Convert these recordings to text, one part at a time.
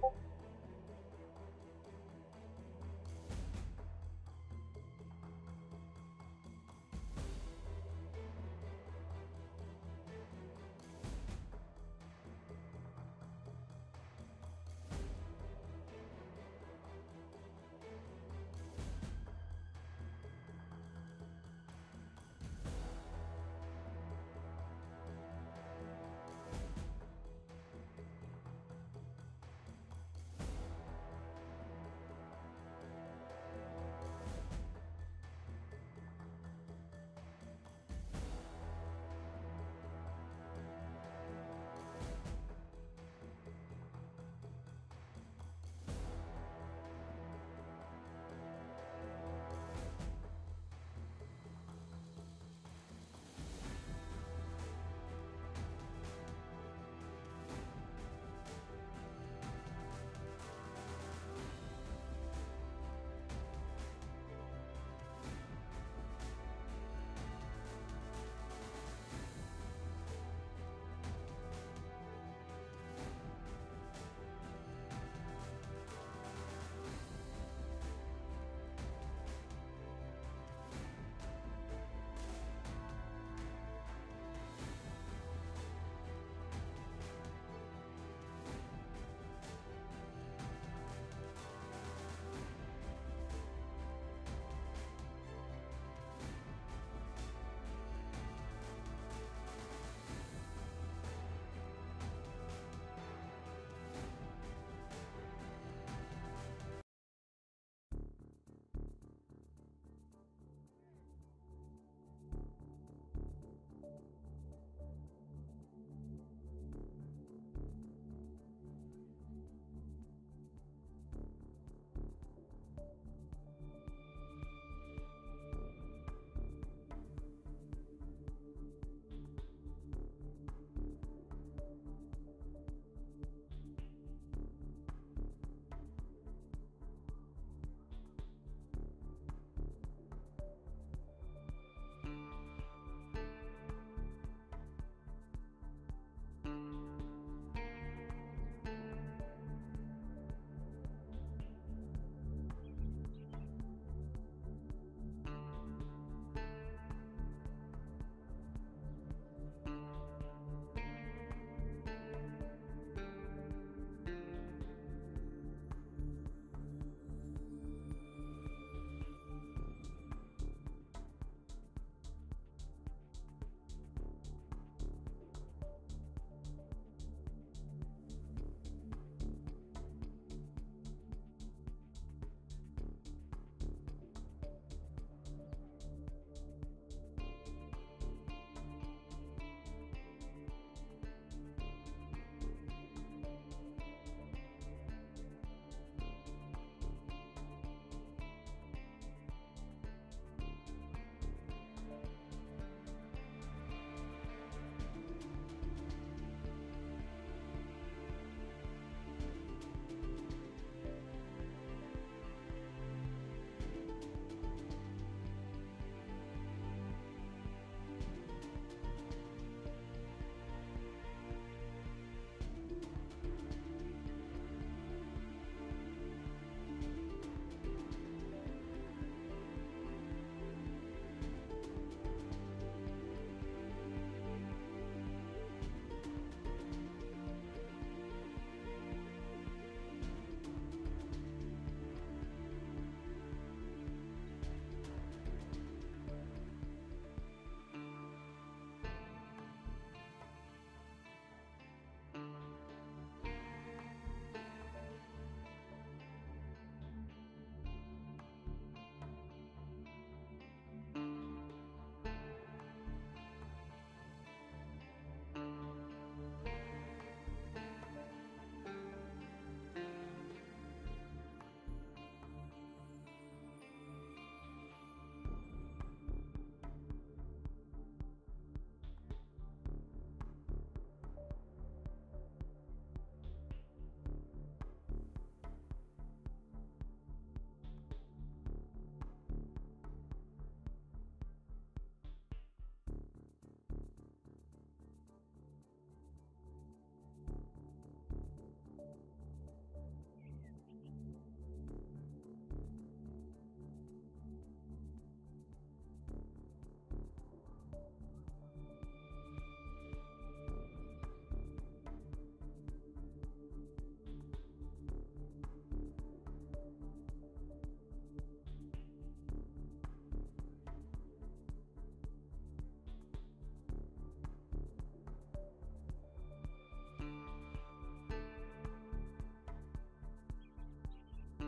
Thank you.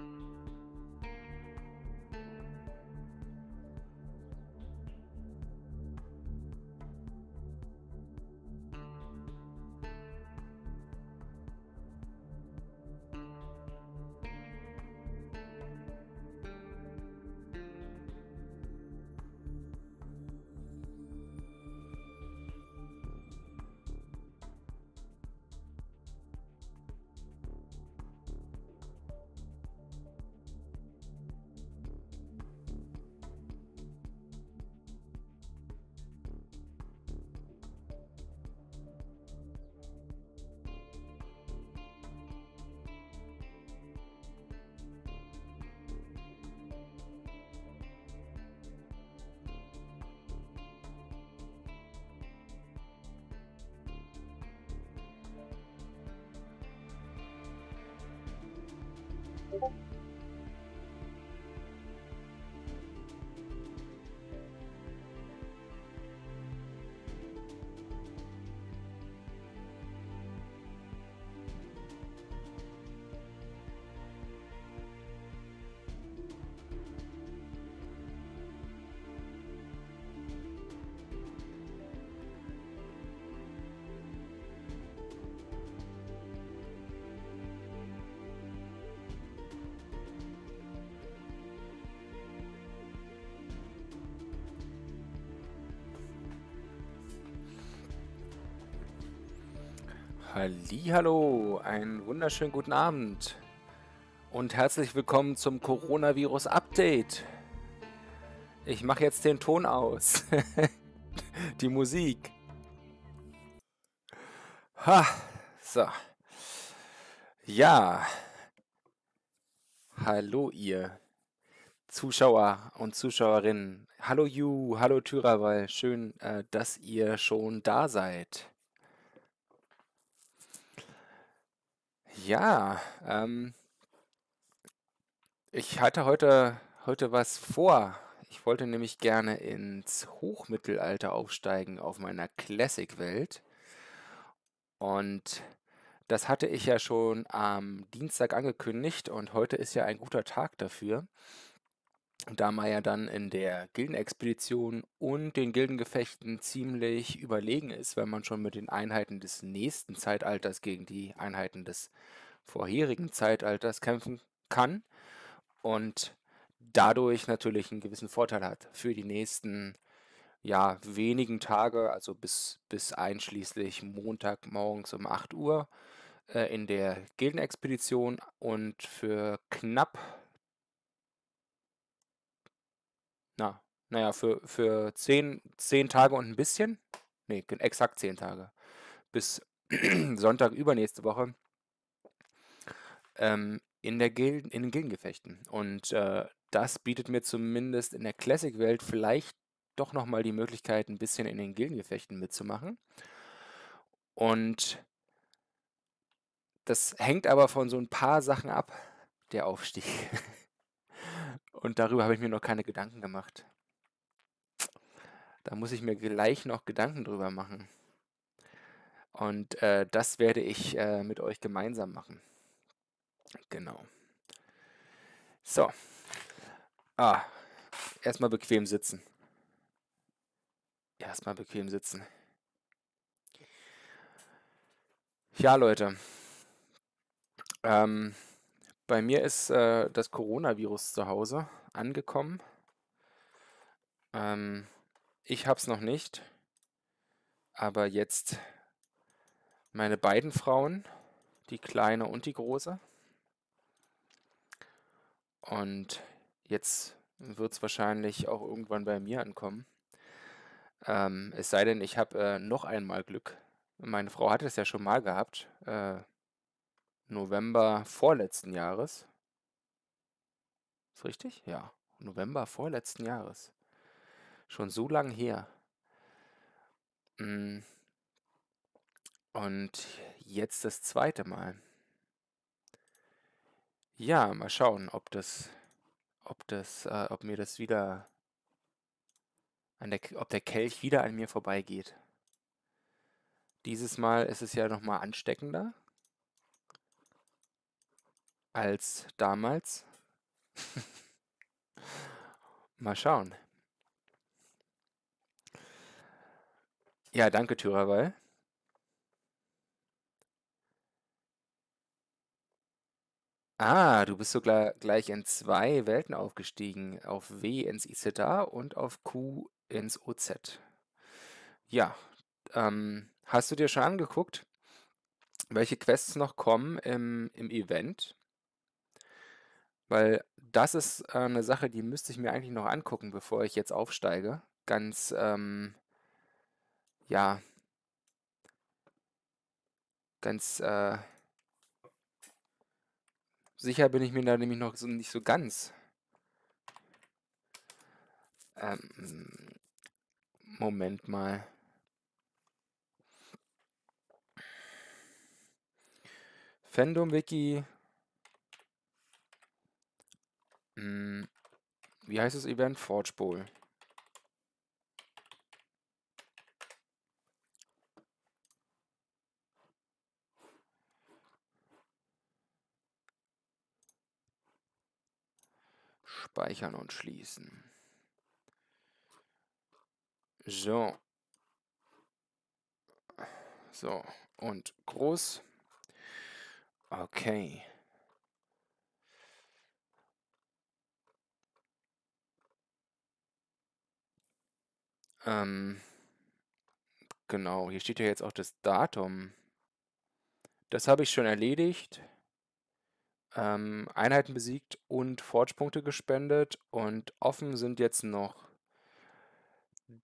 Mm-hmm. Thank you. Hallo, einen wunderschönen guten Abend und herzlich willkommen zum Coronavirus Update. Ich mache jetzt den Ton aus. Die Musik. Ha, so. Ja. Hallo ihr Zuschauer und Zuschauerinnen. Hallo you, hallo Thürawall. Schön, äh, dass ihr schon da seid. Ja, ähm, ich hatte heute, heute was vor. Ich wollte nämlich gerne ins Hochmittelalter aufsteigen auf meiner Classic-Welt. Und das hatte ich ja schon am Dienstag angekündigt und heute ist ja ein guter Tag dafür da Meier dann in der Gildenexpedition und den Gildengefechten ziemlich überlegen ist, weil man schon mit den Einheiten des nächsten Zeitalters gegen die Einheiten des vorherigen Zeitalters kämpfen kann und dadurch natürlich einen gewissen Vorteil hat für die nächsten ja, wenigen Tage, also bis, bis einschließlich Montagmorgens um 8 Uhr äh, in der Gildenexpedition und für knapp naja, für, für zehn, zehn Tage und ein bisschen, nee, exakt zehn Tage, bis Sonntag übernächste Woche ähm, in, der Gilden, in den Gildengefechten. Und äh, das bietet mir zumindest in der Classic-Welt vielleicht doch nochmal die Möglichkeit, ein bisschen in den Gildengefechten mitzumachen. Und das hängt aber von so ein paar Sachen ab, der Aufstieg. Und darüber habe ich mir noch keine Gedanken gemacht. Da muss ich mir gleich noch Gedanken drüber machen. Und äh, das werde ich äh, mit euch gemeinsam machen. Genau. So. Ah, erstmal bequem sitzen. Erstmal bequem sitzen. Ja, Leute. Ähm, bei mir ist äh, das Coronavirus zu Hause angekommen. Ähm, ich habe es noch nicht, aber jetzt meine beiden Frauen, die kleine und die große. Und jetzt wird es wahrscheinlich auch irgendwann bei mir ankommen. Ähm, es sei denn, ich habe äh, noch einmal Glück. Meine Frau hatte es ja schon mal gehabt. Äh, November vorletzten Jahres. Ist richtig? Ja. November vorletzten Jahres schon so lange her. Mm. Und jetzt das zweite Mal. Ja, mal schauen, ob das, ob das, äh, ob mir das wieder an der, ob der Kelch wieder an mir vorbeigeht. Dieses Mal ist es ja nochmal ansteckender als damals. mal schauen. Ja, danke, Thürerwall. Ah, du bist sogar gleich in zwei Welten aufgestiegen. Auf W ins IZA und auf Q ins OZ. Ja, ähm, hast du dir schon angeguckt, welche Quests noch kommen im, im Event? Weil das ist äh, eine Sache, die müsste ich mir eigentlich noch angucken, bevor ich jetzt aufsteige. Ganz, ähm, ja, ganz äh, sicher bin ich mir da nämlich noch so, nicht so ganz. Ähm, Moment mal. Fandom Wiki. Hm, wie heißt das Event? Forge Bowl. Speichern und schließen. So. So, und groß. Okay. Ähm, genau, hier steht ja jetzt auch das Datum. Das habe ich schon erledigt ähm, Einheiten besiegt und Forge-Punkte gespendet. Und offen sind jetzt noch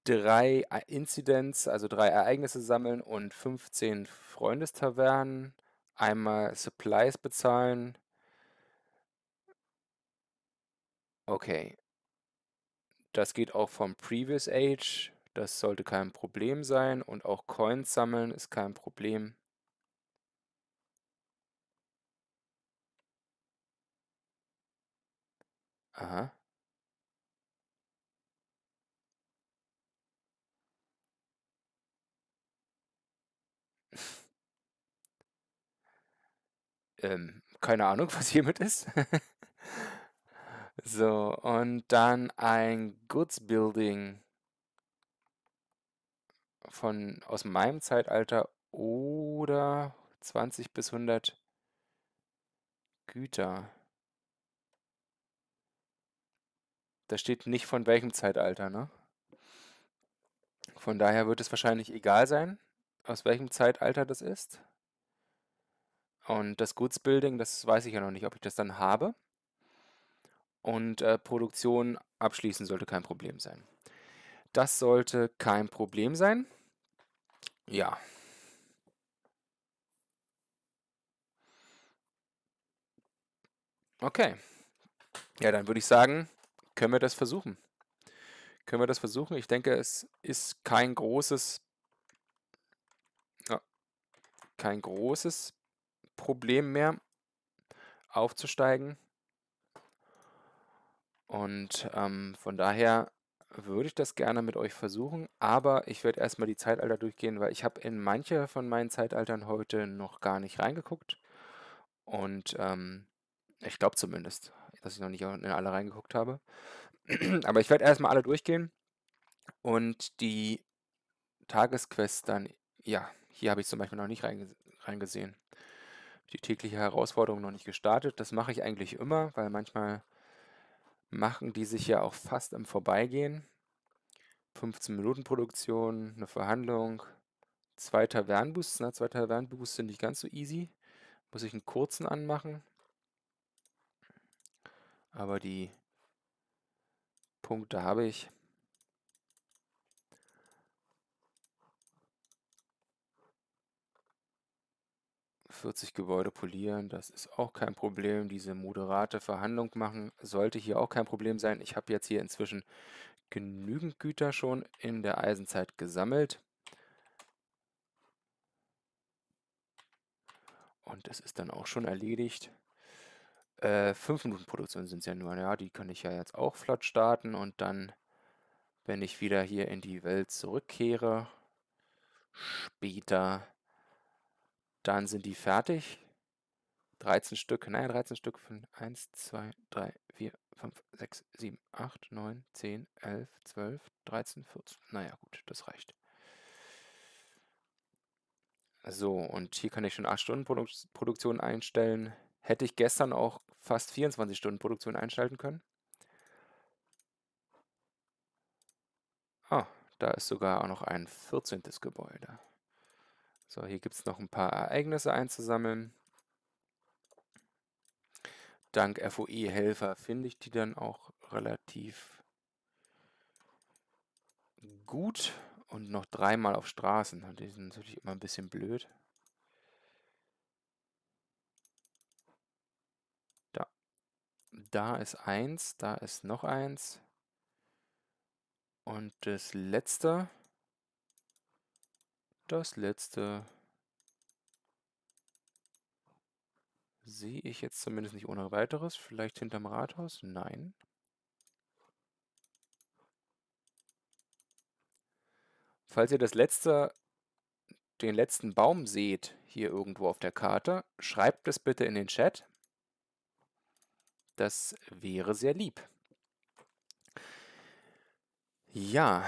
drei Incidents, also drei Ereignisse sammeln und 15 Freundestavernen. Einmal Supplies bezahlen. Okay. Das geht auch vom Previous Age. Das sollte kein Problem sein. Und auch Coins sammeln ist kein Problem. Aha. Ähm, keine Ahnung, was hiermit ist. So, und dann ein Goods Building von aus meinem Zeitalter oder 20 bis 100 Güter. Da steht nicht von welchem Zeitalter, ne? Von daher wird es wahrscheinlich egal sein, aus welchem Zeitalter das ist. Und das Goods Building, das weiß ich ja noch nicht, ob ich das dann habe. Und äh, Produktion abschließen sollte kein Problem sein. Das sollte kein Problem sein. Ja. Okay. Ja, dann würde ich sagen, können wir das versuchen. Können wir das versuchen? Ich denke, es ist kein großes, ja, kein großes Problem mehr, aufzusteigen. Und ähm, von daher würde ich das gerne mit euch versuchen, aber ich werde erstmal die Zeitalter durchgehen, weil ich habe in manche von meinen Zeitaltern heute noch gar nicht reingeguckt. Und ähm, ich glaube zumindest dass ich noch nicht in alle reingeguckt habe. Aber ich werde erstmal alle durchgehen und die Tagesquests dann, ja, hier habe ich zum Beispiel noch nicht reingesehen. Die tägliche Herausforderung noch nicht gestartet. Das mache ich eigentlich immer, weil manchmal machen die sich ja auch fast im Vorbeigehen. 15 Minuten Produktion, eine Verhandlung, zwei Tavernboosts. Na, ne? zwei Tavernboosts sind nicht ganz so easy. Muss ich einen kurzen anmachen. Aber die Punkte habe ich. Vierzig Gebäude polieren, das ist auch kein Problem. Diese moderate Verhandlung machen sollte hier auch kein Problem sein. Ich habe jetzt hier inzwischen genügend Güter schon in der Eisenzeit gesammelt. Und das ist dann auch schon erledigt. 5 äh, minuten Produktion sind es ja nur. Ja, die kann ich ja jetzt auch flott starten und dann, wenn ich wieder hier in die Welt zurückkehre, später, dann sind die fertig. 13 Stück, nein, 13 Stück von 1, 2, 3, 4, 5, 6, 7, 8, 9, 10, 11, 12, 13, 14. Naja, gut, das reicht. So, und hier kann ich schon 8 Stunden Produktion einstellen hätte ich gestern auch fast 24 Stunden Produktion einschalten können. Ah, da ist sogar auch noch ein 14. Gebäude. So, hier gibt es noch ein paar Ereignisse einzusammeln. Dank FOE-Helfer finde ich die dann auch relativ gut. Und noch dreimal auf Straßen. die sind natürlich immer ein bisschen blöd. Da ist eins, da ist noch eins. Und das letzte. Das letzte. Sehe ich jetzt zumindest nicht ohne weiteres. Vielleicht hinterm Rathaus? Nein. Falls ihr das letzte, den letzten Baum seht, hier irgendwo auf der Karte, schreibt es bitte in den Chat. Das wäre sehr lieb. Ja,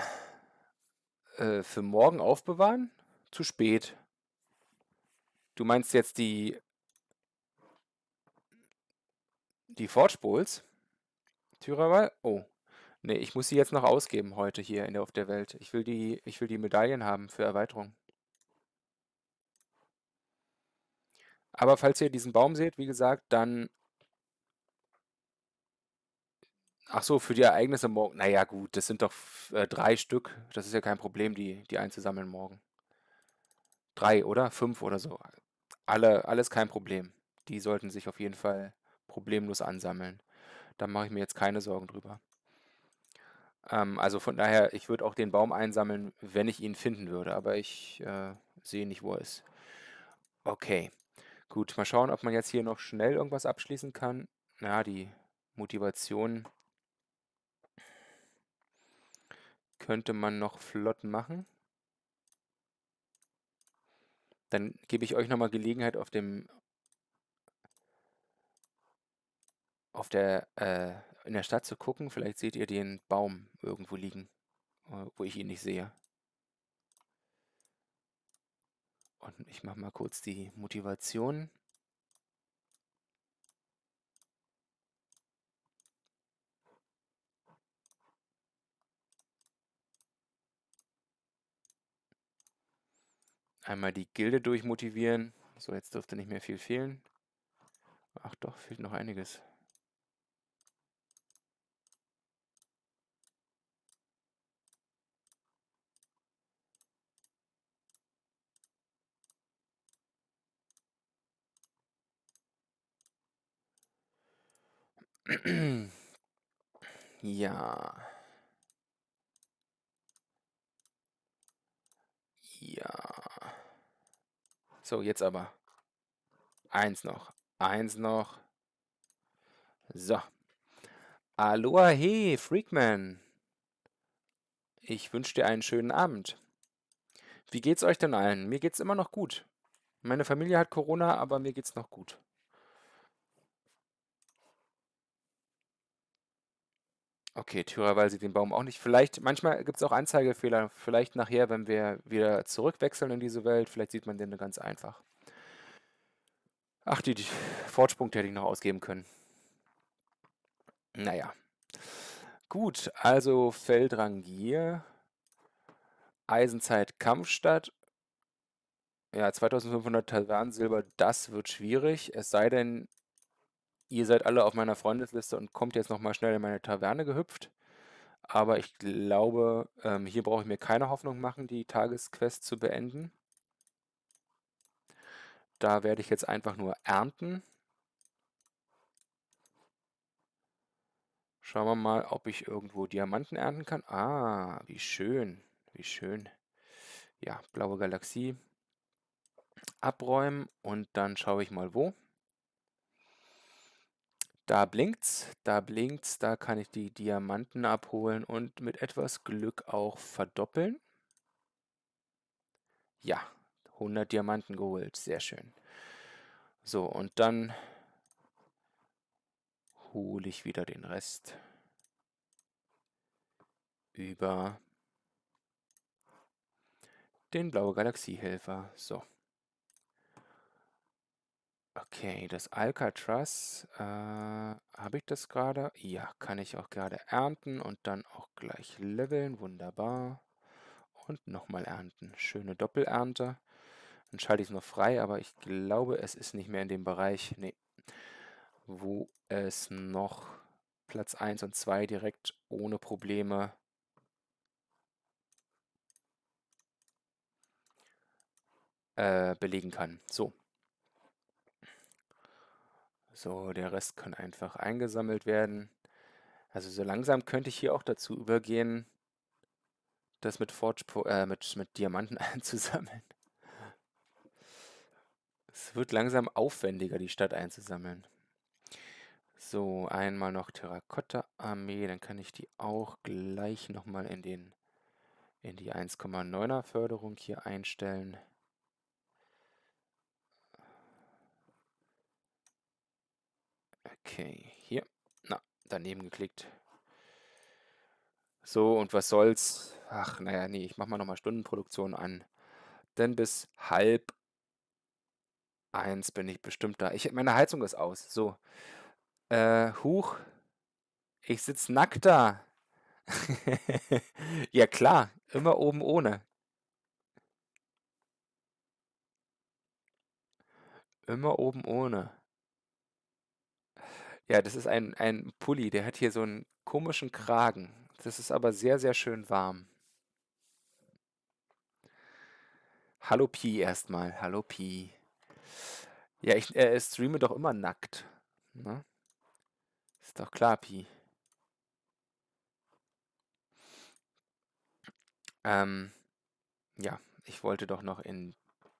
äh, für morgen aufbewahren? Zu spät. Du meinst jetzt die die Forgepols? Tyrawal? Oh. Nee, ich muss sie jetzt noch ausgeben heute hier in der, auf der Welt. Ich will die, ich will die Medaillen haben für Erweiterung. Aber falls ihr diesen Baum seht, wie gesagt, dann Ach so, für die Ereignisse morgen. Naja, gut, das sind doch äh, drei Stück. Das ist ja kein Problem, die, die einzusammeln morgen. Drei, oder? Fünf oder so. Alle, alles kein Problem. Die sollten sich auf jeden Fall problemlos ansammeln. Da mache ich mir jetzt keine Sorgen drüber. Ähm, also von daher, ich würde auch den Baum einsammeln, wenn ich ihn finden würde. Aber ich äh, sehe nicht, wo er ist. Okay. Gut, mal schauen, ob man jetzt hier noch schnell irgendwas abschließen kann. Na, die Motivation könnte man noch flott machen. Dann gebe ich euch nochmal Gelegenheit auf dem auf der äh, in der Stadt zu gucken. Vielleicht seht ihr den Baum irgendwo liegen, äh, wo ich ihn nicht sehe. Und ich mache mal kurz die Motivation. Einmal die Gilde durchmotivieren. So, jetzt dürfte nicht mehr viel fehlen. Ach doch, fehlt noch einiges. Ja. Ja. So, jetzt aber. Eins noch. Eins noch. So. Aloha, hey, Freakman. Ich wünsche dir einen schönen Abend. Wie geht's euch denn allen? Mir geht's immer noch gut. Meine Familie hat Corona, aber mir geht's noch gut. Okay, Tyraval sieht den Baum auch nicht. Vielleicht, manchmal gibt es auch Anzeigefehler. Vielleicht nachher, wenn wir wieder zurückwechseln in diese Welt, vielleicht sieht man den ganz einfach. Ach, die, die Fortspunkte hätte ich noch ausgeben können. Naja. Gut, also Feldrangier, Eisenzeit Kampfstadt. Ja, 2500 Tavernensilber, das wird schwierig. Es sei denn, ihr seid alle auf meiner Freundesliste und kommt jetzt nochmal schnell in meine Taverne gehüpft. Aber ich glaube, ähm, hier brauche ich mir keine Hoffnung machen, die Tagesquest zu beenden. Da werde ich jetzt einfach nur ernten. Schauen wir mal, ob ich irgendwo Diamanten ernten kann. Ah, wie schön, wie schön. Ja, blaue Galaxie abräumen und dann schaue ich mal wo. Da blinkt's, da blinkt's, da kann ich die Diamanten abholen und mit etwas Glück auch verdoppeln. Ja, 100 Diamanten geholt, sehr schön. So, und dann hole ich wieder den Rest über den blauen Galaxiehelfer. So. Okay, das Alcatraz, äh, habe ich das gerade? Ja, kann ich auch gerade ernten und dann auch gleich leveln. Wunderbar. Und nochmal ernten. Schöne Doppelernte. Dann schalte ich es noch frei, aber ich glaube, es ist nicht mehr in dem Bereich, nee, wo es noch Platz 1 und 2 direkt ohne Probleme äh, belegen kann. So, so, der Rest kann einfach eingesammelt werden. Also so langsam könnte ich hier auch dazu übergehen, das mit Forge äh, mit, mit Diamanten einzusammeln. Es wird langsam aufwendiger, die Stadt einzusammeln. So, einmal noch Terrakotta-Armee, dann kann ich die auch gleich nochmal in, in die 1,9er Förderung hier einstellen. Okay, hier. Na, daneben geklickt. So, und was soll's? Ach, naja, nee, ich mach mal nochmal Stundenproduktion an. Denn bis halb eins bin ich bestimmt da. Ich, meine Heizung ist aus. So. Äh, huch. Ich sitze nackt da. ja klar, immer oben ohne. Immer oben ohne. Ja, das ist ein, ein Pulli, der hat hier so einen komischen Kragen. Das ist aber sehr, sehr schön warm. Hallo Pi erstmal. Hallo Pi. Ja, ich äh, streame doch immer nackt. Ne? Ist doch klar, Pi. Ähm, ja, ich wollte doch noch in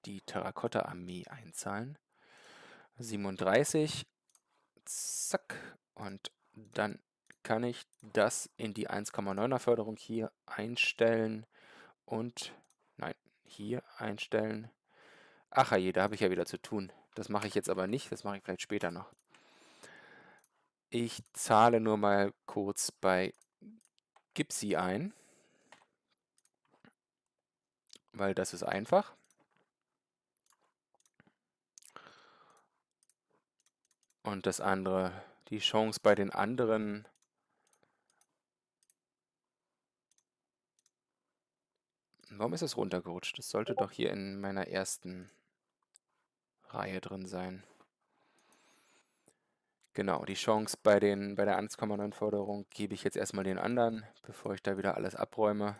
die Terrakotta-Armee einzahlen. 37 Zack. Und dann kann ich das in die 1,9er Förderung hier einstellen und nein, hier einstellen. Ach je, da habe ich ja wieder zu tun. Das mache ich jetzt aber nicht, das mache ich vielleicht später noch. Ich zahle nur mal kurz bei Gipsy ein, weil das ist einfach. Und das andere, die Chance bei den anderen. Warum ist es runtergerutscht? Das sollte doch hier in meiner ersten Reihe drin sein. Genau, die Chance bei, den, bei der Amtskommandanforderung gebe ich jetzt erstmal den anderen, bevor ich da wieder alles abräume.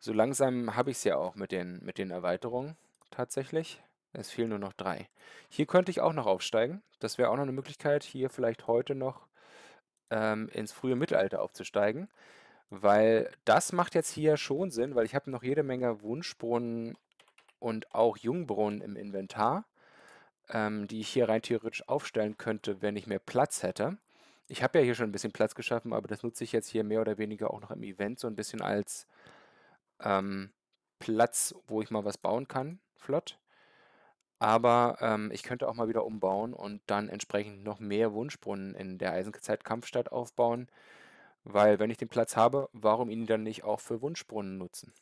So langsam habe ich es ja auch mit den, mit den Erweiterungen tatsächlich. Es fehlen nur noch drei. Hier könnte ich auch noch aufsteigen. Das wäre auch noch eine Möglichkeit, hier vielleicht heute noch ähm, ins frühe Mittelalter aufzusteigen. Weil das macht jetzt hier schon Sinn, weil ich habe noch jede Menge Wunschbrunnen und auch Jungbrunnen im Inventar, ähm, die ich hier rein theoretisch aufstellen könnte, wenn ich mehr Platz hätte. Ich habe ja hier schon ein bisschen Platz geschaffen, aber das nutze ich jetzt hier mehr oder weniger auch noch im Event so ein bisschen als ähm, Platz, wo ich mal was bauen kann, flott. Aber ähm, ich könnte auch mal wieder umbauen und dann entsprechend noch mehr Wunschbrunnen in der Eisenzeitkampfstadt aufbauen. Weil wenn ich den Platz habe, warum ihn dann nicht auch für Wunschbrunnen nutzen?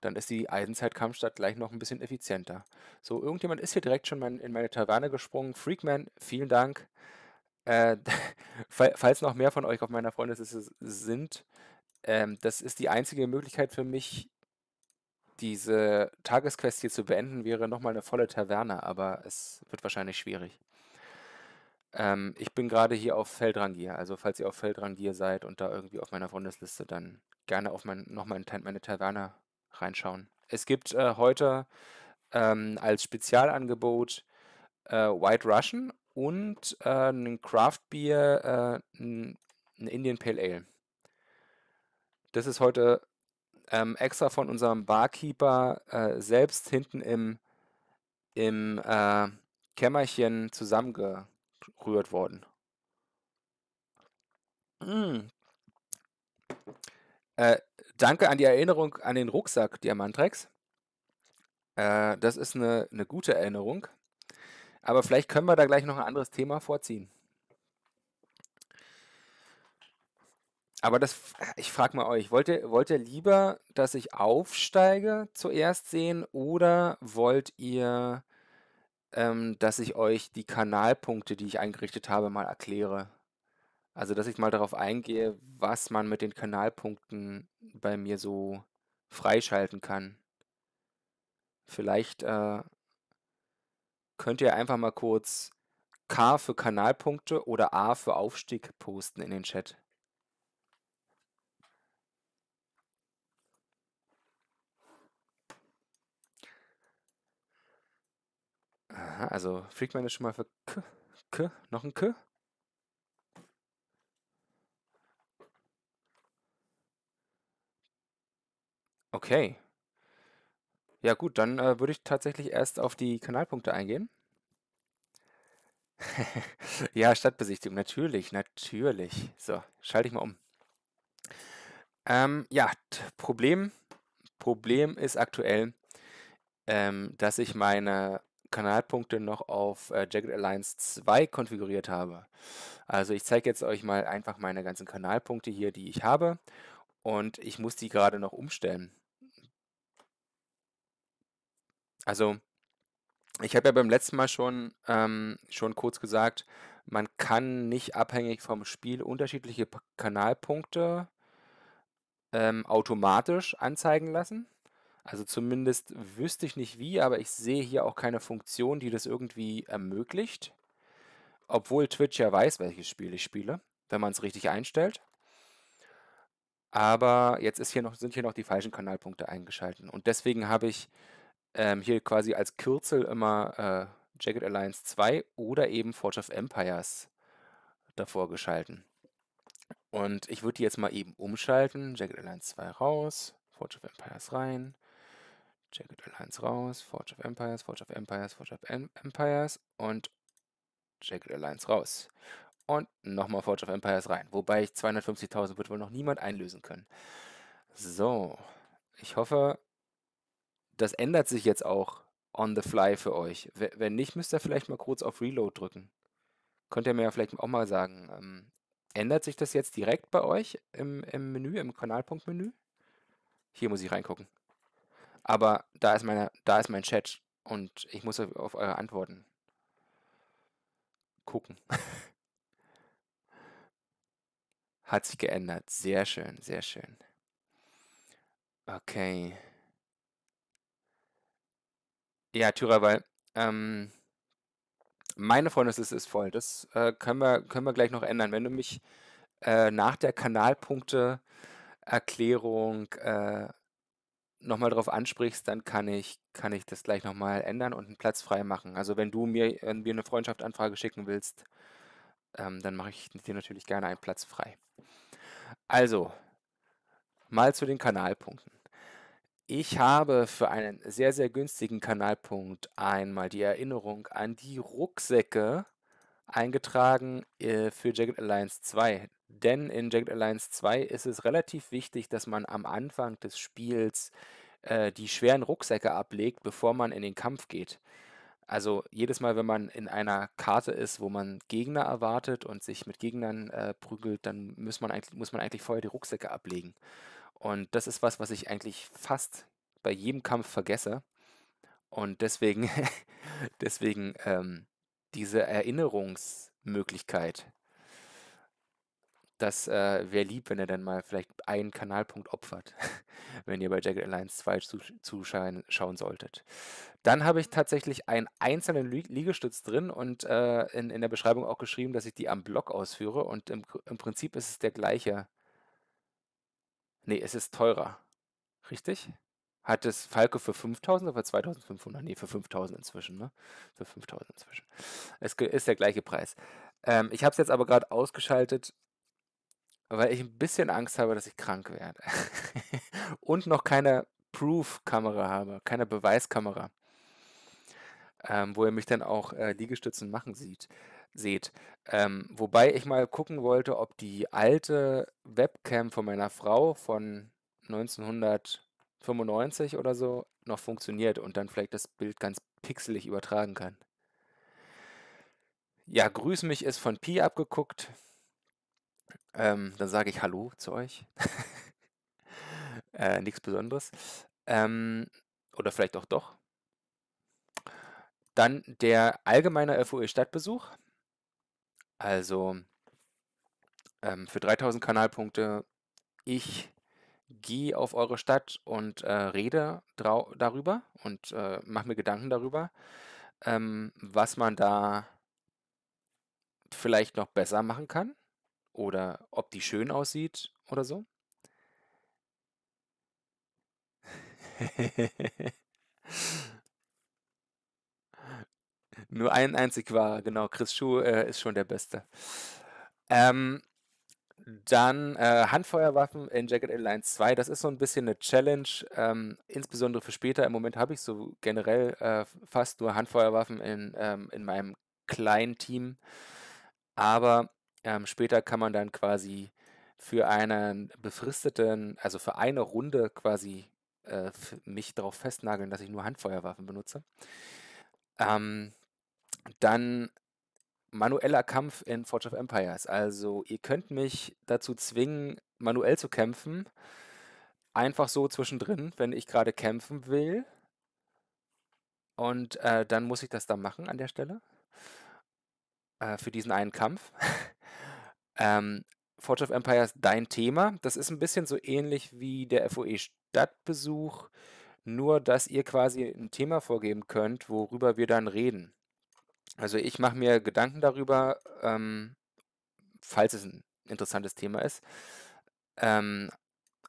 Dann ist die Eisenzeitkampfstadt gleich noch ein bisschen effizienter. So, irgendjemand ist hier direkt schon mein, in meine Taverne gesprungen. Freakman, vielen Dank. Äh, falls noch mehr von euch auf meiner Freundesliste sind, ähm, das ist die einzige Möglichkeit für mich, diese Tagesquest hier zu beenden, wäre nochmal eine volle Taverne, aber es wird wahrscheinlich schwierig. Ähm, ich bin gerade hier auf Feldrangier, also falls ihr auf Feldrangier seid und da irgendwie auf meiner Freundesliste, dann gerne auf mein, nochmal in meine Taverne reinschauen. Es gibt äh, heute ähm, als Spezialangebot äh, White Russian und äh, ein Craft Beer, ein äh, Indian Pale Ale. Das ist heute ähm, extra von unserem Barkeeper äh, selbst hinten im, im äh, Kämmerchen zusammengerührt worden. Mm. Äh, danke an die Erinnerung an den Rucksack, Diamantrex. Äh, das ist eine, eine gute Erinnerung. Aber vielleicht können wir da gleich noch ein anderes Thema vorziehen. Aber das, äh, ich frage mal euch, wollt ihr, wollt ihr lieber, dass ich aufsteige zuerst sehen oder wollt ihr, ähm, dass ich euch die Kanalpunkte, die ich eingerichtet habe, mal erkläre? Also, dass ich mal darauf eingehe, was man mit den Kanalpunkten bei mir so freischalten kann. Vielleicht äh, könnt ihr einfach mal kurz K für Kanalpunkte oder A für Aufstieg posten in den Chat. Aha, also Freakman ist schon mal für K, K, noch ein K. Okay. Ja gut, dann äh, würde ich tatsächlich erst auf die Kanalpunkte eingehen. Ja, Stadtbesichtigung, natürlich, natürlich. So, schalte ich mal um. Ähm, ja, Problem, Problem ist aktuell, ähm, dass ich meine Kanalpunkte noch auf äh, Jagged Alliance 2 konfiguriert habe. Also ich zeige jetzt euch mal einfach meine ganzen Kanalpunkte hier, die ich habe und ich muss die gerade noch umstellen. Also ich habe ja beim letzten Mal schon, ähm, schon kurz gesagt, man kann nicht abhängig vom Spiel unterschiedliche Kanalpunkte ähm, automatisch anzeigen lassen. Also zumindest wüsste ich nicht wie, aber ich sehe hier auch keine Funktion, die das irgendwie ermöglicht. Obwohl Twitch ja weiß, welches Spiel ich spiele, wenn man es richtig einstellt. Aber jetzt ist hier noch, sind hier noch die falschen Kanalpunkte eingeschaltet. Und deswegen habe ich ähm, hier quasi als Kürzel immer äh, Jagged Alliance 2 oder eben Forge of Empires davor geschalten. Und ich würde die jetzt mal eben umschalten. Jagged Alliance 2 raus, Forge of Empires rein. Jagged Alliance raus, Forge of Empires, Forge of Empires, Forge of em Empires und Jagged Alliance raus. Und nochmal Forge of Empires rein. Wobei ich 250.000 wird wohl noch niemand einlösen können. So, ich hoffe, das ändert sich jetzt auch on the fly für euch. Wenn nicht, müsst ihr vielleicht mal kurz auf Reload drücken. Könnt ihr mir ja vielleicht auch mal sagen, ähm, ändert sich das jetzt direkt bei euch im, im Menü, im Kanalpunktmenü? Hier muss ich reingucken. Aber da ist, meine, da ist mein Chat und ich muss auf, eure Antworten gucken. Hat sich geändert. Sehr schön, sehr schön. Okay. Ja, Thürer, ähm, meine Freundesliste ist voll. Das äh, können, wir, können wir gleich noch ändern. Wenn du mich äh, nach der Kanalpunkte-Erklärung äh, nochmal drauf ansprichst, dann kann ich, kann ich das gleich nochmal ändern und einen Platz frei machen. Also wenn du mir, irgendwie eine Freundschaftsanfrage schicken willst, ähm, dann mache ich dir natürlich gerne einen Platz frei. Also, mal zu den Kanalpunkten. Ich habe für einen sehr, sehr günstigen Kanalpunkt einmal die Erinnerung an die Rucksäcke eingetragen äh, für Jagged Alliance 2. Denn in Jagged Alliance 2 ist es relativ wichtig, dass man am Anfang des Spiels äh, die schweren Rucksäcke ablegt, bevor man in den Kampf geht. Also jedes Mal, wenn man in einer Karte ist, wo man Gegner erwartet und sich mit Gegnern äh, prügelt, dann muss man, eigentlich, muss man eigentlich vorher die Rucksäcke ablegen. Und das ist was, was ich eigentlich fast bei jedem Kampf vergesse. Und deswegen, deswegen ähm, diese Erinnerungsmöglichkeit, das äh, wäre lieb, wenn er dann mal vielleicht einen Kanalpunkt opfert, wenn ihr bei Jagged Alliance 2 zuschauen zu solltet. Dann habe ich tatsächlich einen einzelnen Lie Liegestütz drin und äh, in, in der Beschreibung auch geschrieben, dass ich die am Block ausführe und im, im Prinzip ist es der gleiche. Nee, es ist teurer. Richtig? hat es Falke für 5000 oder für 2500? Nee, für 5000 inzwischen, ne? Für 5000 inzwischen. Es ist der gleiche Preis. Ähm, ich habe es jetzt aber gerade ausgeschaltet, weil ich ein bisschen Angst habe, dass ich krank werde. Und noch keine Proof-Kamera habe, keine Beweiskamera, ähm, wo ihr mich dann auch äh, Liegestützen machen sieht, seht. Ähm, wobei ich mal gucken wollte, ob die alte Webcam von meiner Frau von 1900 95 oder so noch funktioniert und dann vielleicht das Bild ganz pixelig übertragen kann. Ja, grüß mich ist von Pi abgeguckt. Ähm, dann sage ich Hallo zu euch. äh, nichts Besonderes. Ähm, oder vielleicht auch doch. Dann der allgemeine FOE-Stadtbesuch. Also ähm, für 3000 Kanalpunkte ich geh auf eure Stadt und äh, rede darüber und äh, mache mir Gedanken darüber, ähm, was man da vielleicht noch besser machen kann oder ob die schön aussieht oder so. Nur ein einzig war, genau. Chris Schuh äh, ist schon der Beste. Ähm, dann äh, Handfeuerwaffen in Jagged Alliance 2. Das ist so ein bisschen eine Challenge, ähm, insbesondere für später. Im Moment habe ich so generell äh, fast nur Handfeuerwaffen in, ähm, in meinem kleinen Team. Aber ähm, später kann man dann quasi für einen befristeten, also für eine Runde quasi äh, mich darauf festnageln, dass ich nur Handfeuerwaffen benutze. Ähm, dann manueller Kampf in Forge of Empires. Also ihr könnt mich dazu zwingen, manuell zu kämpfen. Einfach so zwischendrin, wenn ich gerade kämpfen will. Und äh, dann muss ich das dann machen an der Stelle. Äh, für diesen einen Kampf. ähm, Forge of Empires, dein Thema. Das ist ein bisschen so ähnlich wie der FOE Stadtbesuch, nur dass ihr quasi ein Thema vorgeben könnt, worüber wir dann reden. Also ich mache mir Gedanken darüber, ähm, falls es ein interessantes Thema ist. Ähm,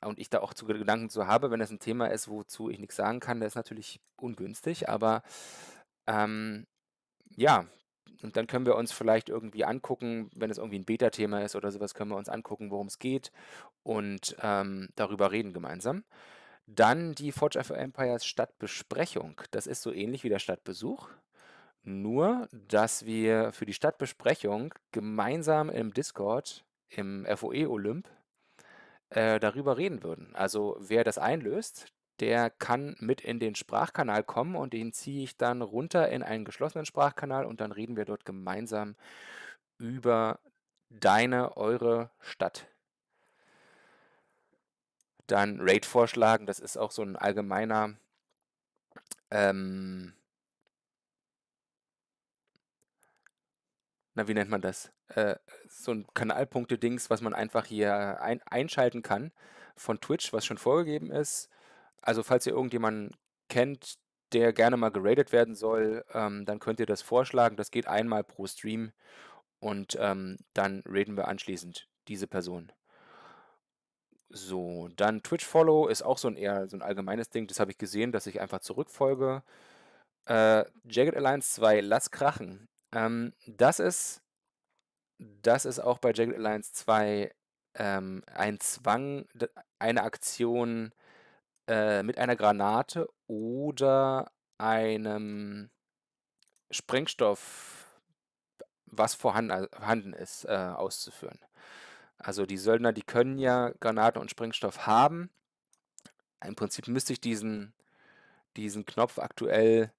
und ich da auch zu Gedanken zu habe, wenn es ein Thema ist, wozu ich nichts sagen kann, das ist natürlich ungünstig, aber ähm, ja, und dann können wir uns vielleicht irgendwie angucken, wenn es irgendwie ein Beta-Thema ist oder sowas, können wir uns angucken, worum es geht und ähm, darüber reden gemeinsam. Dann die Forge of Empires Stadtbesprechung. Das ist so ähnlich wie der Stadtbesuch. Nur, dass wir für die Stadtbesprechung gemeinsam im Discord, im FOE Olymp, äh, darüber reden würden. Also wer das einlöst, der kann mit in den Sprachkanal kommen und den ziehe ich dann runter in einen geschlossenen Sprachkanal und dann reden wir dort gemeinsam über deine, eure Stadt. Dann Raid vorschlagen, das ist auch so ein allgemeiner ähm, na, wie nennt man das? Äh, so ein Kanalpunkte-Dings, was man einfach hier ein einschalten kann von Twitch, was schon vorgegeben ist. Also, falls ihr irgendjemanden kennt, der gerne mal geradet werden soll, ähm, dann könnt ihr das vorschlagen. Das geht einmal pro Stream und ähm, dann reden wir anschließend diese Person. So, dann Twitch Follow ist auch so ein eher so ein allgemeines Ding. Das habe ich gesehen, dass ich einfach zurückfolge. Äh, Jagged Alliance 2, lass krachen. Ähm, das ist das ist auch bei Jagged Alliance 2 ähm, ein Zwang, eine Aktion äh, mit einer Granate oder einem Sprengstoff, was vorhanden ist, äh, auszuführen. Also die Söldner, die können ja Granaten und Sprengstoff haben. Im Prinzip müsste ich diesen, diesen Knopf aktuell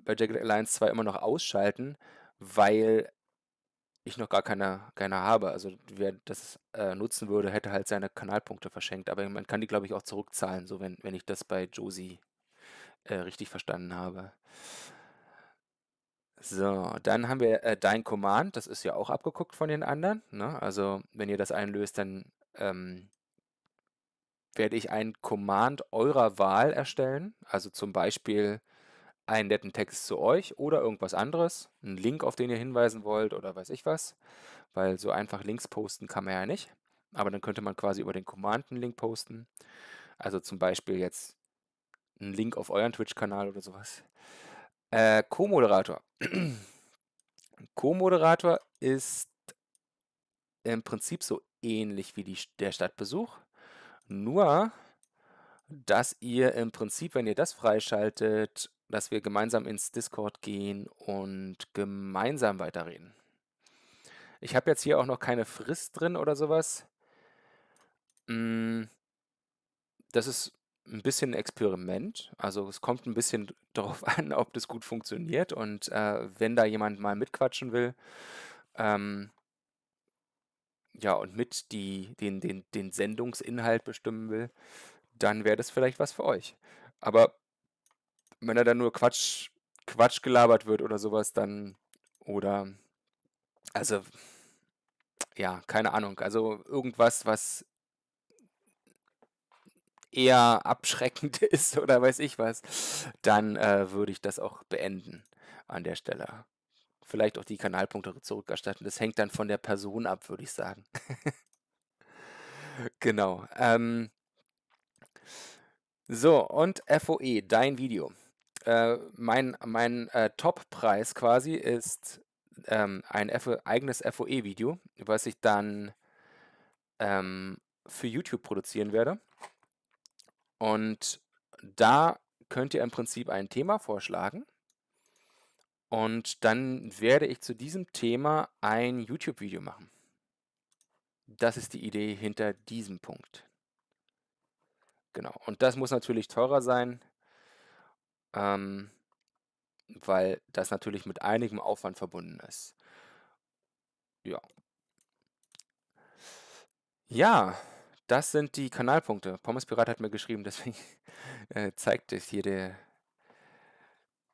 bei Jagged Alliance 2 immer noch ausschalten, weil ich noch gar keine, keine habe. Also wer das äh, nutzen würde, hätte halt seine Kanalpunkte verschenkt. Aber man kann die, glaube ich, auch zurückzahlen, so wenn, wenn ich das bei Josie äh, richtig verstanden habe. So, dann haben wir äh, Dein Command, das ist ja auch abgeguckt von den anderen. Ne? Also wenn ihr das einlöst, dann ähm, werde ich ein Command eurer Wahl erstellen. Also zum Beispiel einen netten Text zu euch oder irgendwas anderes, einen Link, auf den ihr hinweisen wollt oder weiß ich was, weil so einfach Links posten kann man ja nicht. Aber dann könnte man quasi über den Command einen Link posten. Also zum Beispiel jetzt einen Link auf euren Twitch-Kanal oder sowas. Äh, Co-Moderator. Co-Moderator ist im Prinzip so ähnlich wie die, der Stadtbesuch, nur dass ihr im Prinzip, wenn ihr das freischaltet, dass wir gemeinsam ins Discord gehen und gemeinsam weiterreden. Ich habe jetzt hier auch noch keine Frist drin oder sowas. Mm, das ist ein bisschen ein Experiment. Also es kommt ein bisschen darauf an, ob das gut funktioniert. Und äh, wenn da jemand mal mitquatschen will, ähm, ja, und mit die, den, den, den Sendungsinhalt bestimmen will, dann wäre das vielleicht was für euch. Aber wenn da dann nur Quatsch, Quatsch gelabert wird oder sowas, dann oder also ja, keine Ahnung. Also irgendwas, was eher abschreckend ist oder weiß ich was, dann äh, würde ich das auch beenden an der Stelle. Vielleicht auch die Kanalpunkte zurückerstatten. Das hängt dann von der Person ab, würde ich sagen. genau. Ähm, so, und FOE, dein Video äh, mein mein äh, Top-Preis quasi ist ähm, ein F eigenes FOE-Video, was ich dann ähm, für YouTube produzieren werde. Und da könnt ihr im Prinzip ein Thema vorschlagen. Und dann werde ich zu diesem Thema ein YouTube-Video machen. Das ist die Idee hinter diesem Punkt. Genau. Und das muss natürlich teurer sein ähm, weil das natürlich mit einigem Aufwand verbunden ist. Ja. Ja, das sind die Kanalpunkte. Pommes Pirat hat mir geschrieben, deswegen äh, zeigt es hier der,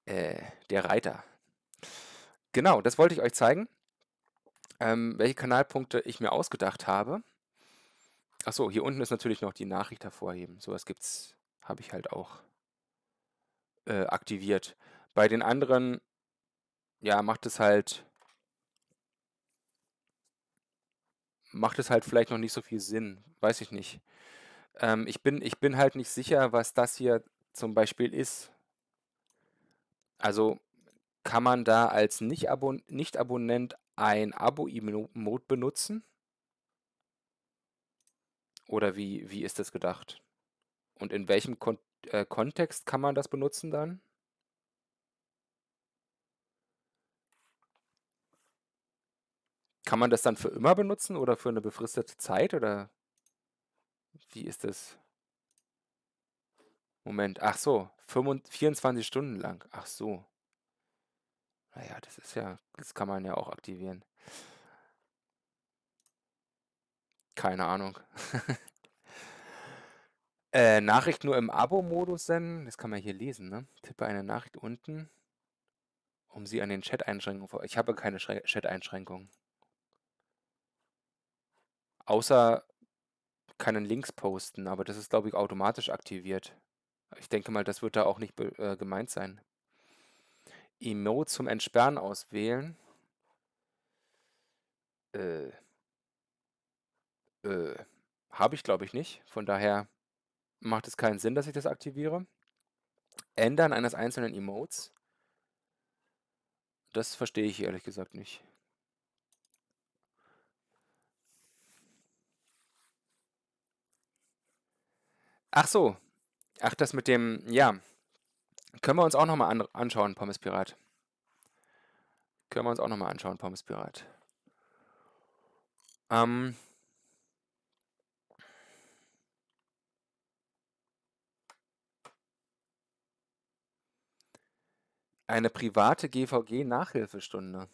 äh, der Reiter. Genau, das wollte ich euch zeigen, ähm, welche Kanalpunkte ich mir ausgedacht habe. Achso, hier unten ist natürlich noch die Nachricht hervorheben. Sowas gibt's, habe ich halt auch äh, aktiviert. Bei den anderen, ja, macht es halt, macht es halt vielleicht noch nicht so viel Sinn, weiß ich nicht. Ähm, ich, bin, ich bin halt nicht sicher, was das hier zum Beispiel ist. Also kann man da als Nicht-Abonnent nicht ein abo mode benutzen? Oder wie, wie ist das gedacht? Und in welchem Kontext? äh, Kontext kann man das benutzen dann? Kann man das dann für immer benutzen oder für eine befristete Zeit oder wie ist das? Moment, ach so, 24 Stunden lang, ach so. Naja, das ist ja, das kann man ja auch aktivieren. Keine Ahnung. Äh, Nachricht nur im Abo-Modus senden. Das kann man hier lesen, ne? Tippe eine Nachricht unten, um sie an den Chat-Einschränkungen vor. Ich habe mhm. keine Chat-Einschränkungen. Außer kann Links posten, aber das ist, glaube ich, automatisch aktiviert. Ich denke mal, das wird da auch nicht äh, gemeint sein. Emote zum Entsperren auswählen. Äh, äh, habe ich, glaube ich, nicht. Von daher macht es keinen Sinn, dass ich das aktiviere. Ändern eines einzelnen Emotes, das verstehe ich ehrlich gesagt nicht. Ach so. Ach, das mit dem, ja. Können wir uns auch nochmal an anschauen, Pommes Pirat. Können wir uns auch nochmal anschauen, Pommes Pirat. Ähm, Eine private GVG-Nachhilfestunde.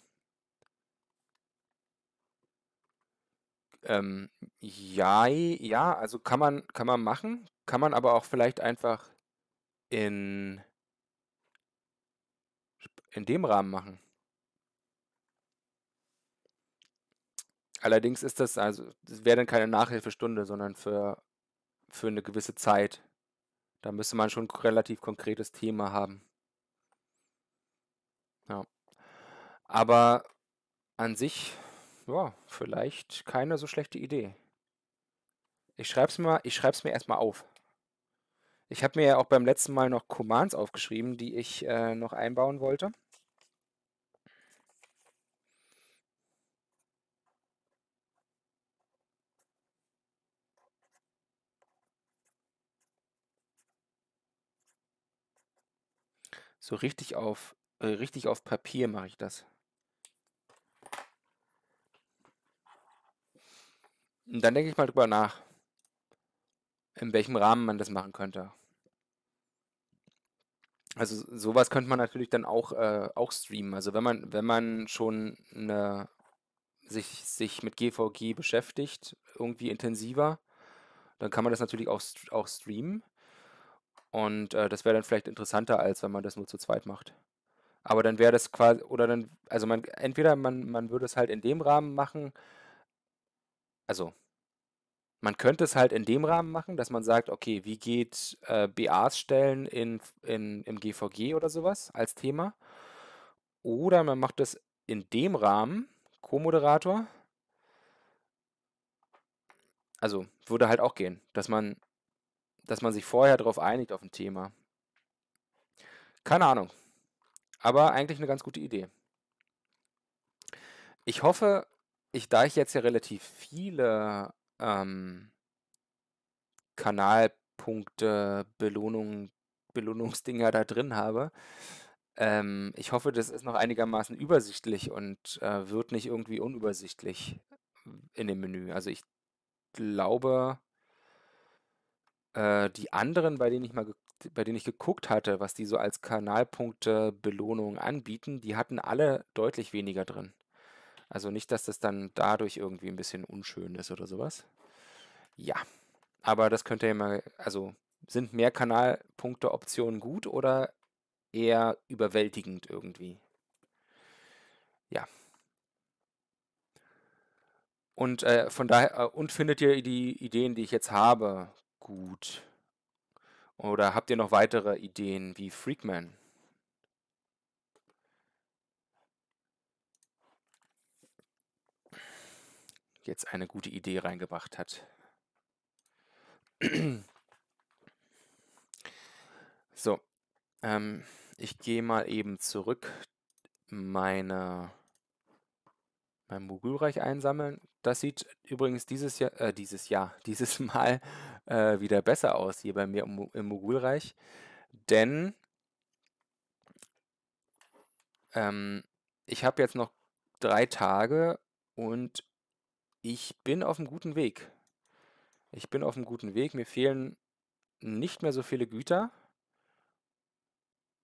Ähm, jei, ja, also kann man, kann man machen, kann man aber auch vielleicht einfach in, in dem Rahmen machen. Allerdings ist das, also, das wäre dann keine Nachhilfestunde, sondern für, für eine gewisse Zeit. Da müsste man schon ein relativ konkretes Thema haben. Ja. Aber an sich, ja, vielleicht keine so schlechte Idee. Ich schreib's mal, ich schreib's mir erstmal auf. Ich habe mir ja auch beim letzten Mal noch Commands aufgeschrieben, die ich äh, noch einbauen wollte. So richtig auf äh, richtig auf Papier mache ich das. Und dann denke ich mal drüber nach, in welchem Rahmen man das machen könnte. Also sowas könnte man natürlich dann auch, äh, auch streamen. Also wenn man, wenn man schon eine, sich, sich mit GVG beschäftigt, irgendwie intensiver, dann kann man das natürlich auch, auch streamen. Und äh, das wäre dann vielleicht interessanter, als wenn man das nur zu zweit macht. Aber dann wäre das quasi, oder dann, also man, entweder man, man würde es halt in dem Rahmen machen, also man könnte es halt in dem Rahmen machen, dass man sagt, okay, wie geht äh, BAs stellen in, in, im GVG oder sowas als Thema? Oder man macht es in dem Rahmen, Co-Moderator. Also würde halt auch gehen, dass man, dass man sich vorher darauf einigt auf ein Thema. Keine Ahnung. Aber eigentlich eine ganz gute Idee. Ich hoffe, ich, da ich jetzt ja relativ viele ähm, Kanalpunkte, Belohnung, Belohnungsdinger da drin habe, ähm, ich hoffe, das ist noch einigermaßen übersichtlich und äh, wird nicht irgendwie unübersichtlich in dem Menü. Also ich glaube, äh, die anderen, bei denen ich mal bei denen ich geguckt hatte, was die so als Kanalpunkte Belohnung anbieten, die hatten alle deutlich weniger drin. Also nicht, dass das dann dadurch irgendwie ein bisschen unschön ist oder sowas. Ja, aber das könnt ihr mal, also sind mehr Kanalpunkte Optionen gut oder eher überwältigend irgendwie? Ja. Und äh, von daher, äh, und findet ihr die Ideen, die ich jetzt habe, gut? Oder habt ihr noch weitere Ideen wie Freakman? Jetzt eine gute Idee reingebracht hat. So, ähm, ich gehe mal eben zurück meine beim Mogulreich einsammeln. Das sieht übrigens dieses Jahr, äh, dieses Jahr, dieses Mal äh, wieder besser aus hier bei mir im, Mogulreich, denn ähm, ich habe jetzt noch drei Tage und ich bin auf einem guten Weg. Ich bin auf einem guten Weg. Mir fehlen nicht mehr so viele Güter,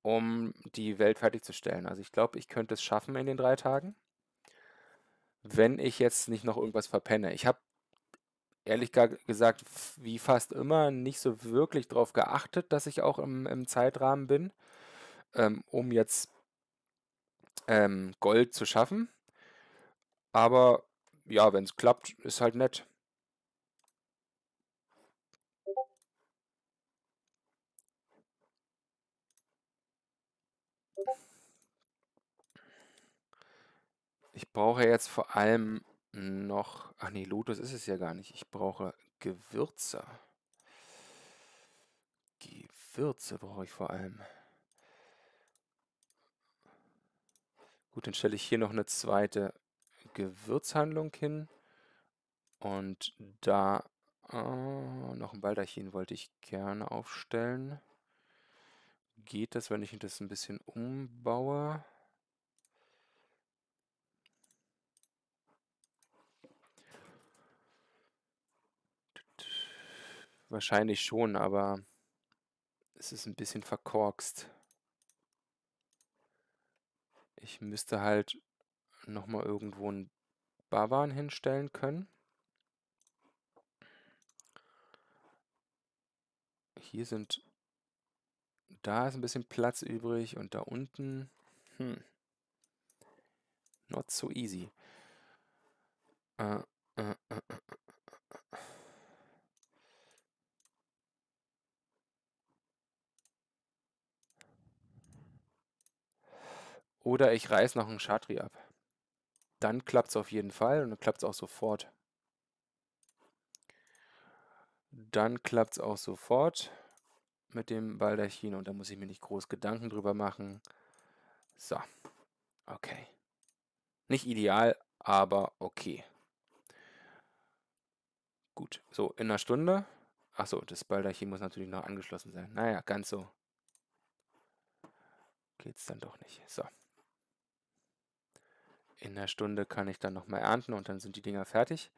um die Welt fertigzustellen. Also ich glaube, ich könnte es schaffen in den drei Tagen wenn ich jetzt nicht noch irgendwas verpenne. Ich habe ehrlich gesagt, wie fast immer, nicht so wirklich darauf geachtet, dass ich auch im, im Zeitrahmen bin, ähm, um jetzt ähm, Gold zu schaffen. Aber ja, wenn es klappt, ist halt nett. Ich brauche jetzt vor allem noch. Ach nee, Lotus ist es ja gar nicht. Ich brauche Gewürze. Gewürze brauche ich vor allem. Gut, dann stelle ich hier noch eine zweite Gewürzhandlung hin. Und da oh, noch ein Baldachin wollte ich gerne aufstellen. Geht das, wenn ich das ein bisschen umbaue? Wahrscheinlich schon, aber es ist ein bisschen verkorkst. Ich müsste halt nochmal irgendwo einen Bavan hinstellen können. Hier sind... Da ist ein bisschen Platz übrig und da unten... Hm. Not so easy. Äh, äh, äh, äh. äh. Oder ich reiß noch einen Shatri ab. Dann klappt es auf jeden Fall und dann klappt es auch sofort. Dann klappt es auch sofort mit dem Baldachin und da muss ich mir nicht groß Gedanken drüber machen. So, okay. Nicht ideal, aber okay. Gut, so in einer Stunde. Achso, das Baldachin muss natürlich noch angeschlossen sein. Naja, ganz so geht's dann doch nicht. So. In der Stunde kann ich dann nochmal ernten und dann sind die Dinger fertig.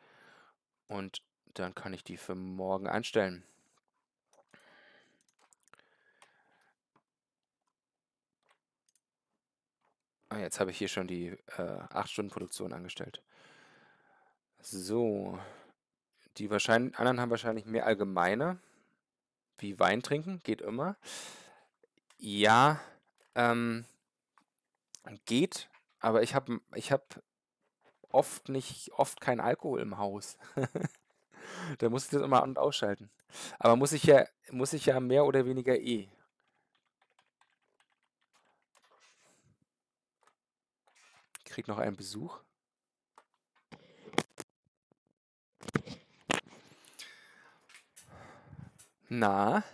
Und dann kann ich die für morgen einstellen. Ah, jetzt habe ich hier schon die 8-Stunden-Produktion äh, angestellt. So. Die wahrscheinlich, anderen haben wahrscheinlich mehr allgemeine. Wie Wein trinken, geht immer. Ja, ähm, geht. Aber ich habe ich hab oft nicht, oft keinen Alkohol im Haus. Da muss ich das immer an- und ausschalten. Aber muss ich ja, muss ich ja mehr oder weniger eh. Krieg noch einen Besuch. Na,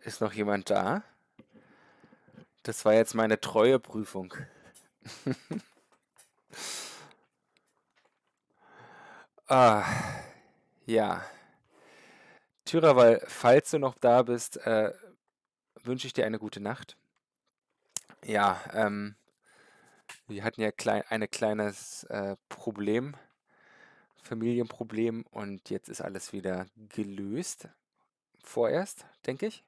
ist noch jemand da? Das war jetzt meine Treueprüfung. Ah, ja. Tyraval, falls du noch da bist, äh, wünsche ich dir eine gute Nacht. Ja, ähm, wir hatten ja klein, ein kleines äh, Problem, Familienproblem, und jetzt ist alles wieder gelöst. Vorerst, denke ich.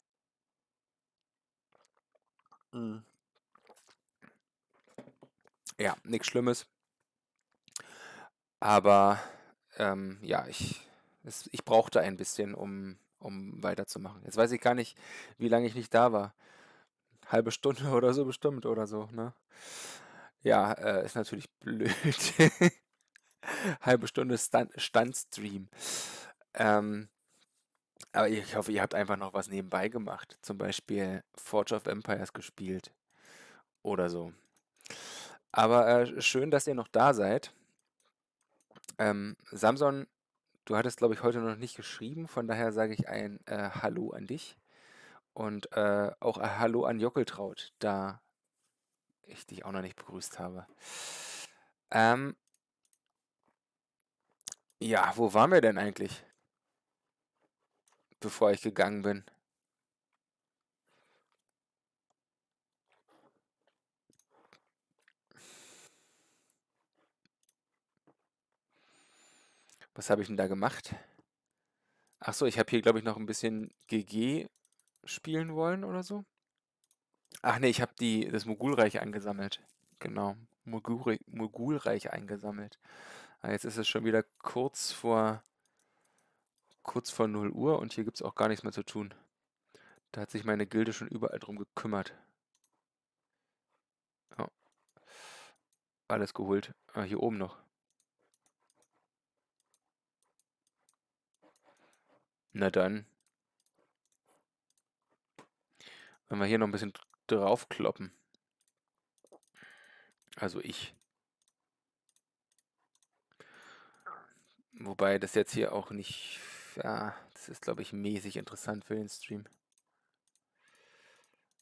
Mhm. Ja, nichts Schlimmes. Aber ähm, ja, ich, es, ich brauchte ein bisschen, um, um weiterzumachen. Jetzt weiß ich gar nicht, wie lange ich nicht da war. Halbe Stunde oder so bestimmt oder so, ne? Ja, äh, ist natürlich blöd. Halbe Stunde Stand, Standstream. Ähm, aber ich hoffe, ihr habt einfach noch was nebenbei gemacht. Zum Beispiel Forge of Empires gespielt. Oder so. Aber äh, schön, dass ihr noch da seid. Ähm, Samson, du hattest, glaube ich, heute noch nicht geschrieben, von daher sage ich ein äh, Hallo an dich und äh, auch ein Hallo an Jockeltraut, da ich dich auch noch nicht begrüßt habe. Ähm, ja, wo waren wir denn eigentlich, bevor ich gegangen bin? Was habe ich denn da gemacht? Achso, ich habe hier, glaube ich, noch ein bisschen GG spielen wollen oder so. Ach nee, ich habe das Mogulreich eingesammelt. Genau, Mogul, Mogulreich eingesammelt. Ah, jetzt ist es schon wieder kurz vor, kurz vor 0 Uhr und hier gibt es auch gar nichts mehr zu tun. Da hat sich meine Gilde schon überall drum gekümmert. Oh. Alles geholt. Ah, hier oben noch. Na dann. Wenn wir hier noch ein bisschen draufkloppen. Also ich. Wobei das jetzt hier auch nicht... Ja, das ist, glaube ich, mäßig interessant für den Stream.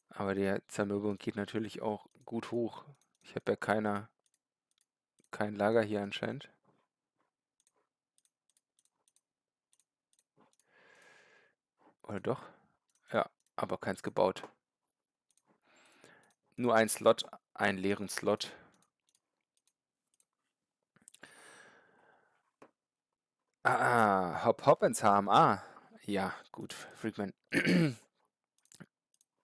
Aber die Zermürbung geht natürlich auch gut hoch. Ich habe ja keiner, kein Lager hier anscheinend. Oder äh, doch? Ja, aber keins gebaut. Nur ein Slot, einen leeren Slot. Ah, ah Hop Hop ins HMA. Ah, ja, gut, Freakman.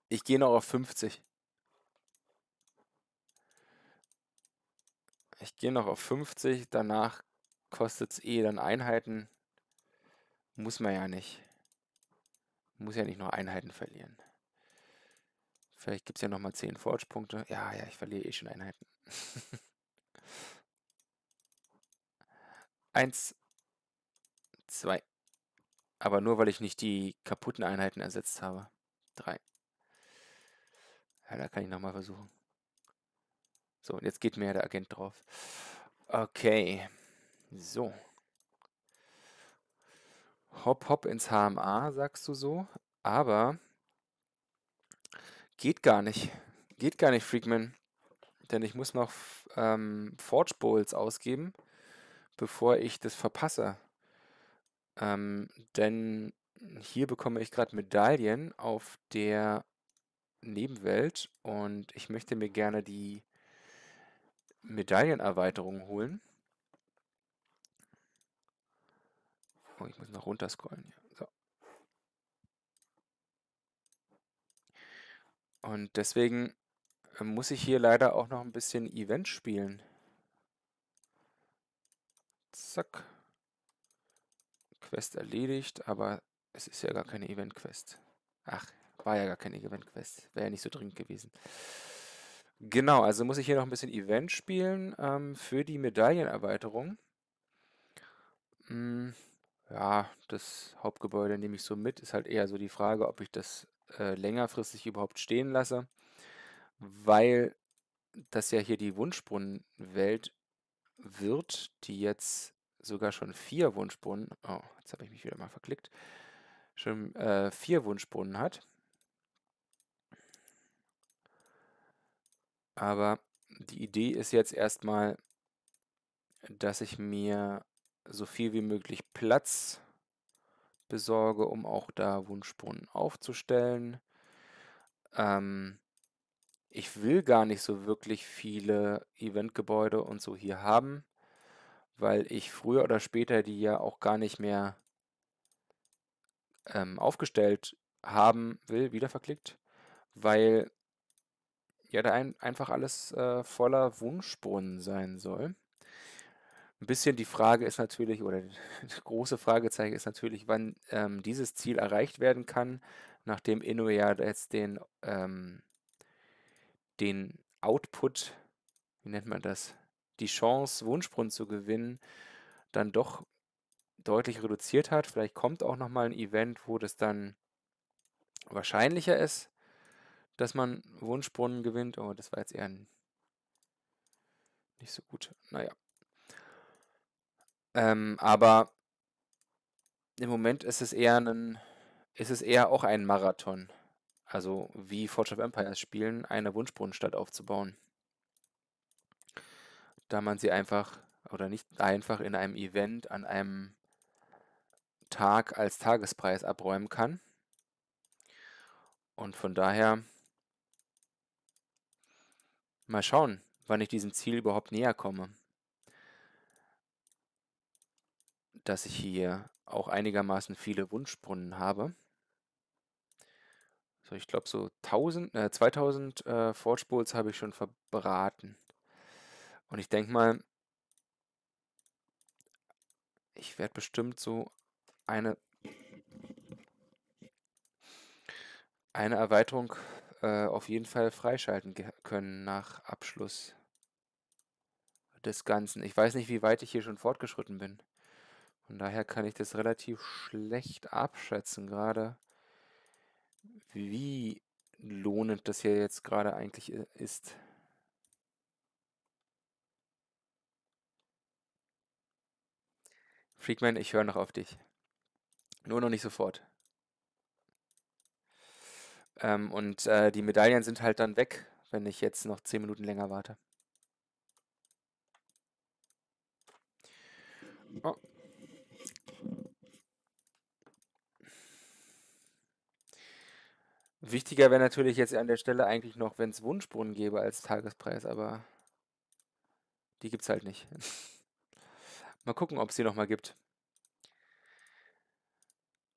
Ich gehe noch auf 50. Ich gehe noch auf 50, danach kostet es eh dann Einheiten. Muss man ja nicht. Muss ja nicht nur Einheiten verlieren. Vielleicht gibt es ja nochmal 10 Forge-Punkte. Ja, ja, ich verliere eh schon Einheiten. Eins, zwei. Aber nur, weil ich nicht die kaputten Einheiten ersetzt habe. Drei. Ja, da kann ich nochmal versuchen. So, und jetzt geht mir der Agent drauf. Okay. So hopp, hopp ins HMA, sagst du so. Aber geht gar nicht. Geht gar nicht, Freakman. Denn ich muss noch ähm, Forge Bowls ausgeben, bevor ich das verpasse. Ähm, denn hier bekomme ich gerade Medaillen auf der Nebenwelt und ich möchte mir gerne die Medaillenerweiterung holen. Oh, ich muss noch runterscrollen. Ja, so. Und deswegen äh, muss ich hier leider auch noch ein bisschen Event spielen. Zack. Quest erledigt, aber es ist ja gar keine Event-Quest. Ach, war ja gar keine Event-Quest. Wäre ja nicht so dringend gewesen. Genau, also muss ich hier noch ein bisschen Event spielen ähm, für die Medaillenerweiterung. Hm. Ja, das Hauptgebäude nehme ich so mit. Ist halt eher so die Frage, ob ich das äh, längerfristig überhaupt stehen lasse, weil das ja hier die Wunschbrunnenwelt wird, die jetzt sogar schon vier Wunschbrunnen, oh, jetzt habe ich mich wieder mal verklickt, schon äh, vier Wunschbrunnen hat. Aber die Idee ist jetzt erstmal, dass ich mir so viel wie möglich Platz besorge, um auch da Wunschbrunnen aufzustellen. Ähm, ich will gar nicht so wirklich viele Eventgebäude und so hier haben, weil ich früher oder später die ja auch gar nicht mehr ähm, aufgestellt haben will, wieder verklickt, weil ja da ein, einfach alles äh, voller Wunschbrunnen sein soll. Ein bisschen die Frage ist natürlich, oder das große Fragezeichen ist natürlich, wann ähm, dieses Ziel erreicht werden kann, nachdem Inno ja jetzt den, ähm, den Output, wie nennt man das, die Chance, Wunschbrunnen zu gewinnen, dann doch deutlich reduziert hat. Vielleicht kommt auch nochmal ein Event, wo das dann wahrscheinlicher ist, dass man Wunschbrunnen gewinnt. Oh, das war jetzt eher ein nicht so gut. Naja. Ähm, aber im Moment ist es eher 'nen ist es eher auch ein Marathon. Also, wie Forge of Empires spielen, eine Wunschbrunnenstadt aufzubauen. Da man sie einfach oder nicht einfach in einem Event an einem Tag als Tagespreis abräumen kann. Und von daher mal schauen, wann ich diesem Ziel überhaupt näher komme. dass ich hier auch einigermaßen viele Wunschbrunnen habe. So, ich glaube so 1000, äh, 2000 äh, Forge habe ich schon verbraten. Und ich denke mal, ich werde bestimmt so eine eine Erweiterung äh, auf jeden Fall freischalten können nach Abschluss des Ganzen. Ich weiß nicht, wie weit ich hier schon fortgeschritten bin. Von daher kann ich das relativ schlecht abschätzen gerade, wie lohnend das hier jetzt gerade eigentlich ist. Freakman, ich höre noch auf dich. Nur noch nicht sofort. Ähm, und äh, die Medaillen sind halt dann weg, wenn ich jetzt noch 10 Minuten länger warte. Oh. Wichtiger wäre natürlich jetzt an der Stelle eigentlich noch, wenn es Wunschbrunnen gäbe als Tagespreis, aber die gibt es halt nicht. mal gucken, ob es die nochmal gibt.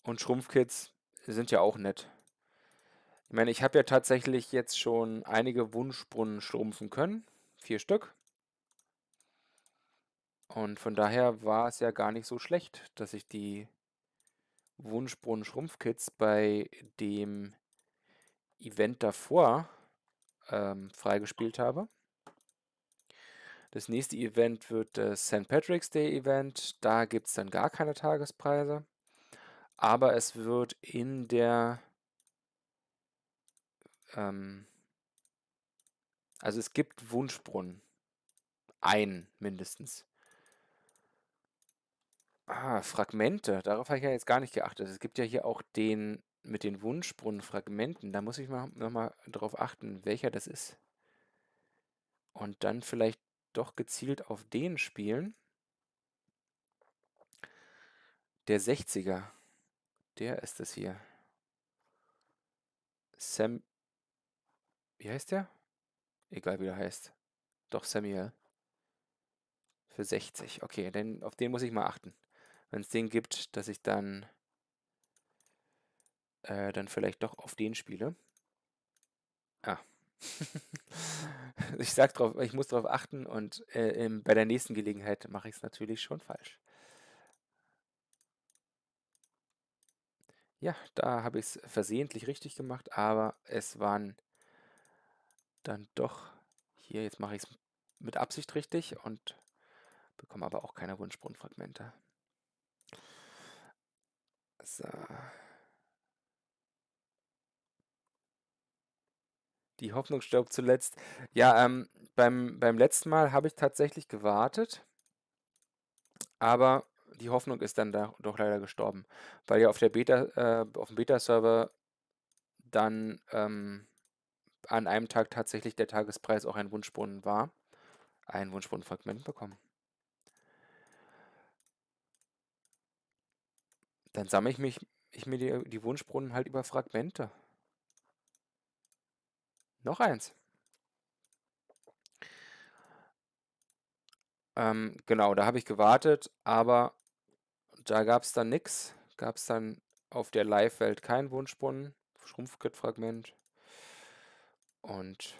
Und Schrumpfkits sind ja auch nett. Ich meine, ich habe ja tatsächlich jetzt schon einige Wunschbrunnen schrumpfen können. Vier Stück. Und von daher war es ja gar nicht so schlecht, dass ich die Wunschbrunnen-Schrumpfkits bei dem Event davor ähm, freigespielt habe. Das nächste Event wird das St. Patrick's Day Event. Da gibt es dann gar keine Tagespreise. Aber es wird in der... Ähm, also es gibt Wunschbrunnen. Ein mindestens. Ah, Fragmente. Darauf habe ich ja jetzt gar nicht geachtet. Es gibt ja hier auch den mit den Wunschbrunnenfragmenten, da muss ich mal nochmal drauf achten, welcher das ist. Und dann vielleicht doch gezielt auf den spielen. Der 60er. Der ist es hier. Sam. Wie heißt der? Egal wie der heißt. Doch Samuel. Für 60. Okay, denn auf den muss ich mal achten. Wenn es den gibt, dass ich dann äh, dann vielleicht doch auf den spiele. Ah. ich sag drauf, ich muss darauf achten und äh, im, bei der nächsten Gelegenheit mache ich es natürlich schon falsch. Ja, da habe ich es versehentlich richtig gemacht, aber es waren dann doch hier, jetzt mache ich es mit Absicht richtig und bekomme aber auch keine Wunschbrunnenfragmente. So. Die Hoffnung stirbt zuletzt. Ja, ähm, beim, beim letzten Mal habe ich tatsächlich gewartet, aber die Hoffnung ist dann da doch leider gestorben, weil ja auf der Beta, äh, auf dem Beta-Server dann ähm, an einem Tag tatsächlich der Tagespreis auch ein Wunschbrunnen war, ein Wunschbrunnenfragment bekommen. Dann sammle ich mich, ich mir die, die Wunschbrunnen halt über Fragmente. Noch eins. Ähm, genau, da habe ich gewartet, aber da gab es dann nichts. Gab es dann auf der Live-Welt kein Wunschbrunnen, Schrumpfkit-Fragment. Und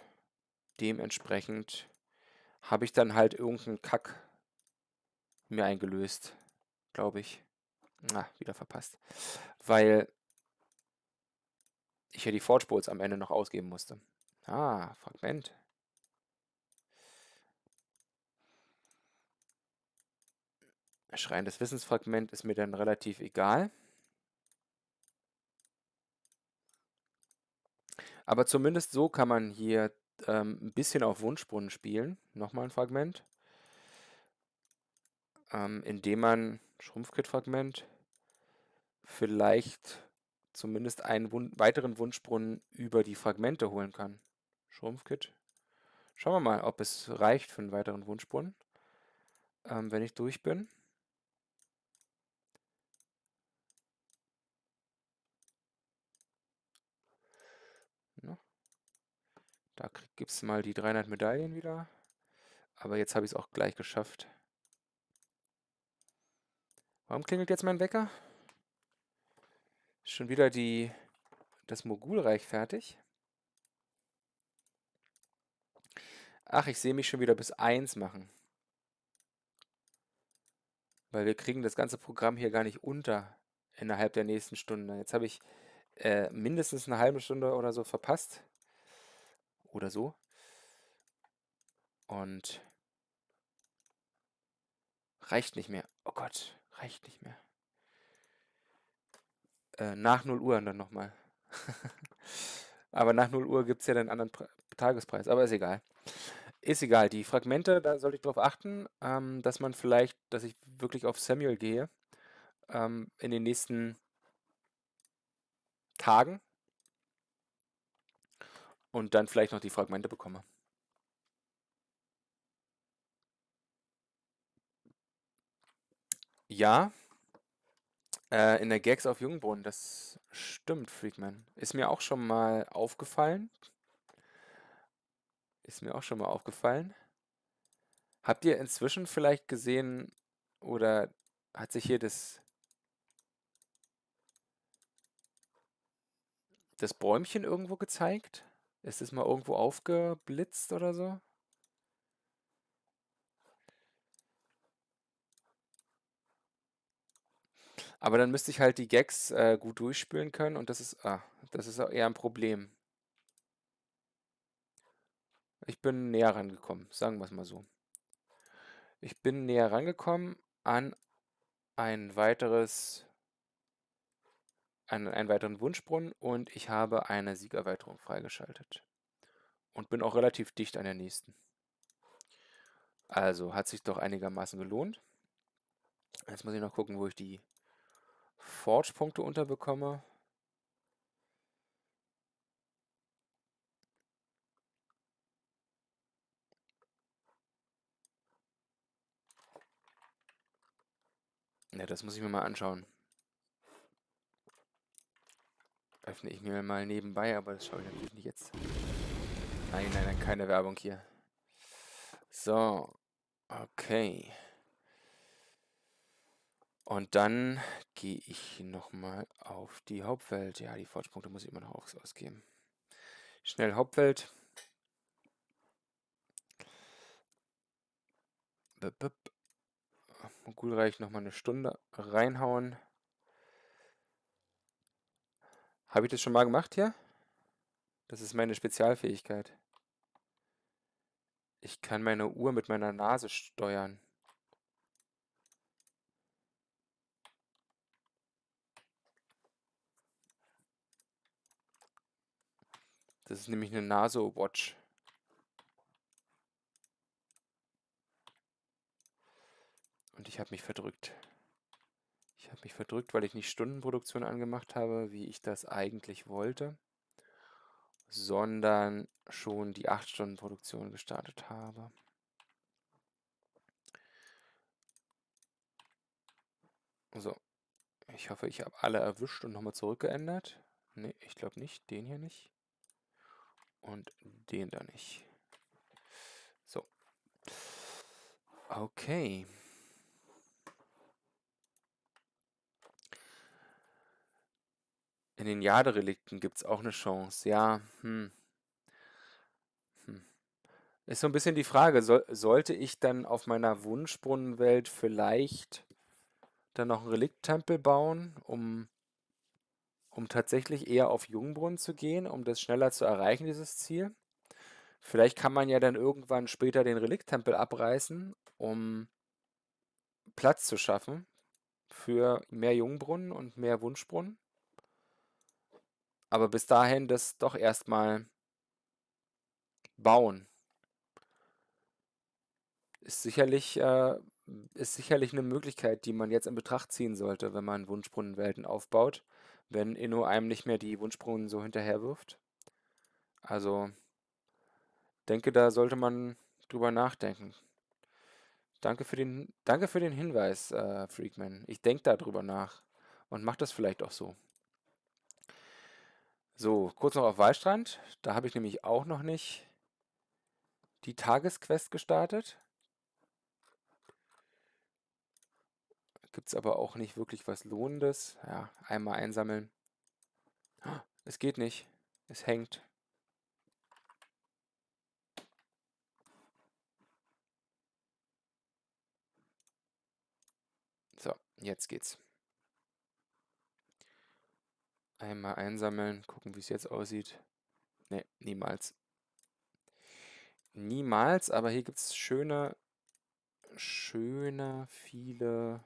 dementsprechend habe ich dann halt irgendeinen Kack mir eingelöst, glaube ich. Na, ah, wieder verpasst. Weil ich ja die Forge Bowls am Ende noch ausgeben musste. Ah, Fragment. Schrein des Wissensfragment ist mir dann relativ egal. Aber zumindest so kann man hier ähm, ein bisschen auf Wunschbrunnen spielen. Nochmal ein Fragment. Ähm, indem man Schrumpfkit-Fragment vielleicht zumindest einen Wun weiteren Wunschbrunnen über die Fragmente holen kann. Schrumpfkit. Schauen wir mal, ob es reicht für einen weiteren Wunschbrunnen. Ähm, wenn ich durch bin. Ja. Da gibt es mal die 300 Medaillen wieder. Aber jetzt habe ich es auch gleich geschafft. Warum klingelt jetzt mein Wecker? schon wieder die, das Mogulreich fertig. Ach, ich sehe mich schon wieder bis 1 machen. Weil wir kriegen das ganze Programm hier gar nicht unter innerhalb der nächsten Stunde. Jetzt habe ich äh, mindestens eine halbe Stunde oder so verpasst. Oder so. Und reicht nicht mehr. Oh Gott, reicht nicht mehr. Äh, nach 0 Uhr dann nochmal. Aber nach 0 Uhr gibt es ja den anderen Pre Tagespreis. Aber ist egal. Ist egal, die Fragmente, da sollte ich darauf achten, ähm, dass man vielleicht, dass ich wirklich auf Samuel gehe ähm, in den nächsten Tagen und dann vielleicht noch die Fragmente bekomme. Ja, äh, in der Gags auf Jungbrunnen, das stimmt, Freakman. Ist mir auch schon mal aufgefallen. Ist mir auch schon mal aufgefallen. Habt ihr inzwischen vielleicht gesehen oder hat sich hier das, das Bäumchen irgendwo gezeigt? Ist es mal irgendwo aufgeblitzt oder so? Aber dann müsste ich halt die Gags äh, gut durchspülen können und das ist, ah, das ist auch eher ein Problem. Ich bin näher rangekommen, sagen wir es mal so. Ich bin näher rangekommen an ein weiteres, an einen weiteren Wunschbrunnen und ich habe eine Siegerweiterung freigeschaltet. Und bin auch relativ dicht an der nächsten. Also hat sich doch einigermaßen gelohnt. Jetzt muss ich noch gucken, wo ich die Forge-Punkte unterbekomme. Ne, das muss ich mir mal anschauen. Öffne ich mir mal nebenbei, aber das schaue ich natürlich nicht jetzt. Nein, nein, nein, keine Werbung hier. So, okay. Und dann gehe ich nochmal auf die Hauptwelt. Ja, die Fortschritte muss ich immer noch ausgeben. Schnell Hauptwelt. Bup, bup. Gulreich nochmal eine Stunde reinhauen. Habe ich das schon mal gemacht hier? Das ist meine Spezialfähigkeit. Ich kann meine Uhr mit meiner Nase steuern. Das ist nämlich eine Nase-Watch. Und ich habe mich verdrückt. Ich habe mich verdrückt, weil ich nicht Stundenproduktion angemacht habe, wie ich das eigentlich wollte, sondern schon die 8-Stunden-Produktion gestartet habe. So, ich hoffe, ich habe alle erwischt und nochmal zurückgeändert. Ne, ich glaube nicht. Den hier nicht. Und den da nicht. So. Okay. In den Jade-Relikten gibt es auch eine Chance, ja, hm. Hm. Ist so ein bisschen die Frage, soll sollte ich dann auf meiner Wunschbrunnenwelt vielleicht dann noch 'n Relikttempel bauen, um um tatsächlich eher auf Jungbrunnen zu gehen, um das schneller zu erreichen, dieses Ziel? Vielleicht kann man ja dann irgendwann später den Relikttempel abreißen, um Platz zu schaffen für mehr Jungbrunnen und mehr Wunschbrunnen? Aber bis dahin das doch erstmal bauen. Ist sicherlich, äh, ist sicherlich eine Möglichkeit, die man jetzt in Betracht ziehen sollte, wenn man Wunschbrunnenwelten aufbaut, wenn Inno einem nicht mehr die Wunschbrunnen so hinterherwirft. Also denke, da sollte man drüber nachdenken. Danke für den, danke für den Hinweis, äh, Freakman. Ich denke darüber nach und mache das vielleicht auch so. So, kurz noch auf Wallstrand. Da habe ich nämlich auch noch nicht die Tagesquest gestartet. Gibt es aber auch nicht wirklich was Lohnendes. Ja, einmal einsammeln. Es geht nicht. Es hängt. So, jetzt geht's. Einmal einsammeln, gucken, wie es jetzt aussieht. Ne, niemals. Niemals, aber hier gibt es schöne, schöne, viele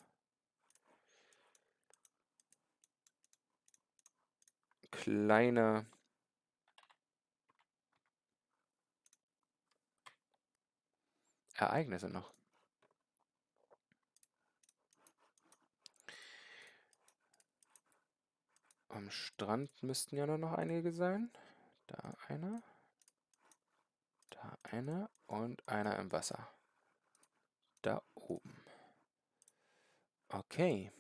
kleine Ereignisse noch. Am Strand müssten ja nur noch einige sein. Da einer. Da einer. Und einer im Wasser. Da oben. Okay.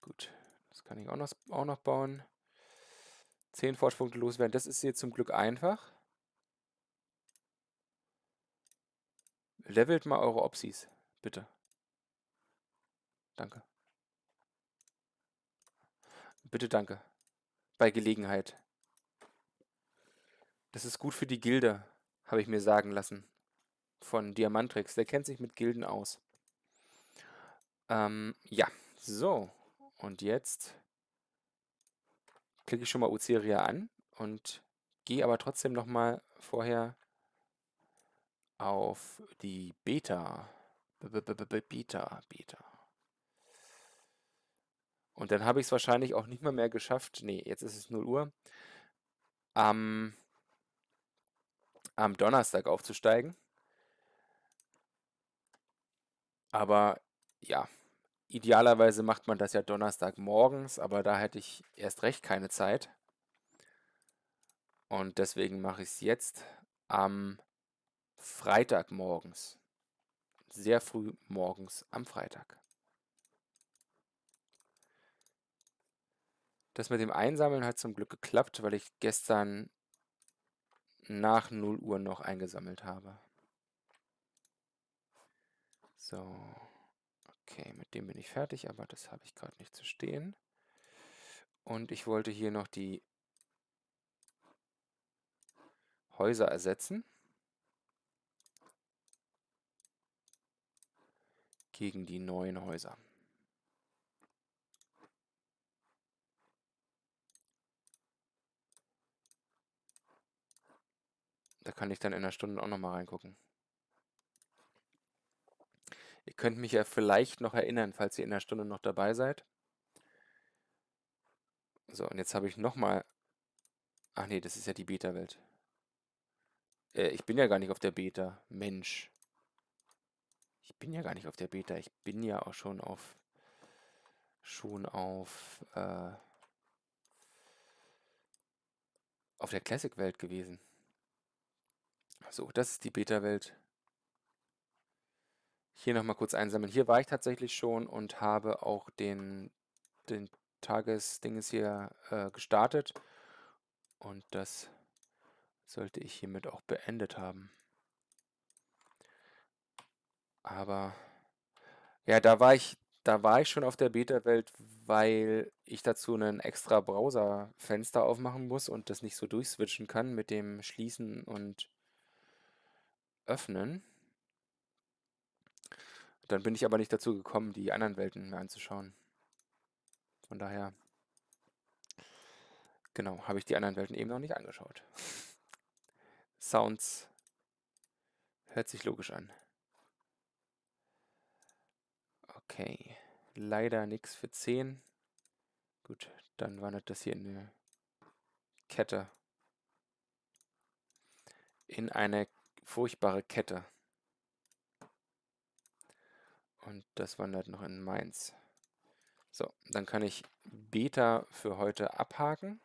Gut. Das kann ich auch noch, auch noch bauen. Zehn Forschpunkte loswerden. Das ist hier zum Glück einfach. Levelt mal eure Opsis, bitte. Danke. Bitte danke. Bei Gelegenheit. Das ist gut für die Gilde, habe ich mir sagen lassen. Von Diamantrix. Der kennt sich mit Gilden aus. Ähm, ja, so. Und jetzt klicke ich schon mal Uceria an und gehe aber trotzdem nochmal vorher auf die Beta. B -b -b Beta, Beta. Und dann habe ich es wahrscheinlich auch nicht mal mehr geschafft. Nee, jetzt ist es 0 Uhr. Am, am Donnerstag aufzusteigen. Aber ja, idealerweise macht man das ja Donnerstag morgens, aber da hätte ich erst recht keine Zeit. Und deswegen mache ich es jetzt am Freitag morgens. Sehr früh morgens am Freitag. Das mit dem Einsammeln hat zum Glück geklappt, weil ich gestern nach 0 Uhr noch eingesammelt habe. So, okay, mit dem bin ich fertig, aber das habe ich gerade nicht zu stehen. Und ich wollte hier noch die Häuser ersetzen. Gegen die neuen Häuser. Da kann ich dann in einer Stunde auch nochmal reingucken. Ihr könnt mich ja vielleicht noch erinnern, falls ihr in einer Stunde noch dabei seid. So, und jetzt habe ich nochmal... Ach nee, das ist ja die Beta-Welt. Äh, ich bin ja gar nicht auf der Beta. Mensch. Ich bin ja gar nicht auf der Beta. Ich bin ja auch schon auf... Schon auf... Äh, auf der Classic-Welt gewesen. So, das ist die Beta-Welt. Hier nochmal kurz einsammeln. Hier war ich tatsächlich schon und habe auch den, den Tagesdinges hier äh, gestartet. Und das sollte ich hiermit auch beendet haben. Aber ja, da war ich, da war ich schon auf der Beta-Welt, weil ich dazu ein extra Browser-Fenster aufmachen muss und das nicht so durchswitchen kann mit dem Schließen und öffnen. Dann bin ich aber nicht dazu gekommen, die anderen Welten mir anzuschauen. Von daher, genau, habe ich die anderen Welten eben noch nicht angeschaut. Sounds hört sich logisch an. Okay, leider nichts für 10. Gut, dann wandert das hier in eine Kette. In eine furchtbare Kette. Und das wandert noch in Mainz. So, dann kann ich Beta für heute abhaken.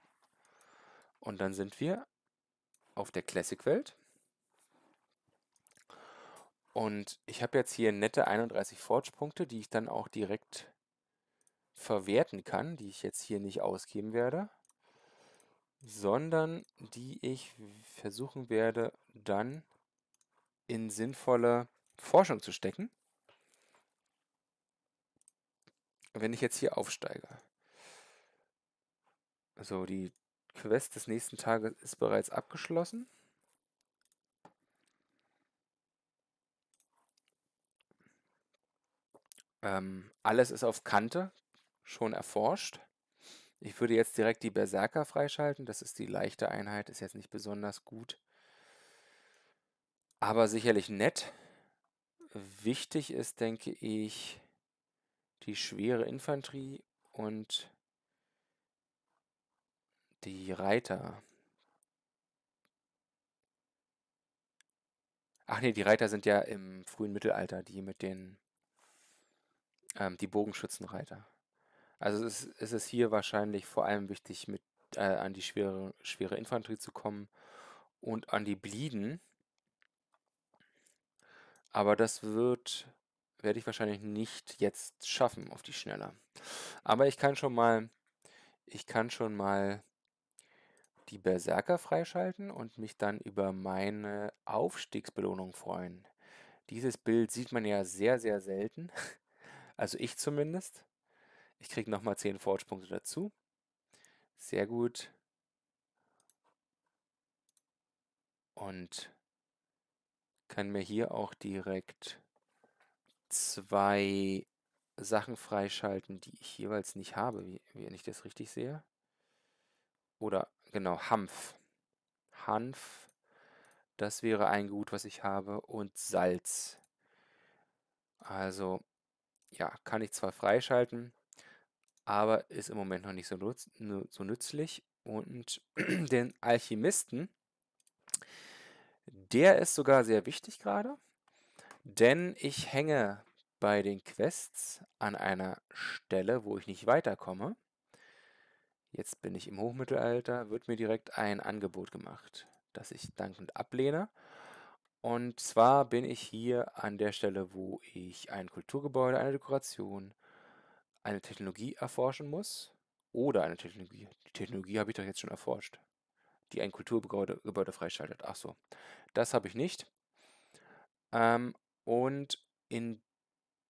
Und dann sind wir auf der Classic-Welt. Und ich habe jetzt hier nette 31 Forge-Punkte, die ich dann auch direkt verwerten kann, die ich jetzt hier nicht ausgeben werde, sondern die ich versuchen werde, dann in sinnvolle Forschung zu stecken. Wenn ich jetzt hier aufsteige. Also die Quest des nächsten Tages ist bereits abgeschlossen. Ähm, alles ist auf Kante schon erforscht. Ich würde jetzt direkt die Berserker freischalten. Das ist die leichte Einheit, ist jetzt nicht besonders gut aber sicherlich nett. Wichtig ist, denke ich, die schwere Infanterie und die Reiter. Ach nee, die Reiter sind ja im frühen Mittelalter, die mit den ähm, die Bogenschützenreiter. Also es ist, es ist hier wahrscheinlich vor allem wichtig, mit äh, an die schwere, schwere Infanterie zu kommen und an die Bliden aber das wird, werde ich wahrscheinlich nicht jetzt schaffen auf die Schnelle. Aber ich kann schon mal, ich kann schon mal die Berserker freischalten und mich dann über meine Aufstiegsbelohnung freuen. Dieses Bild sieht man ja sehr, sehr selten. Also ich zumindest. Ich kriege nochmal 10 Forge-Punkte dazu. Sehr gut. Und kann mir hier auch direkt zwei Sachen freischalten, die ich jeweils nicht habe, wie, wenn ich das richtig sehe. Oder genau, Hanf. Hanf, das wäre ein Gut, was ich habe. Und Salz. Also, ja, kann ich zwar freischalten, aber ist im Moment noch nicht so, nutz, so nützlich. Und den Alchemisten der ist sogar sehr wichtig gerade, denn ich hänge bei den Quests an einer Stelle, wo ich nicht weiterkomme. Jetzt bin ich im Hochmittelalter, wird mir direkt ein Angebot gemacht, das ich dankend ablehne. Und zwar bin ich hier an der Stelle, wo ich ein Kulturgebäude, eine Dekoration, eine Technologie erforschen muss. Oder eine Technologie. Die Technologie habe ich doch jetzt schon erforscht die ein Kulturgebäude Gebäude freischaltet. Ach so, das habe ich nicht. Ähm, und in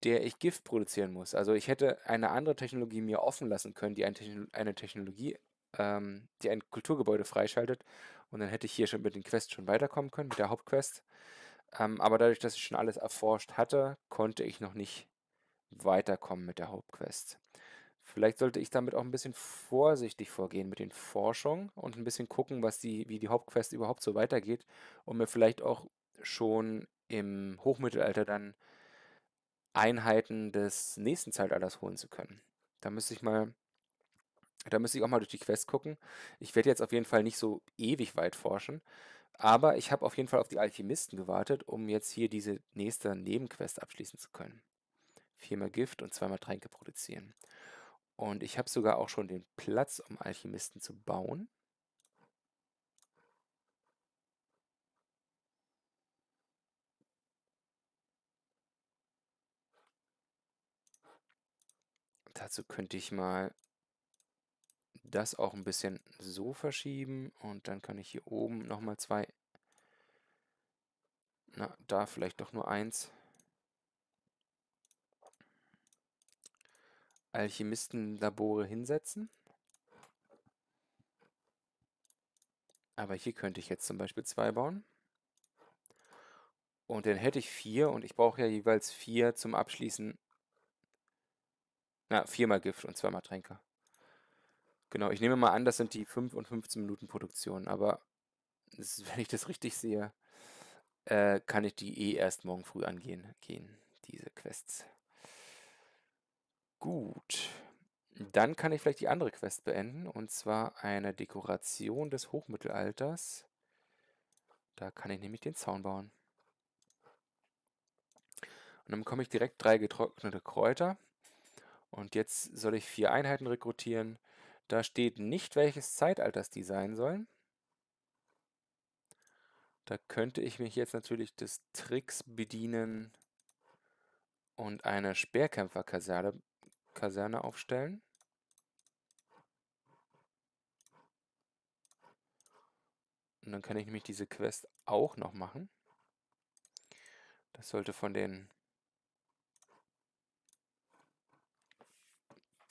der ich Gift produzieren muss. Also ich hätte eine andere Technologie mir offen lassen können, die ein Techno eine Technologie, ähm, die ein Kulturgebäude freischaltet. Und dann hätte ich hier schon mit den Quests schon weiterkommen können, mit der Hauptquest. Ähm, aber dadurch, dass ich schon alles erforscht hatte, konnte ich noch nicht weiterkommen mit der Hauptquest. Vielleicht sollte ich damit auch ein bisschen vorsichtig vorgehen mit den Forschungen und ein bisschen gucken, was die, wie die Hauptquest überhaupt so weitergeht und mir vielleicht auch schon im Hochmittelalter dann Einheiten des nächsten Zeitalters holen zu können. Da müsste ich mal, da müsste ich auch mal durch die Quest gucken. Ich werde jetzt auf jeden Fall nicht so ewig weit forschen, aber ich habe auf jeden Fall auf die Alchemisten gewartet, um jetzt hier diese nächste Nebenquest abschließen zu können. Viermal Gift und zweimal Tränke produzieren. Und ich habe sogar auch schon den Platz, um Alchemisten zu bauen. Dazu könnte ich mal das auch ein bisschen so verschieben und dann kann ich hier oben nochmal zwei, na, da vielleicht doch nur eins. Alchemistenlabore hinsetzen. Aber hier könnte ich jetzt zum Beispiel zwei bauen. Und dann hätte ich vier und ich brauche ja jeweils vier zum Abschließen. Na, viermal Gift und zweimal Tränke. Genau, ich nehme mal an, das sind die 5 und 15 Minuten Produktion, aber ist, wenn ich das richtig sehe, äh, kann ich die eh erst morgen früh angehen, gehen, diese Quests. Gut. Dann kann ich vielleicht die andere Quest beenden, und zwar eine Dekoration des Hochmittelalters. Da kann ich nämlich den Zaun bauen. Und dann bekomme ich direkt drei getrocknete Kräuter. Und jetzt soll ich vier Einheiten rekrutieren. Da steht nicht, welches Zeitalters die sein sollen. Da könnte ich mich jetzt natürlich des Tricks bedienen und eine Speerkämpferkaserne Kaserne aufstellen. Und dann kann ich nämlich diese Quest auch noch machen. Das sollte von den...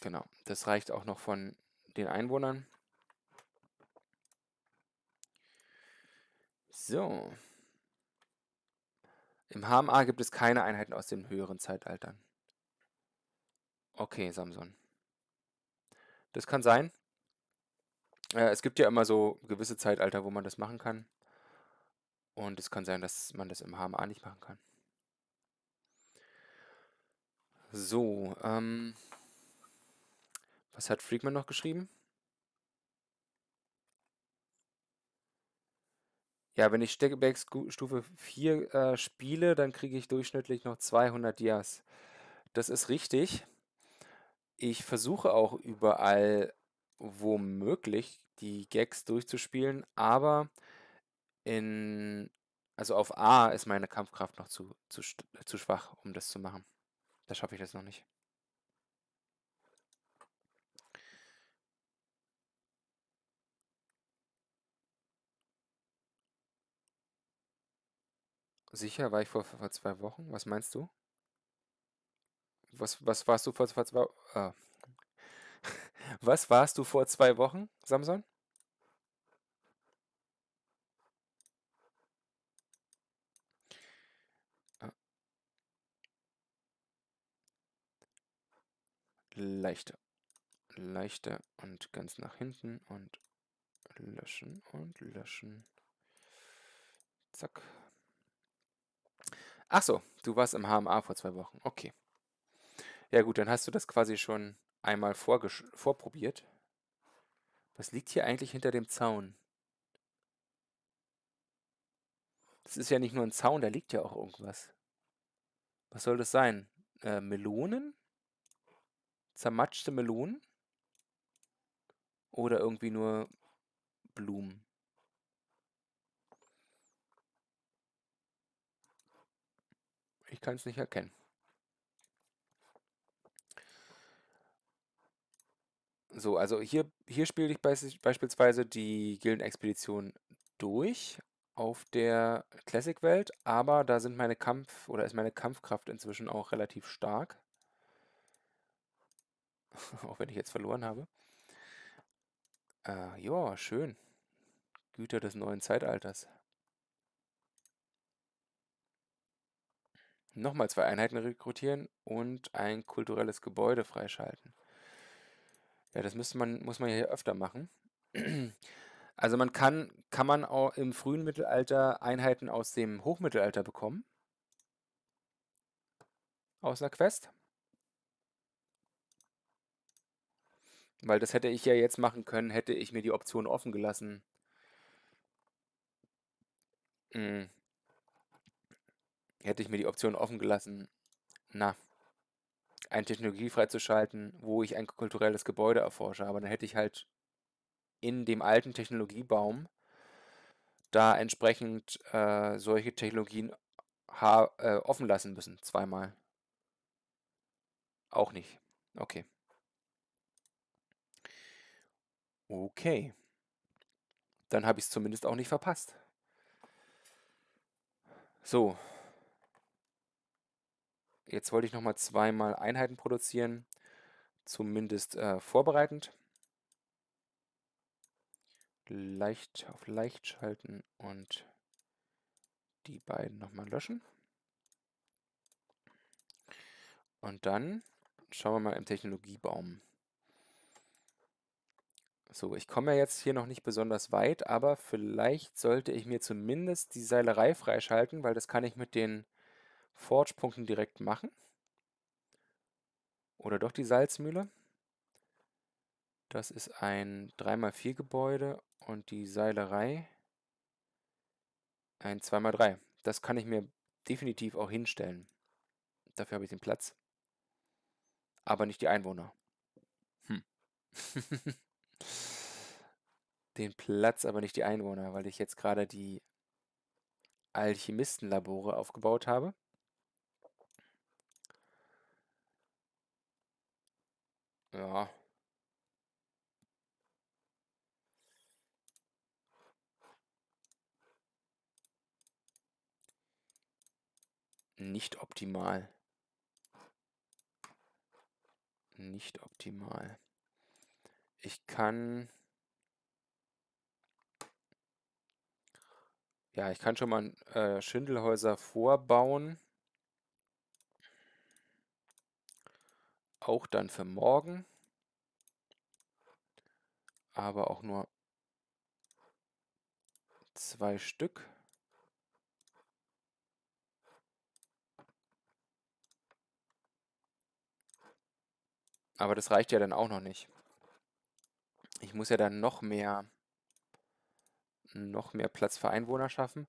Genau, das reicht auch noch von den Einwohnern. So. Im HMA gibt es keine Einheiten aus den höheren Zeitaltern. Okay, Samson. Das kann sein. Äh, es gibt ja immer so gewisse Zeitalter, wo man das machen kann. Und es kann sein, dass man das im HMA nicht machen kann. So, ähm, was hat Friedman noch geschrieben? Ja, wenn ich Steckeberg Stufe 4 äh, spiele, dann kriege ich durchschnittlich noch 200 Dias. Das ist richtig. Ich versuche auch überall womöglich die Gags durchzuspielen, aber in also auf A ist meine Kampfkraft noch zu, zu, zu schwach, um das zu machen. Da schaffe ich das noch nicht. Sicher war ich vor, vor zwei Wochen. Was meinst du? was, was warst du vor, vor zwei äh, Was warst du vor zwei Wochen, Samson? Äh. Leichter. Leichter und ganz nach hinten und löschen und löschen. Zack. Ach so, du warst im HMA vor zwei Wochen. Okay. Ja gut, dann hast du das quasi schon einmal vorprobiert. Was liegt hier eigentlich hinter dem Zaun? Das ist ja nicht nur ein Zaun, da liegt ja auch irgendwas. Was soll das sein? Äh, Melonen? Zermatschte Melonen? Oder irgendwie nur Blumen? Ich kann es nicht erkennen. So, also hier, hier spiele ich beispielsweise die Gildenexpedition durch auf der Classic-Welt, aber da sind meine Kampf- oder ist meine Kampfkraft inzwischen auch relativ stark. auch wenn ich jetzt verloren habe. Äh, ja, schön. Güter des neuen Zeitalters. Nochmal zwei Einheiten rekrutieren und ein kulturelles Gebäude freischalten. Ja, das müsste man, muss man ja hier öfter machen. Also man kann, kann man auch im frühen Mittelalter Einheiten aus dem Hochmittelalter bekommen. Aus einer Quest. Weil das hätte ich ja jetzt machen können, hätte ich mir die Option offen gelassen. Hm. Hätte ich mir die Option offen gelassen. Na, eine Technologie freizuschalten, wo ich ein kulturelles Gebäude erforsche. Aber dann hätte ich halt in dem alten Technologiebaum da entsprechend äh, solche Technologien äh, offen lassen müssen, zweimal. Auch nicht. Okay. Okay. Dann habe ich es zumindest auch nicht verpasst. So, Jetzt wollte ich nochmal zweimal Einheiten produzieren, zumindest äh, vorbereitend. Leicht auf leicht schalten und die beiden nochmal löschen. Und dann schauen wir mal im Technologiebaum. So, ich komme ja jetzt hier noch nicht besonders weit, aber vielleicht sollte ich mir zumindest die Seilerei freischalten, weil das kann ich mit den Forge-Punkten direkt machen? Oder doch die Salzmühle? Das ist ein 3x4 Gebäude und die Seilerei ein 2x3. Das kann ich mir definitiv auch hinstellen. Dafür habe ich den Platz. Aber nicht die Einwohner. Hm. den Platz, aber nicht die Einwohner, weil ich jetzt gerade die Alchemistenlabore aufgebaut habe. Ja. Nicht optimal. Nicht optimal. Ich kann... Ja, ich kann schon mal äh, Schindelhäuser vorbauen. auch dann für morgen, aber auch nur zwei Stück. Aber das reicht ja dann auch noch nicht. Ich muss ja dann noch mehr, noch mehr Platz für Einwohner schaffen.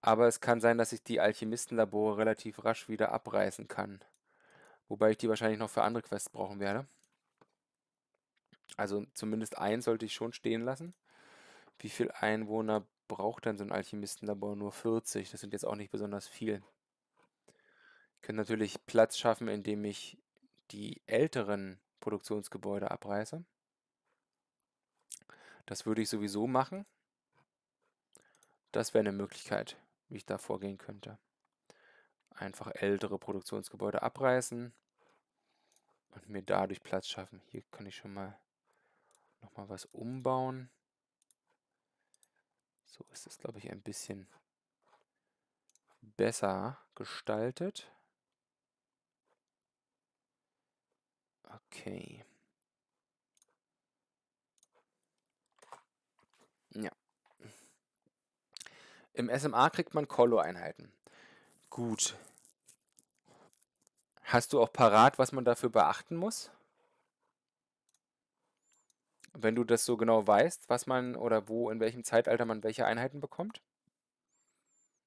Aber es kann sein, dass ich die Alchemistenlabore relativ rasch wieder abreißen kann. Wobei ich die wahrscheinlich noch für andere Quests brauchen werde. Also zumindest eins sollte ich schon stehen lassen. Wie viele Einwohner braucht dann so ein Alchemistenlabor? Nur 40. Das sind jetzt auch nicht besonders viel. Ich könnte natürlich Platz schaffen, indem ich die älteren Produktionsgebäude abreiße. Das würde ich sowieso machen. Das wäre eine Möglichkeit, wie ich da vorgehen könnte einfach ältere Produktionsgebäude abreißen und mir dadurch Platz schaffen. Hier kann ich schon mal nochmal was umbauen. So ist es, glaube ich, ein bisschen besser gestaltet. Okay. Ja. Im SMA kriegt man Kollo-Einheiten. Gut. Hast du auch parat, was man dafür beachten muss? Wenn du das so genau weißt, was man oder wo, in welchem Zeitalter man welche Einheiten bekommt?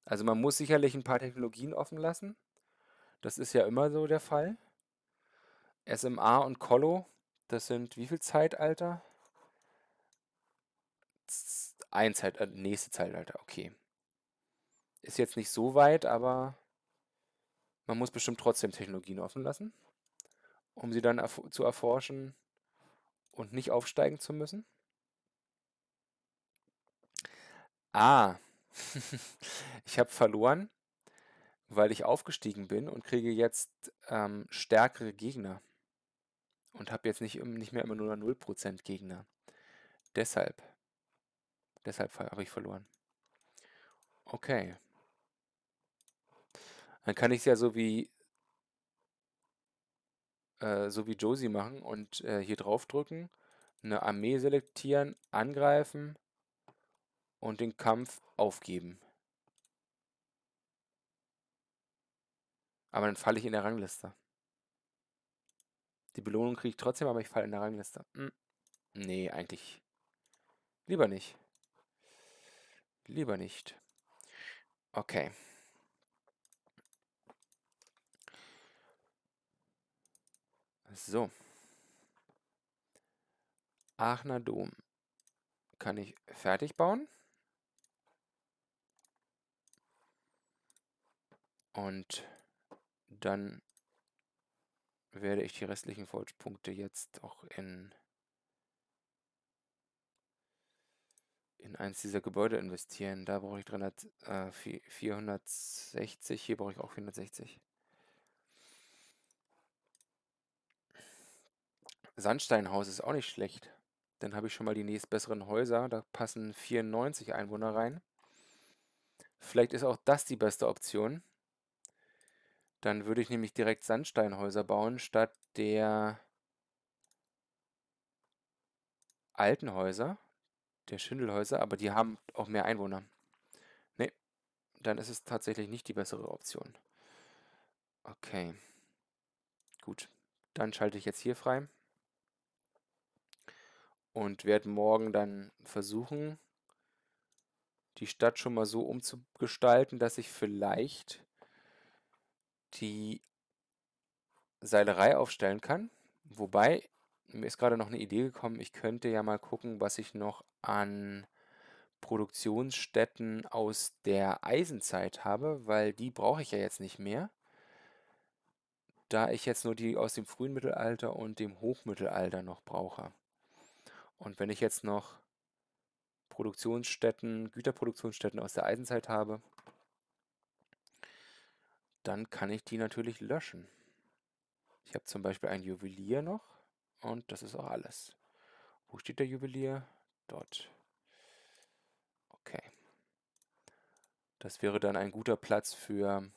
Also man muss sicherlich ein paar Technologien offen lassen. Das ist ja immer so der Fall. SMA und Colo, das sind wie viel Zeitalter? Ein Zeitalter, äh, nächste Zeitalter, okay. Ist jetzt nicht so weit, aber man muss bestimmt trotzdem Technologien offen lassen, um sie dann erf zu erforschen und nicht aufsteigen zu müssen. Ah, ich habe verloren, weil ich aufgestiegen bin und kriege jetzt ähm, stärkere Gegner. Und habe jetzt nicht, nicht mehr immer nur 0% Gegner. Deshalb. Deshalb habe ich verloren. Okay, dann kann ich es ja so wie äh, so wie Josie machen und äh, hier drauf drücken, eine Armee selektieren, angreifen und den Kampf aufgeben. Aber dann falle ich in der Rangliste. Die Belohnung kriege ich trotzdem, aber ich falle in der Rangliste. Hm. Nee, eigentlich lieber nicht. Lieber nicht. Okay. So. Aachener Dom. Kann ich fertig bauen? Und dann werde ich die restlichen Forge-Punkte jetzt auch in, in eins dieser Gebäude investieren. Da brauche ich 300, äh, 460, hier brauche ich auch 460. Sandsteinhaus ist auch nicht schlecht. Dann habe ich schon mal die nächstbesseren Häuser. Da passen 94 Einwohner rein. Vielleicht ist auch das die beste Option. Dann würde ich nämlich direkt Sandsteinhäuser bauen, statt der alten Häuser, der Schindelhäuser, aber die haben auch mehr Einwohner. Nee, dann ist es tatsächlich nicht die bessere Option. Okay. Gut, dann schalte ich jetzt hier frei. Und werde morgen dann versuchen, die Stadt schon mal so umzugestalten, dass ich vielleicht die Seilerei aufstellen kann. Wobei, mir ist gerade noch eine Idee gekommen, ich könnte ja mal gucken, was ich noch an Produktionsstätten aus der Eisenzeit habe, weil die brauche ich ja jetzt nicht mehr. Da ich jetzt nur die aus dem frühen Mittelalter und dem Hochmittelalter noch brauche. Und wenn ich jetzt noch Produktionsstätten, Güterproduktionsstätten aus der Eisenzeit habe, dann kann ich die natürlich löschen. Ich habe zum Beispiel einen Juwelier noch und das ist auch alles. Wo steht der Juwelier? Dort. Okay. Das wäre dann ein guter Platz für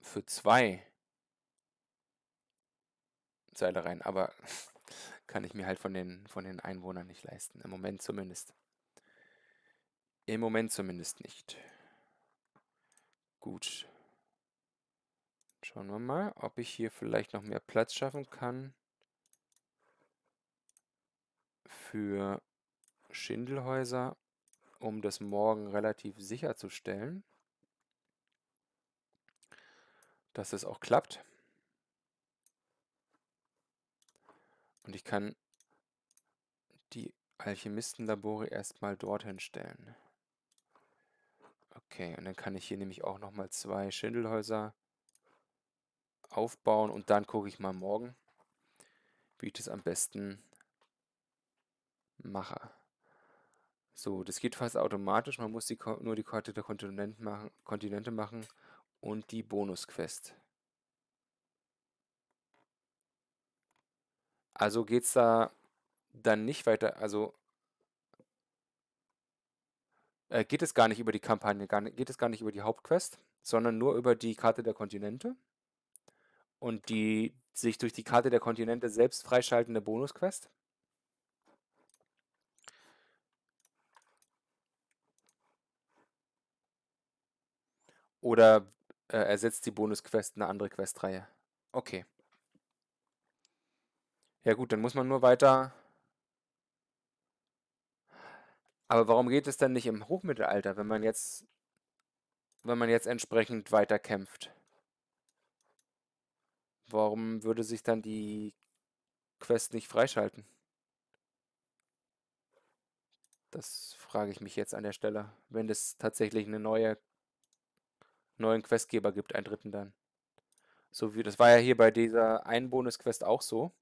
für zwei Seile rein, aber kann ich mir halt von den, von den Einwohnern nicht leisten. Im Moment zumindest. Im Moment zumindest nicht. Gut. Schauen wir mal, ob ich hier vielleicht noch mehr Platz schaffen kann für Schindelhäuser, um das morgen relativ sicherzustellen, dass es das auch klappt. Und ich kann die Alchemistenlabore erstmal dorthin stellen. Okay, und dann kann ich hier nämlich auch nochmal zwei Schindelhäuser aufbauen und dann gucke ich mal morgen, wie ich das am besten mache. So, das geht fast automatisch. Man muss die, nur die Karte der Kontinente machen, Kontinente machen und die Bonusquest. Also geht es da dann nicht weiter, also äh, geht es gar nicht über die Kampagne, gar nicht, geht es gar nicht über die Hauptquest, sondern nur über die Karte der Kontinente und die sich durch die Karte der Kontinente selbst freischaltende Bonusquest. Oder äh, ersetzt die Bonusquest eine andere Questreihe? Okay. Ja gut, dann muss man nur weiter. Aber warum geht es dann nicht im Hochmittelalter, wenn man jetzt, wenn man jetzt entsprechend weiter kämpft? Warum würde sich dann die Quest nicht freischalten? Das frage ich mich jetzt an der Stelle, wenn es tatsächlich einen neue, neuen Questgeber gibt, einen dritten dann. So wie das war ja hier bei dieser einen Bonus-Quest auch so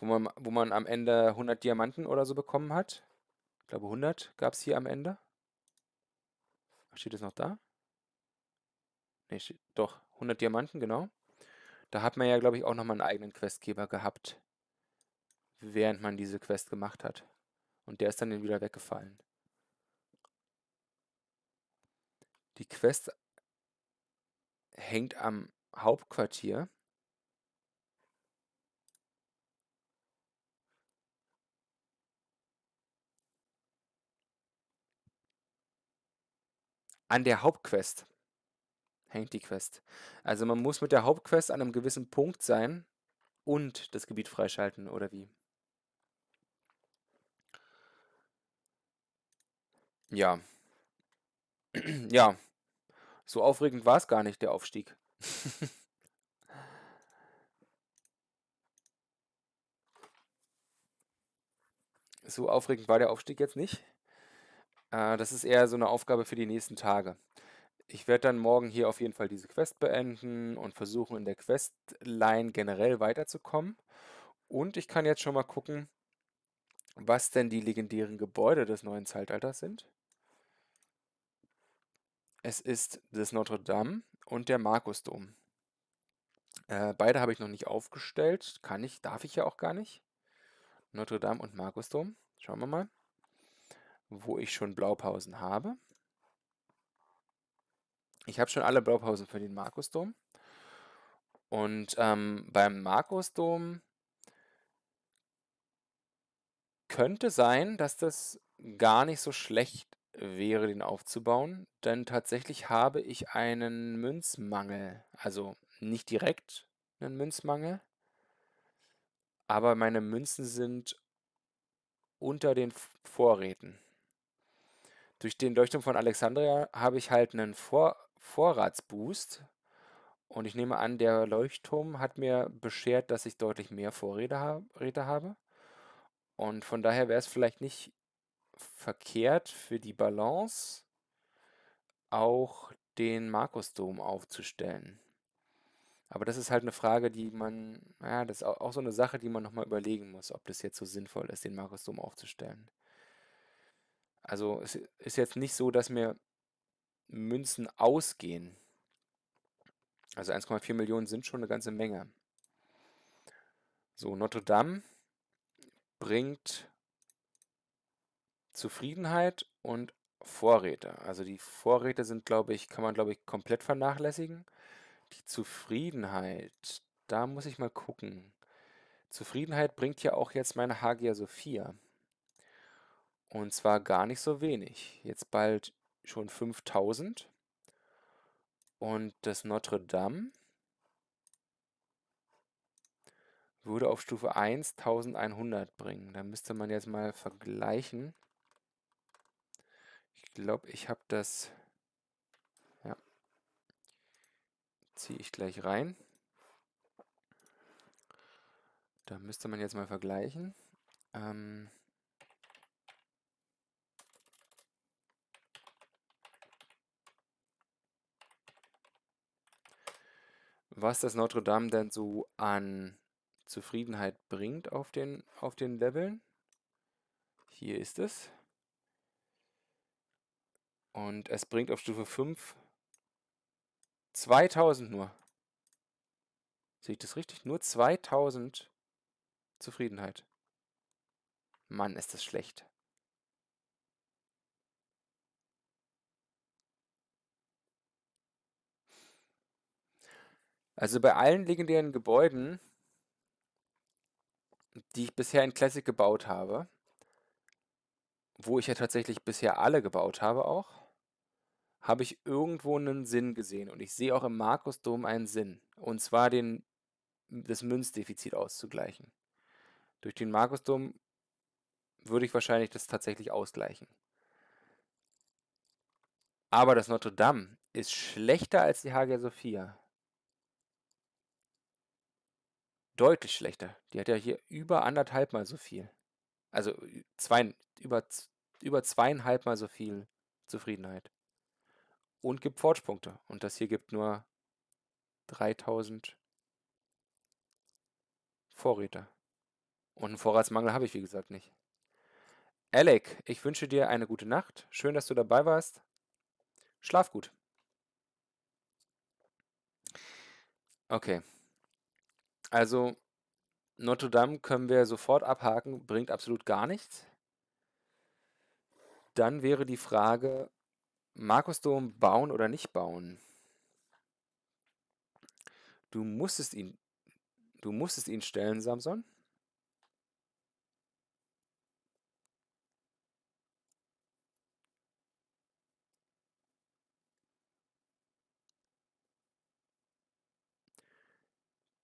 wo man, wo man am Ende 100 Diamanten oder so bekommen hat. Ich glaube, 100 gab es hier am Ende. Steht es noch da? Nee, steht, doch, 100 Diamanten, genau. Da hat man ja, glaube ich, auch nochmal einen eigenen Questgeber gehabt, während man diese Quest gemacht hat. Und der ist dann wieder weggefallen. Die Quest hängt am Hauptquartier. an der Hauptquest hängt die Quest. Also man muss mit der Hauptquest an einem gewissen Punkt sein und das Gebiet freischalten, oder wie? Ja. ja. So aufregend war es gar nicht, der Aufstieg. so aufregend war der Aufstieg jetzt nicht. Äh, das ist eher so eine Aufgabe für die nächsten Tage. Ich werde dann morgen hier auf jeden Fall diese Quest beenden und versuchen, in der Questline generell weiterzukommen. Und ich kann jetzt schon mal gucken, was denn die legendären Gebäude des neuen Zeitalters sind. Es ist das Notre Dame und der Markusdom. Äh, beide habe ich noch nicht aufgestellt. Kann ich, darf ich ja auch gar nicht. Notre Dame und Markusdom. Schauen wir mal wo ich schon Blaupausen habe. Ich habe schon alle Blaupausen für den Markusdom. Und ähm, beim Markusdom könnte sein, dass das gar nicht so schlecht wäre, den aufzubauen, denn tatsächlich habe ich einen Münzmangel. Also nicht direkt einen Münzmangel, aber meine Münzen sind unter den Vorräten. Durch den Leuchtturm von Alexandria habe ich halt einen Vor Vorratsboost. Und ich nehme an, der Leuchtturm hat mir beschert, dass ich deutlich mehr Vorräte Räte habe. Und von daher wäre es vielleicht nicht verkehrt für die Balance auch den Markusdom aufzustellen. Aber das ist halt eine Frage, die man, ja, das ist auch so eine Sache, die man nochmal überlegen muss, ob das jetzt so sinnvoll ist, den Markusdom aufzustellen. Also es ist jetzt nicht so, dass mir Münzen ausgehen. Also 1,4 Millionen sind schon eine ganze Menge. So, Notre Dame bringt Zufriedenheit und Vorräte. Also die Vorräte sind, glaube ich, kann man, glaube ich, komplett vernachlässigen. Die Zufriedenheit, da muss ich mal gucken. Zufriedenheit bringt ja auch jetzt meine Hagia Sophia. Und zwar gar nicht so wenig. Jetzt bald schon 5000. Und das Notre Dame würde auf Stufe 1 1100 bringen. Da müsste man jetzt mal vergleichen. Ich glaube, ich habe das... Ja. Ziehe ich gleich rein. Da müsste man jetzt mal vergleichen. Ähm was das Notre Dame denn so an Zufriedenheit bringt auf den, auf den Leveln. Hier ist es. Und es bringt auf Stufe 5 2000 nur. Sehe ich das richtig? Nur 2000 Zufriedenheit. Mann, ist das schlecht. Also bei allen legendären Gebäuden, die ich bisher in Classic gebaut habe, wo ich ja tatsächlich bisher alle gebaut habe auch, habe ich irgendwo einen Sinn gesehen. Und ich sehe auch im Markusdom einen Sinn. Und zwar den, das Münzdefizit auszugleichen. Durch den Markusdom würde ich wahrscheinlich das tatsächlich ausgleichen. Aber das Notre Dame ist schlechter als die Hagia Sophia. Deutlich schlechter. Die hat ja hier über anderthalb mal so viel. Also zwei, über, über zweieinhalb mal so viel Zufriedenheit. Und gibt Forge-Punkte. Und das hier gibt nur 3000 Vorräte. Und einen Vorratsmangel habe ich, wie gesagt, nicht. Alec, ich wünsche dir eine gute Nacht. Schön, dass du dabei warst. Schlaf gut. Okay. Also Notre Dame können wir sofort abhaken, bringt absolut gar nichts. Dann wäre die Frage, Markusdom bauen oder nicht bauen? Du musstest ihn, du musstest ihn stellen, Samson.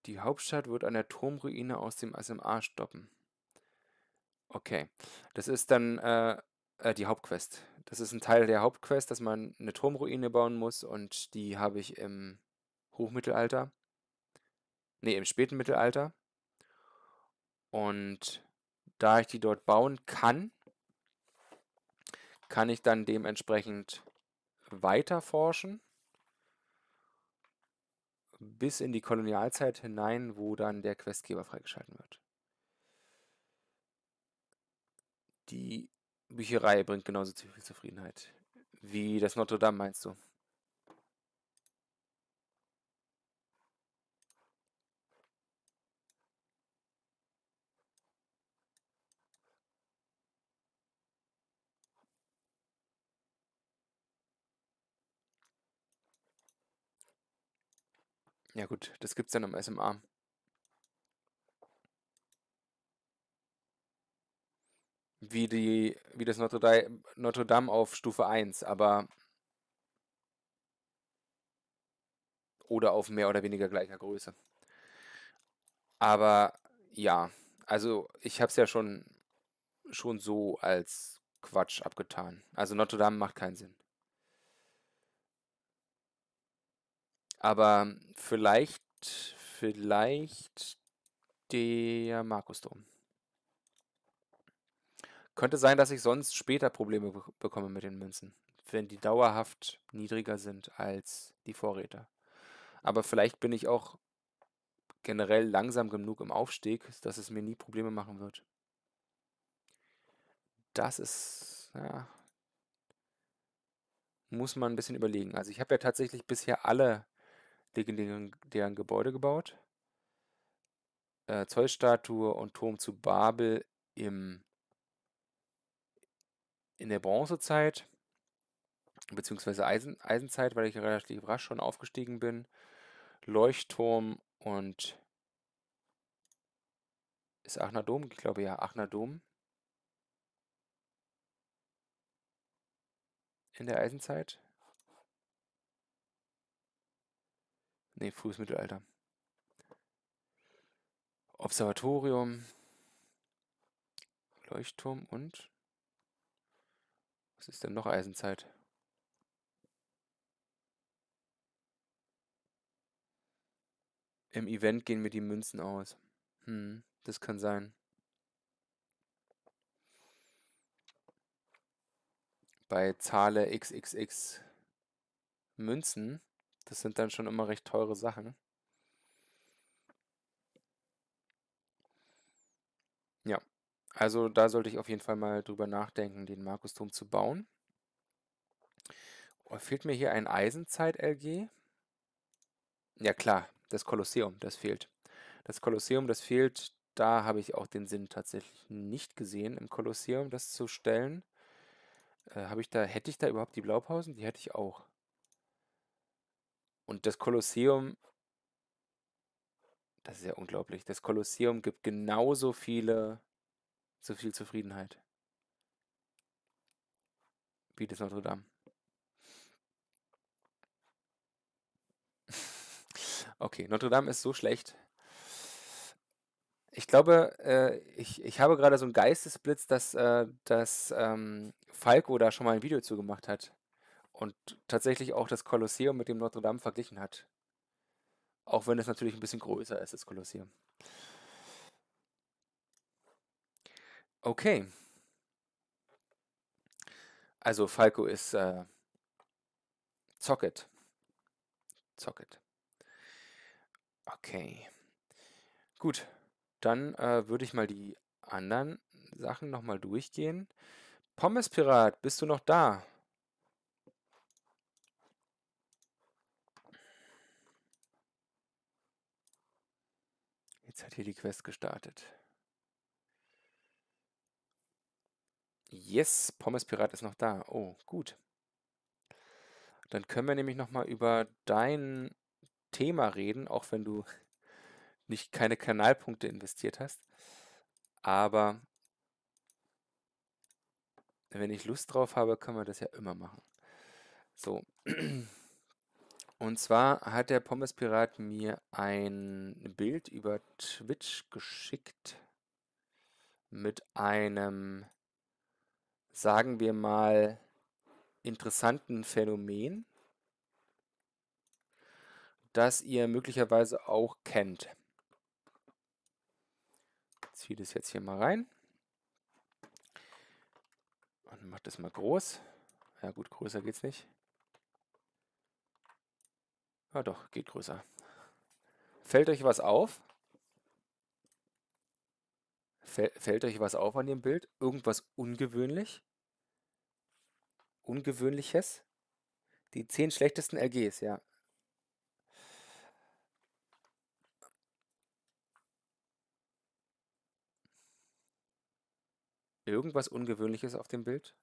Die Hauptstadt wird an der Turmruine aus dem SMA stoppen. Okay, das ist dann äh, äh, die Hauptquest. Das ist ein Teil der Hauptquest, dass man eine Turmruine bauen muss und die habe ich im Hochmittelalter. Ne, im späten Mittelalter. Und da ich die dort bauen kann, kann ich dann dementsprechend weiter forschen bis in die Kolonialzeit hinein, wo dann der Questgeber freigeschalten wird. Die Bücherei bringt genauso viel Zufriedenheit wie das Notre Dame, meinst du? Ja gut, das gibt es dann am SMA. Wie die, wie das Notre Dame, Notre Dame auf Stufe 1, aber oder auf mehr oder weniger gleicher Größe. Aber ja, also ich habe es ja schon, schon so als Quatsch abgetan. Also Notre Dame macht keinen Sinn. Aber vielleicht, vielleicht der Markusdom. Könnte sein, dass ich sonst später Probleme bekomme mit den Münzen, wenn die dauerhaft niedriger sind als die Vorräte. Aber vielleicht bin ich auch generell langsam genug im Aufstieg, dass es mir nie Probleme machen wird. Das ist, ja, muss man ein bisschen überlegen. Also ich habe ja tatsächlich bisher alle legendären Gebäude gebaut. Äh, Zollstatue und Turm zu Babel im, in der Bronzezeit, beziehungsweise Eisen, Eisenzeit, weil ich relativ rasch schon aufgestiegen bin. Leuchtturm und ist Aachener Dom? Ich glaube ja, Aachener Dom. In der Eisenzeit. nee, frühes Mittelalter. Observatorium, Leuchtturm und was ist denn noch Eisenzeit? Im Event gehen mir die Münzen aus. Hm, das kann sein. Bei Zahle xxx Münzen das sind dann schon immer recht teure Sachen. Ja, also da sollte ich auf jeden Fall mal drüber nachdenken, den Markusturm zu bauen. Oh, fehlt mir hier ein Eisenzeit-LG? Ja klar, das Kolosseum, das fehlt. Das Kolosseum, das fehlt. Da habe ich auch den Sinn tatsächlich nicht gesehen, im Kolosseum das zu stellen. Äh, habe ich da, hätte ich da überhaupt die Blaupausen? Die hätte ich auch. Und das Kolosseum, das ist ja unglaublich, das Kolosseum gibt genauso viele, so viel Zufriedenheit wie das Notre Dame. Okay, Notre Dame ist so schlecht. Ich glaube, äh, ich, ich habe gerade so einen Geistesblitz, dass, äh, dass ähm, Falco da schon mal ein Video zu gemacht hat und tatsächlich auch das Kolosseum mit dem Notre Dame verglichen hat. Auch wenn es natürlich ein bisschen größer ist, das Kolosseum. Okay. Also Falco ist äh, Zocket. Zocket. Okay. Gut, dann äh, würde ich mal die anderen Sachen nochmal durchgehen. Pommes Pirat, bist du noch da? Jetzt hat hier die Quest gestartet. Yes, Pommes Pirat ist noch da. Oh, gut. Dann können wir nämlich nochmal über dein Thema reden, auch wenn du nicht keine Kanalpunkte investiert hast. Aber wenn ich Lust drauf habe, können wir das ja immer machen. So. Und zwar hat der Pommespirat mir ein Bild über Twitch geschickt mit einem, sagen wir mal, interessanten Phänomen, das ihr möglicherweise auch kennt. Ich ziehe das jetzt hier mal rein und mache das mal groß. Ja gut, größer geht es nicht. Ja doch, geht größer. Fällt euch was auf? Fällt euch was auf an dem Bild? Irgendwas ungewöhnlich? Ungewöhnliches? Die zehn schlechtesten LGs, ja. Irgendwas Ungewöhnliches auf dem Bild?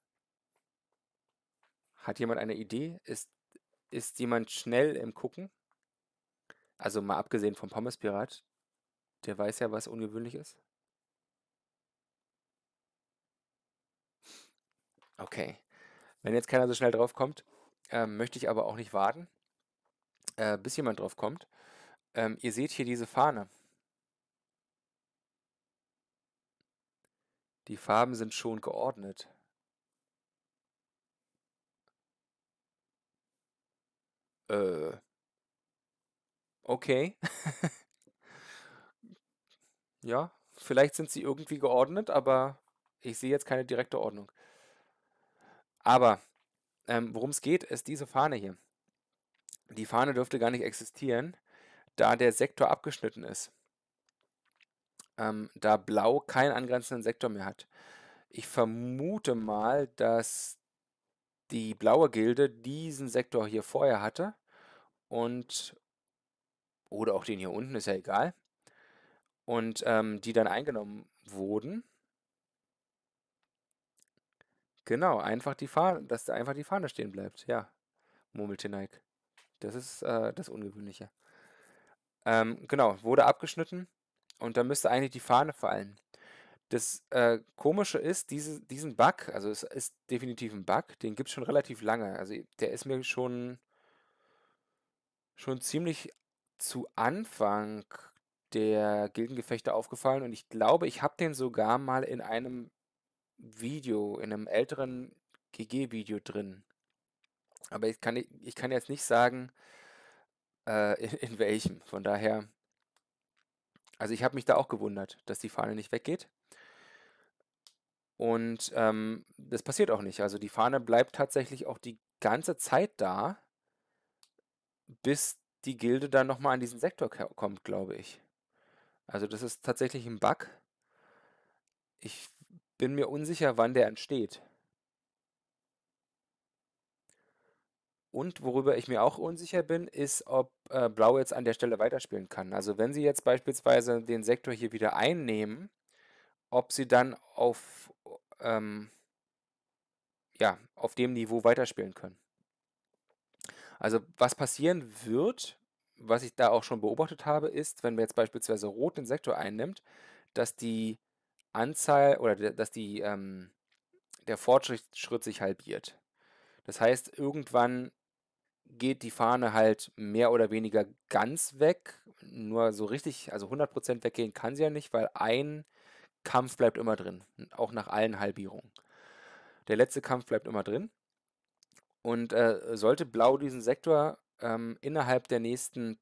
Hat jemand eine Idee? Ist ist jemand schnell im Gucken? Also mal abgesehen vom Pommespirat, der weiß ja, was ungewöhnlich ist. Okay. Wenn jetzt keiner so schnell drauf kommt, äh, möchte ich aber auch nicht warten, äh, bis jemand drauf kommt. Ähm, ihr seht hier diese Fahne. Die Farben sind schon geordnet. äh, okay. ja, vielleicht sind sie irgendwie geordnet, aber ich sehe jetzt keine direkte Ordnung. Aber ähm, worum es geht, ist diese Fahne hier. Die Fahne dürfte gar nicht existieren, da der Sektor abgeschnitten ist. Ähm, da Blau keinen angrenzenden Sektor mehr hat. Ich vermute mal, dass die blaue Gilde diesen Sektor hier vorher hatte und oder auch den hier unten, ist ja egal. Und ähm, die dann eingenommen wurden. Genau, einfach die Fahne, dass einfach die Fahne stehen bleibt, ja, murmelte Nike. Das ist äh, das Ungewöhnliche. Ähm, genau, wurde abgeschnitten und da müsste eigentlich die Fahne fallen. Das äh, Komische ist, diese, diesen Bug, also es ist definitiv ein Bug, den gibt es schon relativ lange. Also der ist mir schon schon ziemlich zu Anfang der Gildengefechte aufgefallen und ich glaube, ich habe den sogar mal in einem Video, in einem älteren GG-Video drin. Aber ich kann, ich kann jetzt nicht sagen, äh, in, in, welchem. Von daher, also ich habe mich da auch gewundert, dass die Fahne nicht weggeht. Und ähm, das passiert auch nicht. Also die Fahne bleibt tatsächlich auch die ganze Zeit da bis die Gilde dann nochmal an diesen Sektor kommt, glaube ich. Also das ist tatsächlich ein Bug. Ich bin mir unsicher, wann der entsteht. Und worüber ich mir auch unsicher bin, ist, ob äh, Blau jetzt an der Stelle weiterspielen kann. Also wenn sie jetzt beispielsweise den Sektor hier wieder einnehmen, ob sie dann auf, ähm, ja, auf dem Niveau weiterspielen können. Also was passieren wird, was ich da auch schon beobachtet habe, ist, wenn wir jetzt beispielsweise rot den Sektor einnimmt, dass die Anzahl oder dass die, ähm, der Fortschritt sich halbiert. Das heißt, irgendwann geht die Fahne halt mehr oder weniger ganz weg. Nur so richtig, also 100% weggehen kann sie ja nicht, weil ein Kampf bleibt immer drin, auch nach allen Halbierungen. Der letzte Kampf bleibt immer drin. Und äh, sollte Blau diesen Sektor ähm, innerhalb der nächsten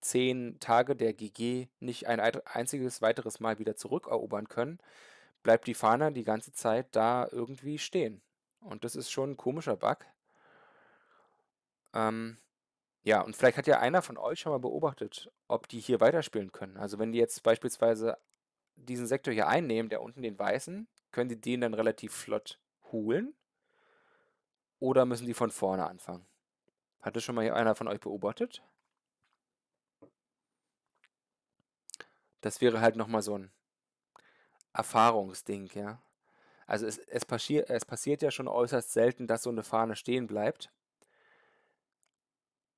zehn Tage der GG nicht ein einziges weiteres Mal wieder zurückerobern können, bleibt die Fahne die ganze Zeit da irgendwie stehen. Und das ist schon ein komischer Bug. Ähm, ja, und vielleicht hat ja einer von euch schon mal beobachtet, ob die hier weiterspielen können. Also wenn die jetzt beispielsweise diesen Sektor hier einnehmen, der unten den weißen, können die den dann relativ flott holen. Oder müssen die von vorne anfangen? Hat das schon mal einer von euch beobachtet? Das wäre halt nochmal so ein Erfahrungsding, ja. Also es, es, passier, es passiert ja schon äußerst selten, dass so eine Fahne stehen bleibt.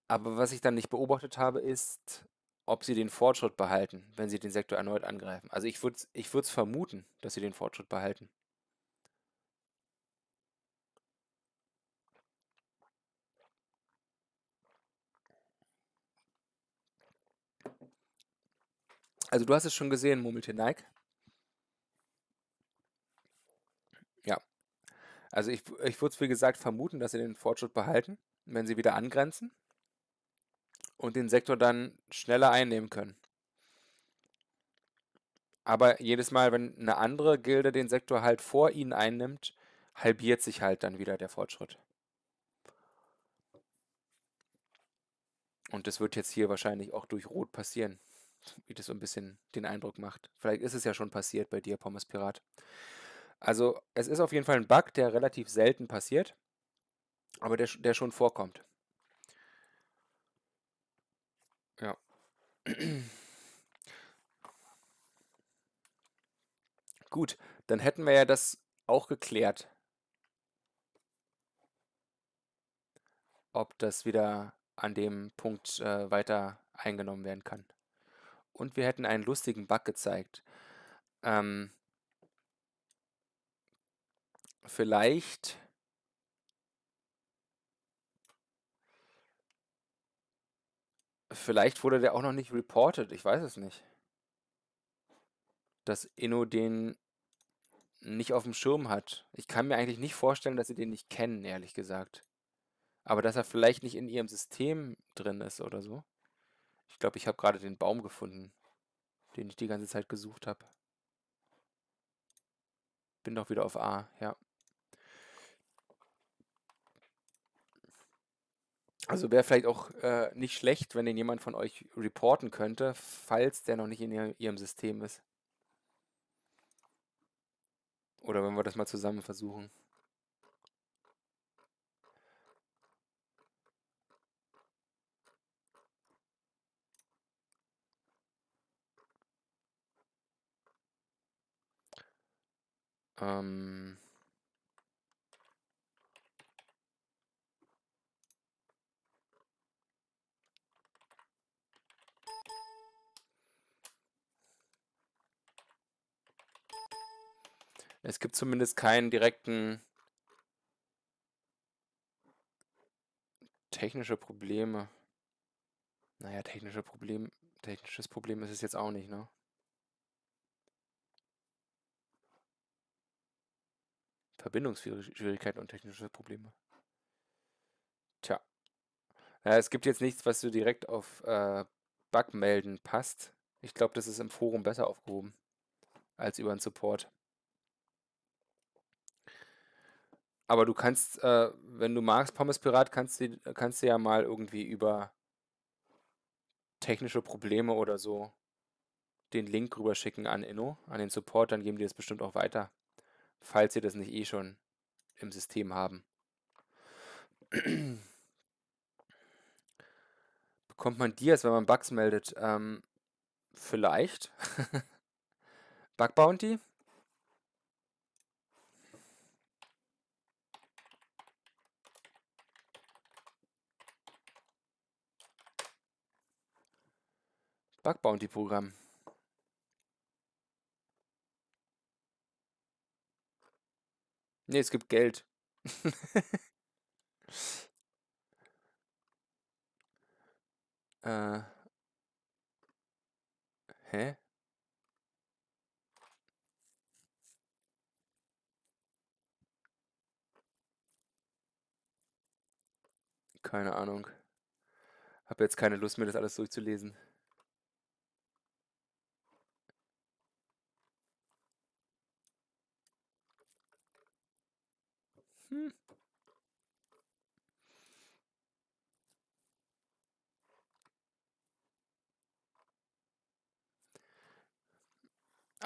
Aber was ich dann nicht beobachtet habe, ist, ob sie den Fortschritt behalten, wenn sie den Sektor erneut angreifen. Also ich würde es ich vermuten, dass sie den Fortschritt behalten. Also du hast es schon gesehen, murmelte Nike. Ja. Also ich, ich würde es wie gesagt vermuten, dass sie den Fortschritt behalten, wenn sie wieder angrenzen und den Sektor dann schneller einnehmen können. Aber jedes Mal, wenn eine andere Gilde den Sektor halt vor ihnen einnimmt, halbiert sich halt dann wieder der Fortschritt. Und das wird jetzt hier wahrscheinlich auch durch Rot passieren wie das so ein bisschen den Eindruck macht. Vielleicht ist es ja schon passiert bei dir, Pommes Pirat. Also es ist auf jeden Fall ein Bug, der relativ selten passiert, aber der, der schon vorkommt. Ja. Gut, dann hätten wir ja das auch geklärt. Ob das wieder an dem Punkt äh, weiter eingenommen werden kann und wir hätten einen lustigen Bug gezeigt. Ähm, vielleicht. Vielleicht wurde der auch noch nicht reported, ich weiß es nicht. Dass Inno den nicht auf dem Schirm hat. Ich kann mir eigentlich nicht vorstellen, dass sie den nicht kennen, ehrlich gesagt. Aber dass er vielleicht nicht in ihrem System drin ist oder so. Ich glaube, ich habe gerade den Baum gefunden, den ich die ganze Zeit gesucht habe. Bin doch wieder auf A, ja. Also wäre vielleicht auch äh, nicht schlecht, wenn den jemand von euch reporten könnte, falls der noch nicht in ihrem System ist. Oder wenn wir das mal zusammen versuchen. Ähm es gibt zumindest keinen direkten technische Probleme. Naja, technische Problem, technisches Problem ist es jetzt auch nicht, ne? Verbindungsschwierigkeiten und technische Probleme. Tja. Ja, es gibt jetzt nichts, was so direkt auf äh, melden passt. Ich glaube, das ist im Forum besser aufgehoben als über den Support. Aber du kannst, äh, wenn du magst, Pommes Pirat, kannst du, kannst du ja mal irgendwie über technische Probleme oder so den Link rüberschicken an Inno, an den Support, dann geben die das bestimmt auch weiter falls Sie das nicht eh schon im System haben. Bekommt man Dias, wenn man Bugs meldet? Ähm, vielleicht. Bug Bounty? Bug Bounty Programm. Nee, es gibt Geld. äh. Hä? Keine Ahnung. Hab jetzt keine Lust mehr, das alles durchzulesen.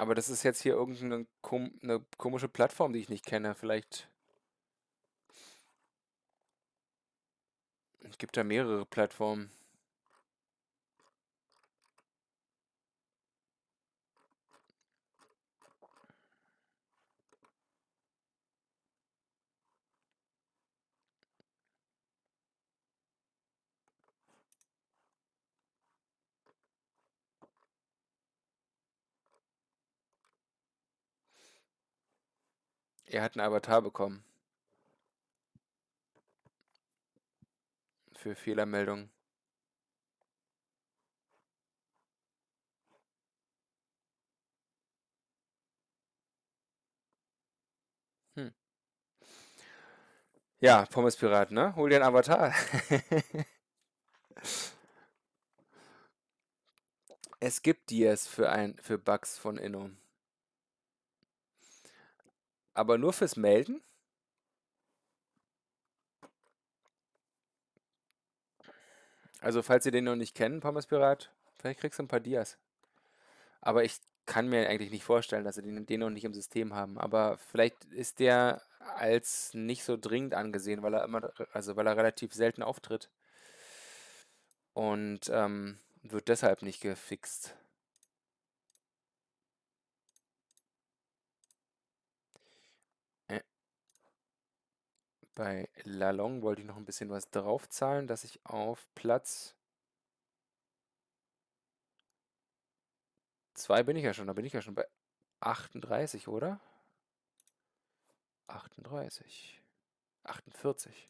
Aber das ist jetzt hier irgendeine kom ne komische Plattform, die ich nicht kenne. Vielleicht gibt da mehrere Plattformen. Er hat einen Avatar bekommen. Für Fehlermeldungen. Hm. Ja, Pommespirat, ne? Hol dir einen Avatar. es gibt Dias für, ein, für Bugs von Inno aber nur fürs Melden. Also, falls ihr den noch nicht kennt, Pommes Pirat, vielleicht kriegst du ein paar Dias. Aber ich kann mir eigentlich nicht vorstellen, dass sie den, den noch nicht im System haben. Aber vielleicht ist der als nicht so dringend angesehen, weil er immer, also weil er relativ selten auftritt. Und ähm, wird deshalb nicht gefixt. Bei Lalong wollte ich noch ein bisschen was draufzahlen, dass ich auf Platz 2 bin ich ja schon, da bin ich ja schon bei 38, oder? 38. 48.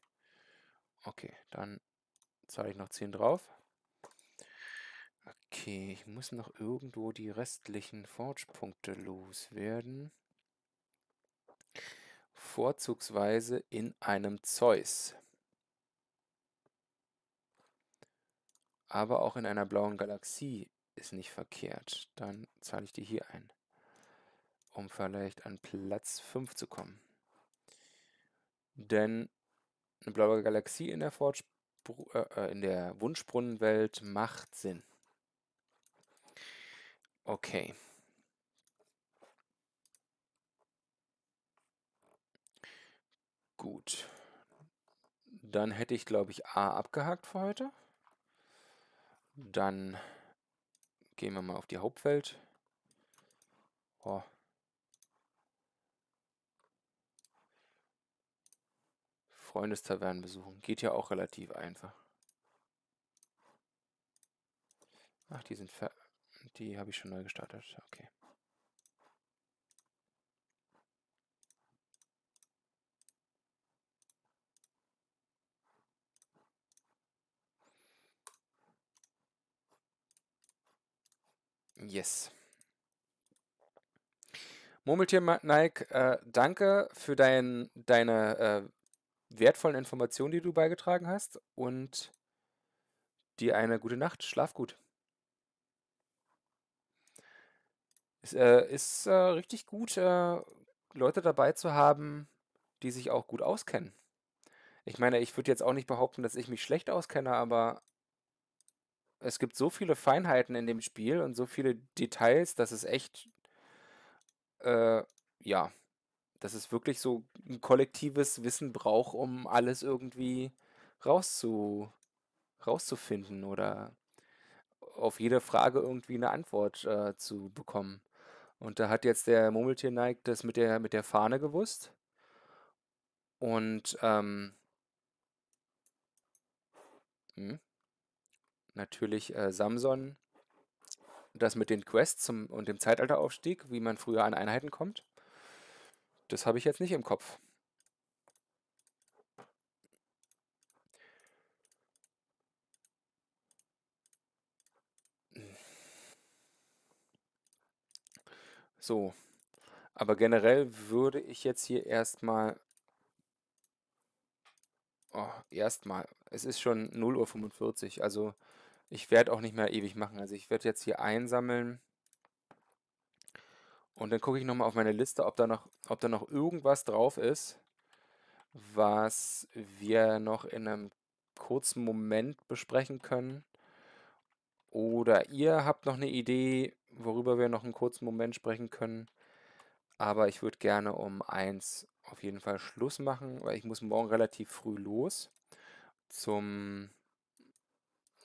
Okay, dann zahle ich noch 10 drauf. Okay, ich muss noch irgendwo die restlichen Forge-Punkte loswerden vorzugsweise in einem Zeus, aber auch in einer blauen Galaxie ist nicht verkehrt. Dann zahle ich die hier ein, um vielleicht an Platz 5 zu kommen. Denn eine blaue Galaxie in der, äh, äh, in der Wunschbrunnenwelt macht Sinn. Okay. Gut. Dann hätte ich, glaube ich, A abgehakt für heute. Dann gehen wir mal auf die Hauptwelt. Oh. Freundestavernen besuchen. Geht ja auch relativ einfach. Ach, die sind ver... Die habe ich schon neu gestartet. Okay. Yes. Murmeltier Nike, äh, danke für dein, deine äh, wertvollen Informationen, die du beigetragen hast und dir eine gute Nacht. Schlaf gut. Es äh, ist äh, richtig gut, äh, Leute dabei zu haben, die sich auch gut auskennen. Ich meine, ich würde jetzt auch nicht behaupten, dass ich mich schlecht auskenne, aber es gibt so viele Feinheiten in dem Spiel und so viele Details, dass es echt, äh, ja, dass es wirklich so ein kollektives Wissen braucht, um alles irgendwie rauszu, rauszufinden oder auf jede Frage irgendwie eine Antwort äh, zu bekommen. Und da hat jetzt der Murmeltier Nike das mit der, mit der Fahne gewusst. Und, ähm, hm? natürlich äh, Samson das mit den Quests zum, und dem Zeitalteraufstieg, wie man früher an Einheiten kommt. Das habe ich jetzt nicht im Kopf. So, aber generell würde ich jetzt hier erstmal Oh, erstmal. Es ist schon 0.45 Uhr, also ich werde auch nicht mehr ewig machen. Also ich werde jetzt hier einsammeln. Und dann gucke ich nochmal auf meine Liste, ob da, noch, ob da noch irgendwas drauf ist, was wir noch in einem kurzen Moment besprechen können. Oder ihr habt noch eine Idee, worüber wir noch einen kurzen Moment sprechen können. Aber ich würde gerne um eins auf jeden Fall Schluss machen, weil ich muss morgen relativ früh los zum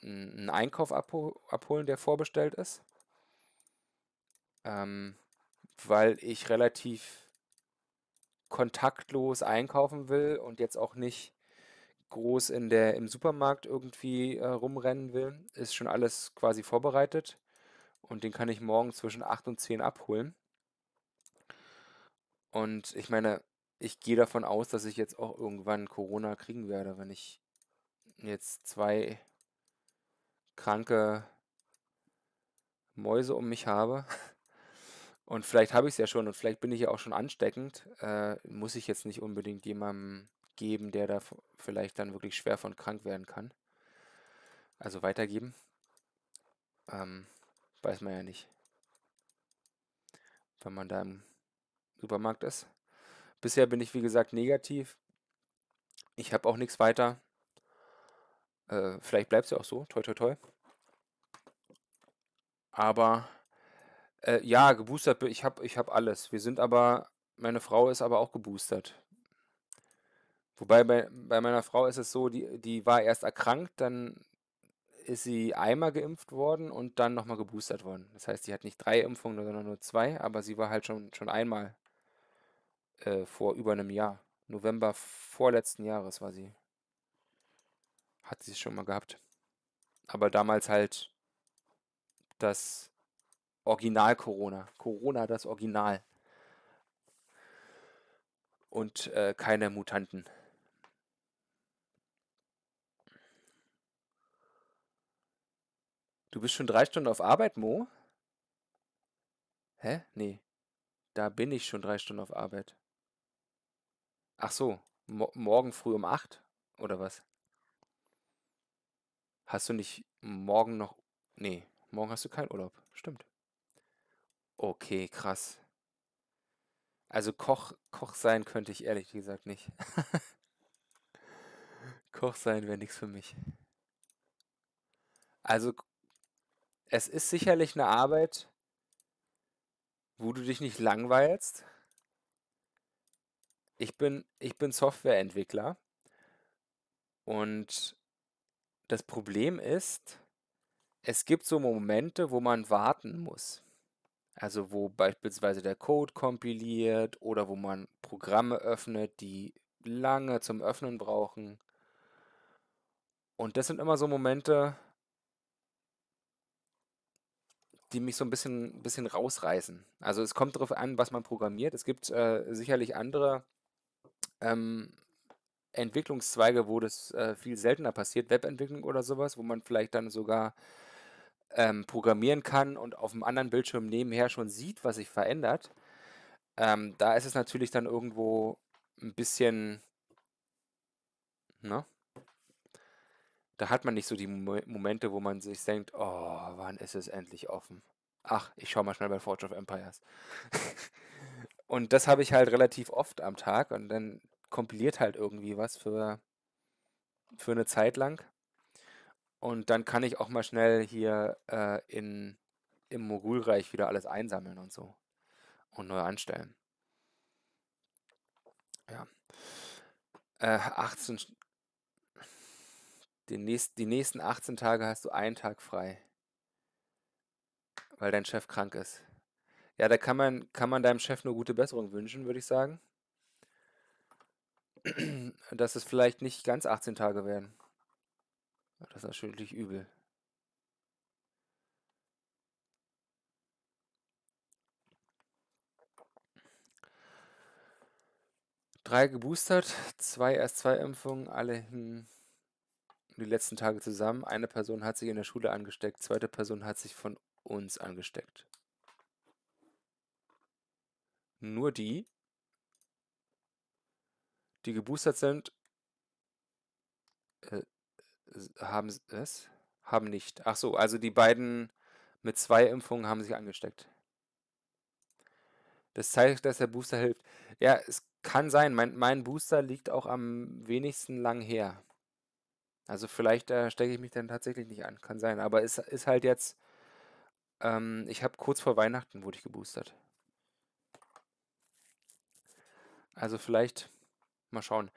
einen Einkauf abholen, der vorbestellt ist. Ähm, weil ich relativ kontaktlos einkaufen will und jetzt auch nicht groß in der, im Supermarkt irgendwie äh, rumrennen will. Ist schon alles quasi vorbereitet und den kann ich morgen zwischen 8 und 10 abholen. Und ich meine, ich gehe davon aus, dass ich jetzt auch irgendwann Corona kriegen werde, wenn ich jetzt zwei kranke Mäuse um mich habe. Und vielleicht habe ich es ja schon und vielleicht bin ich ja auch schon ansteckend. Äh, muss ich jetzt nicht unbedingt jemandem geben, der da vielleicht dann wirklich schwer von krank werden kann. Also weitergeben. Ähm, weiß man ja nicht. Wenn man da im Supermarkt ist. Bisher bin ich, wie gesagt, negativ. Ich habe auch nichts weiter. Äh, vielleicht bleibt es ja auch so, toi toi toi. Aber äh, ja, geboostert, ich habe ich hab alles. Wir sind aber, meine Frau ist aber auch geboostert. Wobei bei, bei meiner Frau ist es so, die, die war erst erkrankt, dann ist sie einmal geimpft worden und dann nochmal geboostert worden. Das heißt, sie hat nicht drei Impfungen, sondern nur zwei, aber sie war halt schon, schon einmal äh, vor über einem Jahr. November vorletzten Jahres war sie hat sie schon mal gehabt. Aber damals halt das Original Corona. Corona das Original. Und äh, keine Mutanten. Du bist schon drei Stunden auf Arbeit, Mo? Hä? Nee. Da bin ich schon drei Stunden auf Arbeit. Ach so, mo morgen früh um acht? Oder was? Hast du nicht morgen noch. Nee, morgen hast du keinen Urlaub. Stimmt. Okay, krass. Also Koch, Koch sein könnte ich ehrlich gesagt nicht. Koch sein wäre nichts für mich. Also es ist sicherlich eine Arbeit, wo du dich nicht langweilst. Ich bin, ich bin Softwareentwickler und das Problem ist, es gibt so Momente, wo man warten muss. Also wo beispielsweise der Code kompiliert oder wo man Programme öffnet, die lange zum Öffnen brauchen. Und das sind immer so Momente, die mich so ein bisschen, bisschen rausreißen. Also es kommt darauf an, was man programmiert. Es gibt äh, sicherlich andere ähm, Entwicklungszweige, wo das äh, viel seltener passiert, Webentwicklung oder sowas, wo man vielleicht dann sogar ähm, programmieren kann und auf einem anderen Bildschirm nebenher schon sieht, was sich verändert. Ähm, da ist es natürlich dann irgendwo ein bisschen, ne? Da hat man nicht so die Momente, wo man sich denkt, oh, wann ist es endlich offen? Ach, ich schau mal schnell bei Forge of Empires. und das habe ich halt relativ oft am Tag und dann kompiliert halt irgendwie was für, für eine Zeit lang. Und dann kann ich auch mal schnell hier äh, in, im Mogulreich wieder alles einsammeln und so. Und neu anstellen. Ja. Äh, 18. Den nächst, die nächsten 18 Tage hast du einen Tag frei. Weil dein Chef krank ist. Ja, da kann man, kann man deinem Chef nur gute Besserung wünschen, würde ich sagen. dass es vielleicht nicht ganz 18 Tage werden. Das ist natürlich übel. Drei geboostert, zwei erst zwei impfungen alle hingen die letzten Tage zusammen. Eine Person hat sich in der Schule angesteckt, zweite Person hat sich von uns angesteckt. Nur die, die geboostert sind, äh, haben es? Haben nicht. Ach so, also die beiden mit zwei Impfungen haben sich angesteckt. Das zeigt, dass der Booster hilft. Ja, es kann sein. Mein, mein Booster liegt auch am wenigsten lang her. Also vielleicht äh, stecke ich mich dann tatsächlich nicht an. Kann sein. Aber es ist halt jetzt. Ähm, ich habe kurz vor Weihnachten wurde ich geboostert. Also vielleicht Mal schauen.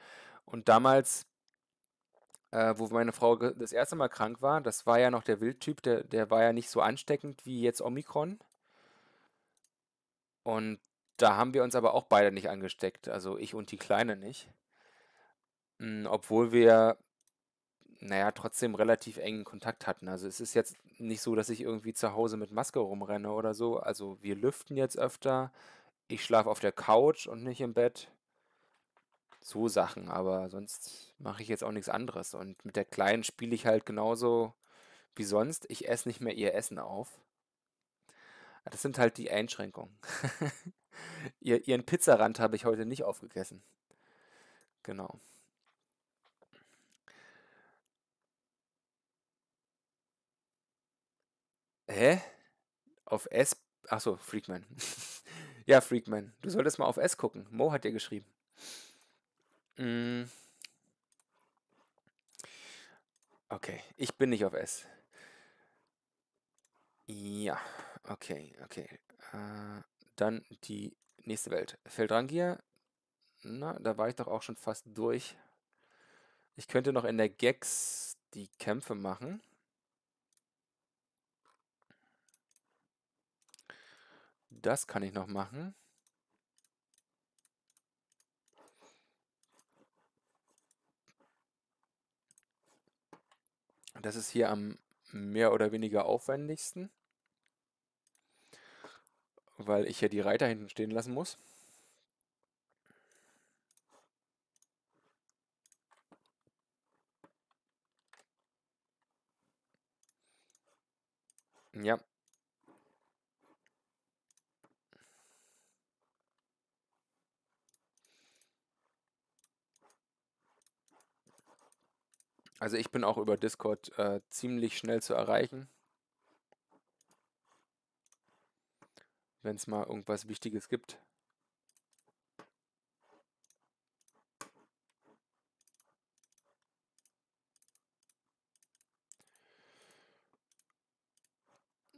Und damals, äh, wo meine Frau das erste Mal krank war, das war ja noch der Wildtyp, der, der war ja nicht so ansteckend wie jetzt Omikron. Und da haben wir uns aber auch beide nicht angesteckt, also ich und die Kleine nicht. Mhm, obwohl wir, naja, trotzdem relativ engen Kontakt hatten. Also es ist jetzt nicht so, dass ich irgendwie zu Hause mit Maske rumrenne oder so. Also wir lüften jetzt öfter. Ich schlafe auf der Couch und nicht im Bett so Sachen, aber sonst mache ich jetzt auch nichts anderes. Und mit der Kleinen spiele ich halt genauso wie sonst. Ich esse nicht mehr ihr Essen auf. Das sind halt die Einschränkungen. ihr, ihren Pizzarand habe ich heute nicht aufgegessen. Genau. Hä? Auf S. Achso, Freakman. ja, Freakman. Du solltest mal auf S gucken. Mo hat dir geschrieben. Mm. Okay, ich bin nicht auf S. Ja, okay, okay. Äh, dann die nächste Welt. Feldrangier. Na, da war ich doch auch schon fast durch. Ich könnte noch in der Gex die Kämpfe machen. Das kann ich noch machen. Das ist hier am mehr oder weniger aufwendigsten, weil ich ja die Reiter hinten stehen lassen muss. Ja, Also ich bin auch über Discord äh, ziemlich schnell zu erreichen. Wenn es mal irgendwas Wichtiges gibt.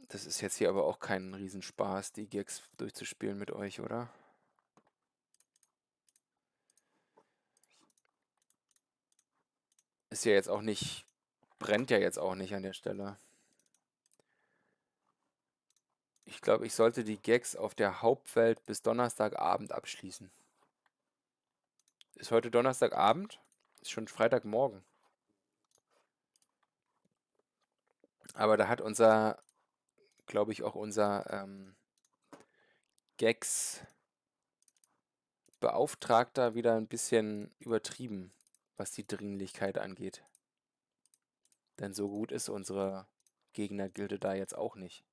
Das ist jetzt hier aber auch kein Riesenspaß, die Gags durchzuspielen mit euch, oder? ist ja jetzt auch nicht, brennt ja jetzt auch nicht an der Stelle. Ich glaube, ich sollte die Gags auf der Hauptwelt bis Donnerstagabend abschließen. Ist heute Donnerstagabend? Ist schon Freitagmorgen. Aber da hat unser, glaube ich, auch unser ähm, Gags-Beauftragter wieder ein bisschen übertrieben was die Dringlichkeit angeht. Denn so gut ist unsere Gegnergilde da jetzt auch nicht.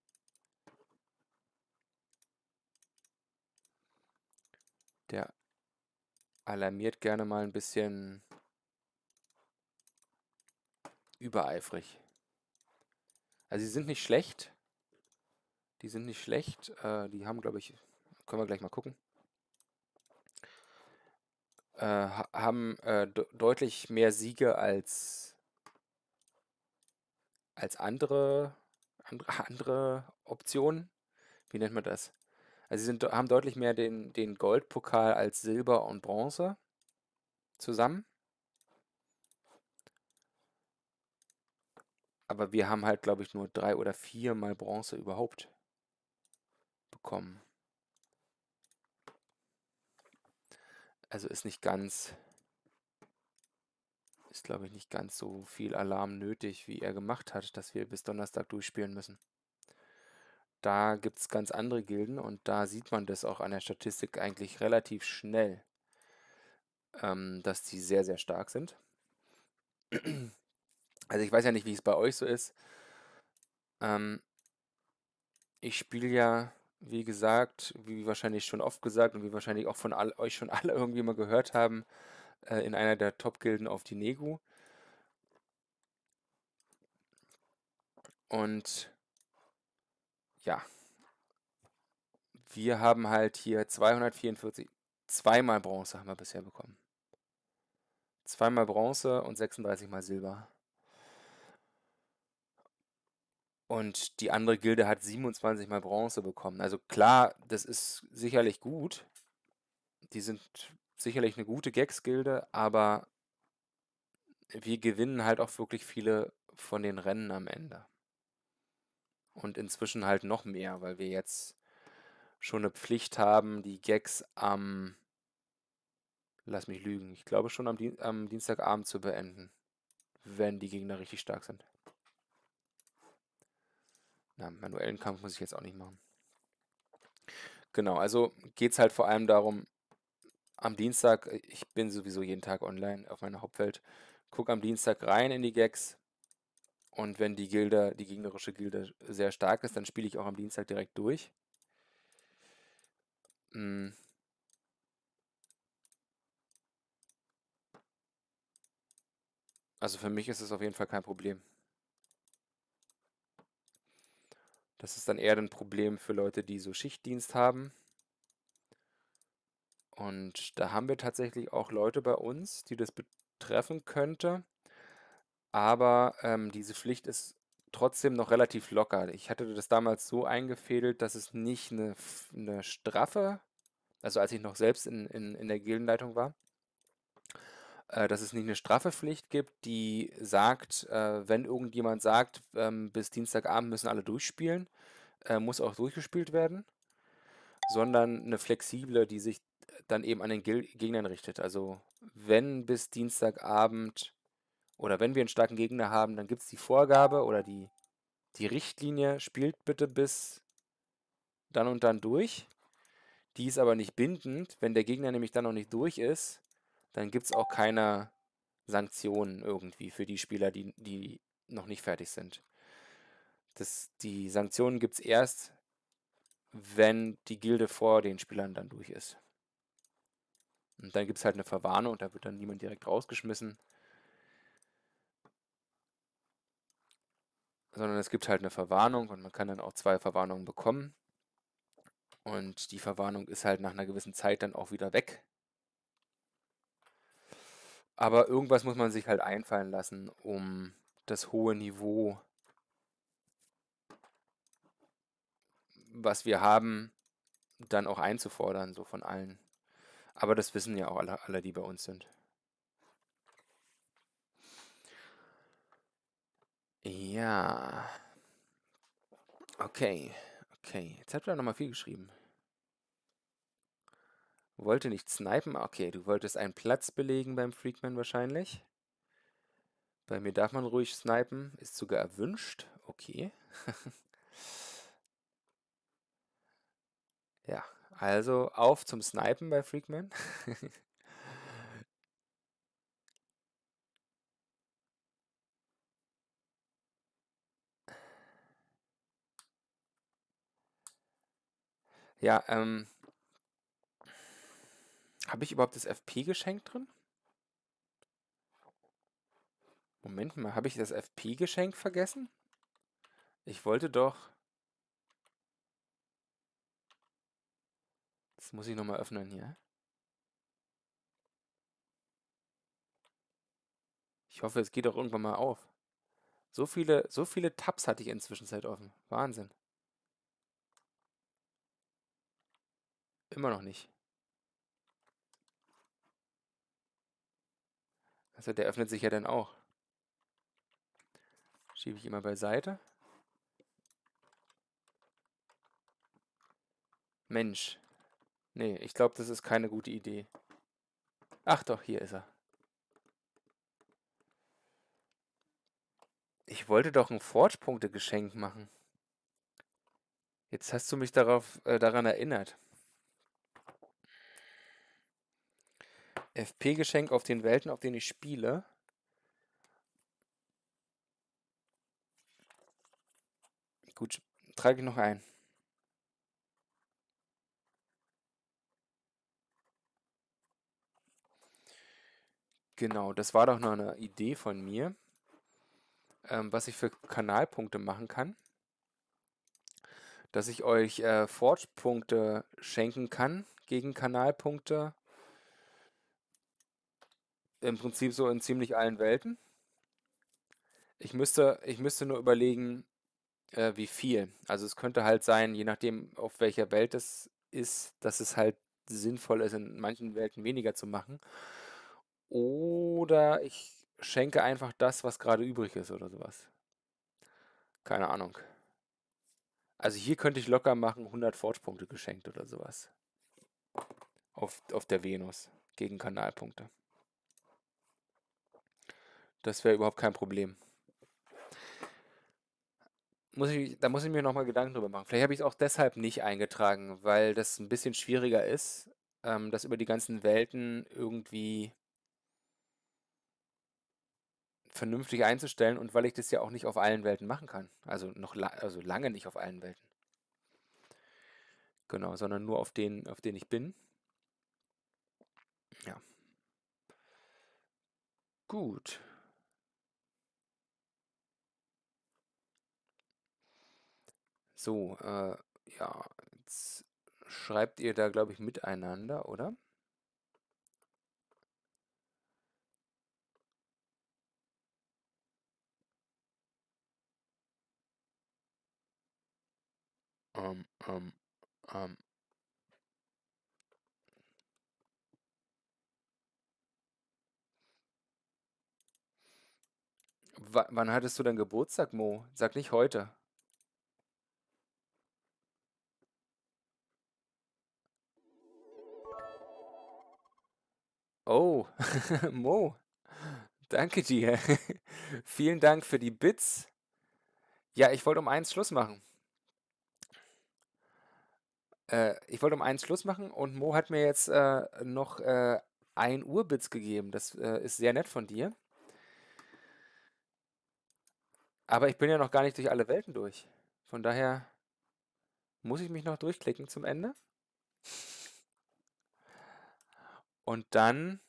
Der alarmiert gerne mal ein bisschen übereifrig. Also sie sind nicht schlecht. Die sind nicht schlecht. Äh, die haben, glaube ich, können wir gleich mal gucken äh, haben äh, deutlich mehr Siege als, als andere, andere, andere Optionen. Wie nennt man das? Also sie sind, haben deutlich mehr den, den Goldpokal als Silber und Bronze zusammen. Aber wir haben halt, glaube ich, nur drei oder vier Mal Bronze überhaupt bekommen. Also ist nicht ganz, ist glaube ich nicht ganz so viel Alarm nötig, wie er gemacht hat, dass wir bis Donnerstag durchspielen müssen. Da gibt es ganz andere Gilden und da sieht man das auch an der Statistik eigentlich relativ schnell, ähm, dass die sehr, sehr stark sind. Also ich weiß ja nicht, wie es bei euch so ist. Ähm, ich spiele ja wie gesagt, wie wahrscheinlich schon oft gesagt und wie wahrscheinlich auch von all, euch schon alle irgendwie mal gehört haben, äh, in einer der Top-Gilden auf die Negu. Und ja, wir haben halt hier 244, zweimal Bronze haben wir bisher bekommen. Zweimal Bronze und 36 mal Silber. Und die andere Gilde hat 27 mal Bronze bekommen. Also klar, das ist sicherlich gut. Die sind sicherlich eine gute Gags-Gilde, aber wir gewinnen halt auch wirklich viele von den Rennen am Ende. Und inzwischen halt noch mehr, weil wir jetzt schon eine Pflicht haben, die Gags am, lass mich lügen, ich glaube schon am, Dien am Dienstagabend zu beenden, wenn die Gegner richtig stark sind. Na, manuellen Kampf muss ich jetzt auch nicht machen. Genau, also geht es halt vor allem darum, am Dienstag, äh, ich bin sowieso jeden Tag online auf meiner Hauptwelt, guck am Dienstag rein in die Gags und wenn die Gilde, die gegnerische Gilde sehr stark ist, dann spiele ich auch am Dienstag direkt durch. Hm. Also für mich ist es auf jeden Fall kein Problem. Das ist dann eher ein Problem für Leute, die so Schichtdienst haben. Und da haben wir tatsächlich auch Leute bei uns, die das betreffen könnte. Aber ähm, diese Pflicht ist trotzdem noch relativ locker. Ich hatte das damals so eingefädelt, dass es nicht eine, eine straffe, also als ich noch selbst in, in, in der Gildenleitung war, äh, dass es nicht eine straffe Pflicht gibt, die sagt, äh, wenn irgendjemand sagt, ähm, bis Dienstagabend müssen alle durchspielen, äh, muss auch durchgespielt werden, sondern eine flexible, die sich dann eben an den Gil Gegnern richtet. Also wenn bis Dienstagabend oder wenn wir einen starken Gegner haben, dann gibt es die Vorgabe oder die, die Richtlinie, spielt bitte bis dann und dann durch. Die ist aber nicht bindend. Wenn der Gegner nämlich dann noch nicht durch ist, dann gibt es auch keine Sanktionen irgendwie für die Spieler, die, die noch nicht fertig sind. Das, die Sanktionen gibt es erst, wenn die Gilde vor den Spielern dann durch ist. Und dann gibt es halt eine Verwarnung und da wird dann niemand direkt rausgeschmissen. Sondern es gibt halt eine Verwarnung und man kann dann auch zwei Verwarnungen bekommen. Und die Verwarnung ist halt nach einer gewissen Zeit dann auch wieder weg. Aber irgendwas muss man sich halt einfallen lassen, um das hohe Niveau, was wir haben, dann auch einzufordern, so von allen. Aber das wissen ja auch alle, alle die bei uns sind. Ja. Okay, okay. Jetzt habt ihr nochmal viel geschrieben. Wollte nicht snipen? Okay, du wolltest einen Platz belegen beim Freakman wahrscheinlich. Bei mir darf man ruhig snipen, ist sogar erwünscht. Okay. ja, also auf zum Snipen bei Freakman. ja, ähm, habe ich überhaupt das FP-Geschenk drin? Moment mal, habe ich das FP-Geschenk vergessen? Ich wollte doch... Das muss ich nochmal öffnen hier. Ich hoffe, es geht auch irgendwann mal auf. So viele, so viele Tabs hatte ich inzwischen Zeit offen. Wahnsinn. Immer noch nicht. Also der öffnet sich ja dann auch. Schiebe ich immer beiseite. Mensch. Nee, ich glaube, das ist keine gute Idee. Ach doch, hier ist er. Ich wollte doch ein Forge-Punkte-Geschenk machen. Jetzt hast du mich darauf, äh, daran erinnert. FP-Geschenk auf den Welten, auf denen ich spiele. Gut, trage ich noch ein. Genau, das war doch noch eine Idee von mir, ähm, was ich für Kanalpunkte machen kann. Dass ich euch äh, Forge-Punkte schenken kann gegen Kanalpunkte im Prinzip so in ziemlich allen Welten. Ich müsste, ich müsste nur überlegen, äh, wie viel. Also es könnte halt sein, je nachdem, auf welcher Welt es ist, dass es halt sinnvoll ist, in manchen Welten weniger zu machen. Oder ich schenke einfach das, was gerade übrig ist oder sowas. Keine Ahnung. Also hier könnte ich locker machen, 100 forge geschenkt oder sowas. Auf, auf der Venus gegen Kanalpunkte. Das wäre überhaupt kein Problem. Muss ich, da muss ich mir nochmal Gedanken drüber machen. Vielleicht habe ich es auch deshalb nicht eingetragen, weil das ein bisschen schwieriger ist, ähm, das über die ganzen Welten irgendwie vernünftig einzustellen und weil ich das ja auch nicht auf allen Welten machen kann. Also noch la also lange nicht auf allen Welten. Genau, sondern nur auf denen, auf denen ich bin. Ja. Gut. So, äh, ja, jetzt schreibt ihr da, glaube ich, miteinander, oder? Ähm, ähm, ähm. W wann hattest du denn Geburtstag, Mo? Sag nicht heute. Oh, Mo, danke dir. Vielen Dank für die Bits. Ja, ich wollte um eins Schluss machen. Äh, ich wollte um eins Schluss machen und Mo hat mir jetzt äh, noch äh, ein Uhr-Bits gegeben. Das äh, ist sehr nett von dir. Aber ich bin ja noch gar nicht durch alle Welten durch. Von daher muss ich mich noch durchklicken zum Ende. Und dann...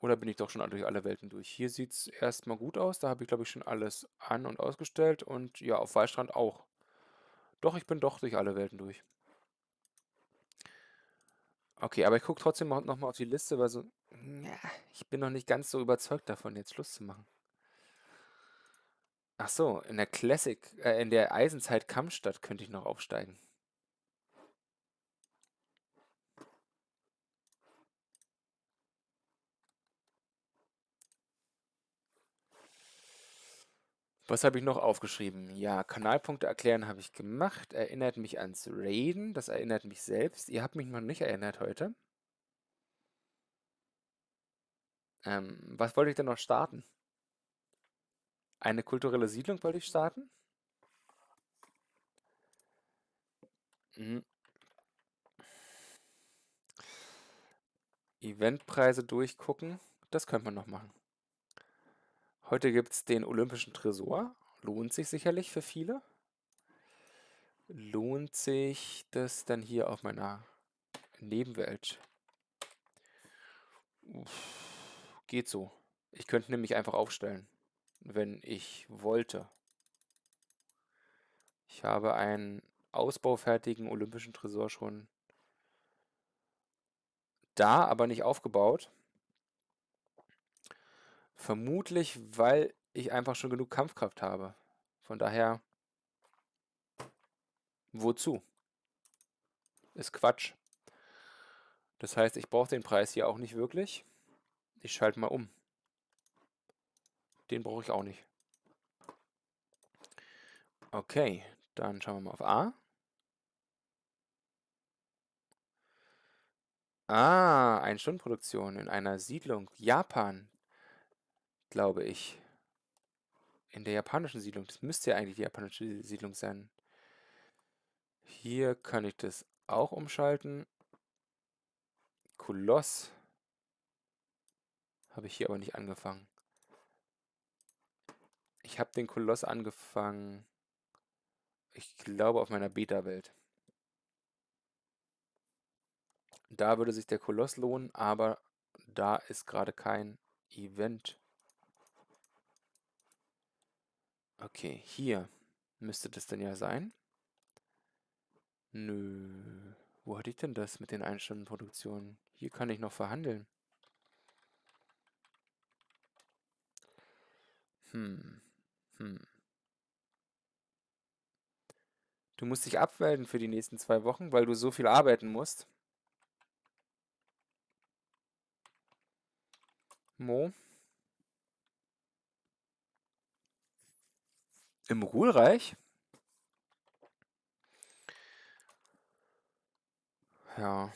Oder bin ich doch schon durch alle Welten durch? Hier sieht es erstmal gut aus. Da habe ich, glaube ich, schon alles an- und ausgestellt. Und ja, auf Wallstrand auch. Doch, ich bin doch durch alle Welten durch. Okay, aber ich gucke trotzdem nochmal auf die Liste, weil so... ich bin noch nicht ganz so überzeugt davon, jetzt Schluss zu machen. Ach so, in der Classic, äh, in der Eisenzeit Kampfstadt könnte ich noch aufsteigen. Was habe ich noch aufgeschrieben? Ja, Kanalpunkte erklären habe ich gemacht. Erinnert mich ans Raiden. Das erinnert mich selbst. Ihr habt mich noch nicht erinnert heute. Ähm, was wollte ich denn noch starten? Eine kulturelle Siedlung wollte ich starten? Mhm. Eventpreise durchgucken. Das könnte man noch machen. Heute gibt es den Olympischen Tresor. Lohnt sich sicherlich für viele. Lohnt sich das dann hier auf meiner Nebenwelt? Uff, geht so. Ich könnte nämlich einfach aufstellen, wenn ich wollte. Ich habe einen ausbaufertigen Olympischen Tresor schon da, aber nicht aufgebaut. Vermutlich, weil ich einfach schon genug Kampfkraft habe. Von daher, wozu? Ist Quatsch. Das heißt, ich brauche den Preis hier auch nicht wirklich. Ich schalte mal um. Den brauche ich auch nicht. Okay, dann schauen wir mal auf A. Ah, eine Stundenproduktion in einer Siedlung. Japan glaube ich. In der japanischen Siedlung. Das müsste ja eigentlich die japanische Siedlung sein. Hier kann ich das auch umschalten. Koloss habe ich hier aber nicht angefangen. Ich habe den Koloss angefangen, ich glaube, auf meiner Beta-Welt. Da würde sich der Koloss lohnen, aber da ist gerade kein Event Okay, hier müsste das dann ja sein. Nö. Wo hatte ich denn das mit den Einstundenproduktionen? Hier kann ich noch verhandeln. Hm. Hm. Du musst dich abmelden für die nächsten zwei Wochen, weil du so viel arbeiten musst. Mo. im Ruhlreich. Ja.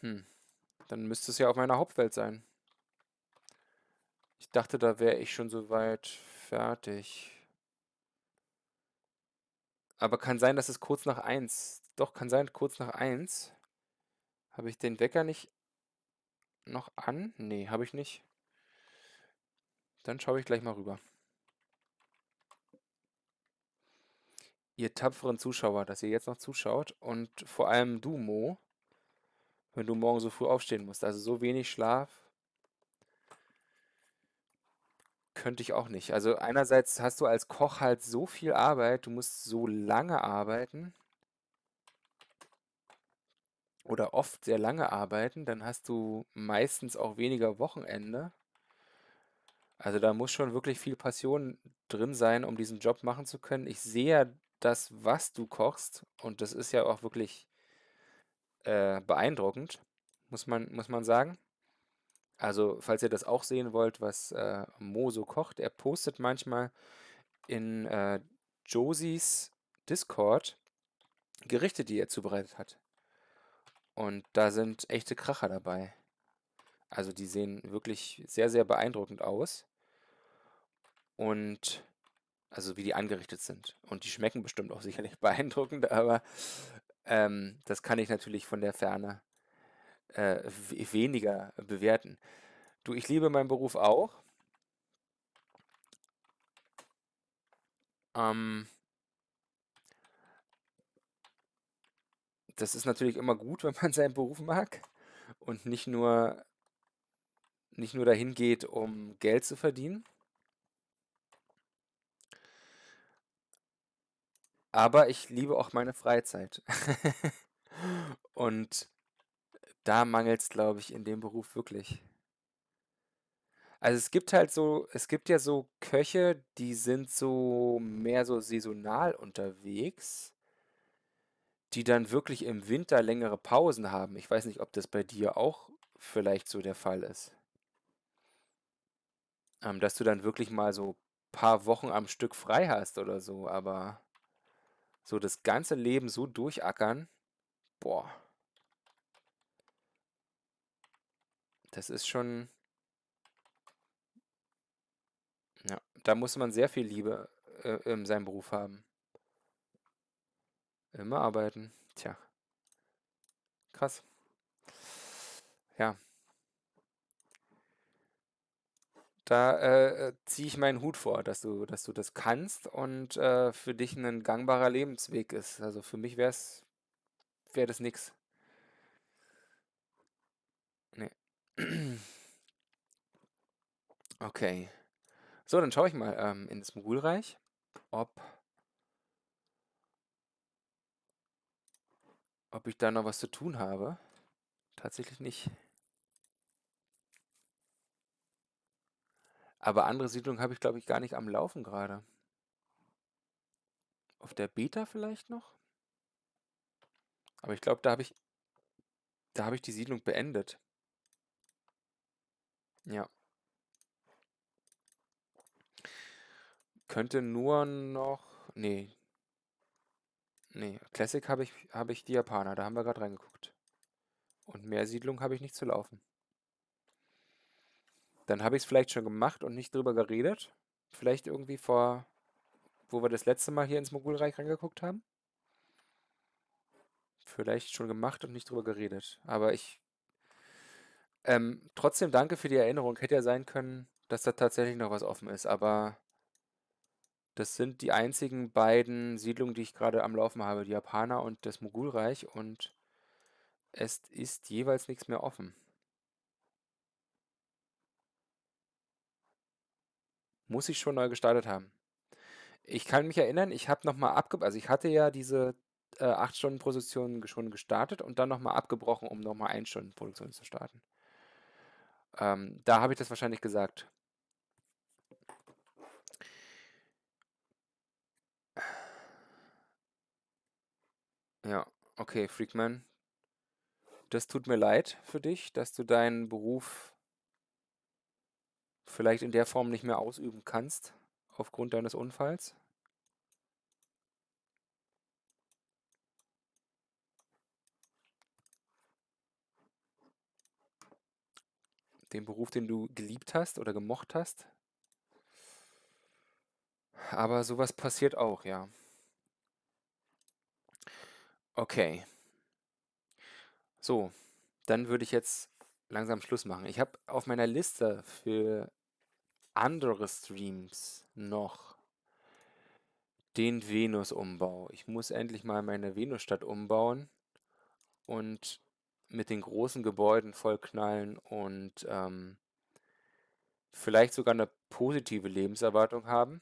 Hm. Dann müsste es ja auf meiner Hauptwelt sein. Ich dachte, da wäre ich schon soweit fertig. Aber kann sein, dass es kurz nach eins. Doch, kann sein, kurz nach eins. Habe ich den Wecker nicht noch an? Nee, habe ich nicht. Dann schaue ich gleich mal rüber. ihr tapferen Zuschauer, dass ihr jetzt noch zuschaut und vor allem du, Mo, wenn du morgen so früh aufstehen musst. Also so wenig Schlaf könnte ich auch nicht. Also einerseits hast du als Koch halt so viel Arbeit, du musst so lange arbeiten oder oft sehr lange arbeiten, dann hast du meistens auch weniger Wochenende. Also da muss schon wirklich viel Passion drin sein, um diesen Job machen zu können. Ich sehe ja das, was du kochst, und das ist ja auch wirklich äh, beeindruckend, muss man, muss man sagen. Also, falls ihr das auch sehen wollt, was äh, Mo so kocht, er postet manchmal in äh, Josies Discord Gerichte, die er zubereitet hat. Und da sind echte Kracher dabei. Also die sehen wirklich sehr, sehr beeindruckend aus. Und also wie die angerichtet sind. Und die schmecken bestimmt auch sicherlich beeindruckend, aber ähm, das kann ich natürlich von der Ferne äh, weniger bewerten. Du, ich liebe meinen Beruf auch. Ähm, das ist natürlich immer gut, wenn man seinen Beruf mag und nicht nur, nicht nur dahin geht, um Geld zu verdienen. Aber ich liebe auch meine Freizeit. Und da mangelt es, glaube ich, in dem Beruf wirklich. Also es gibt halt so, es gibt ja so Köche, die sind so mehr so saisonal unterwegs, die dann wirklich im Winter längere Pausen haben. Ich weiß nicht, ob das bei dir auch vielleicht so der Fall ist. Ähm, dass du dann wirklich mal so paar Wochen am Stück frei hast oder so, aber so das ganze Leben so durchackern, boah. Das ist schon. Ja, da muss man sehr viel Liebe äh, in seinem Beruf haben. Immer arbeiten. Tja. Krass. Ja. da äh, äh, ziehe ich meinen Hut vor, dass du, dass du das kannst und äh, für dich ein gangbarer Lebensweg ist. Also für mich wäre es, das nichts. Nee. Okay. So, dann schaue ich mal ähm, in das Mogulreich, ob, ob ich da noch was zu tun habe. Tatsächlich nicht. Aber andere Siedlungen habe ich, glaube ich, gar nicht am Laufen gerade. Auf der Beta vielleicht noch? Aber ich glaube, da habe ich, da habe ich die Siedlung beendet. Ja. Könnte nur noch, nee. Nee, Classic habe ich, habe ich die Japaner, da haben wir gerade reingeguckt. Und mehr Siedlung habe ich nicht zu laufen dann habe ich es vielleicht schon gemacht und nicht drüber geredet. Vielleicht irgendwie vor, wo wir das letzte Mal hier ins Mogulreich reingeguckt haben. Vielleicht schon gemacht und nicht drüber geredet. Aber ich. Ähm, trotzdem danke für die Erinnerung. Hätte ja sein können, dass da tatsächlich noch was offen ist. Aber das sind die einzigen beiden Siedlungen, die ich gerade am Laufen habe. Die Japaner und das Mogulreich. Und es ist jeweils nichts mehr offen. muss ich schon neu gestartet haben. Ich kann mich erinnern, ich habe nochmal abgebrochen, also ich hatte ja diese äh, 8-Stunden-Position schon gestartet und dann nochmal abgebrochen, um nochmal 1-Stunden-Produktion zu starten. Ähm, da habe ich das wahrscheinlich gesagt. Ja, okay, Freakman. Das tut mir leid für dich, dass du deinen Beruf vielleicht in der Form nicht mehr ausüben kannst aufgrund deines Unfalls? Den Beruf, den du geliebt hast oder gemocht hast? Aber sowas passiert auch, ja. Okay. So, dann würde ich jetzt langsam Schluss machen. Ich habe auf meiner Liste für andere Streams noch den Venus-Umbau. Ich muss endlich mal meine Venusstadt umbauen und mit den großen Gebäuden vollknallen und ähm, vielleicht sogar eine positive Lebenserwartung haben.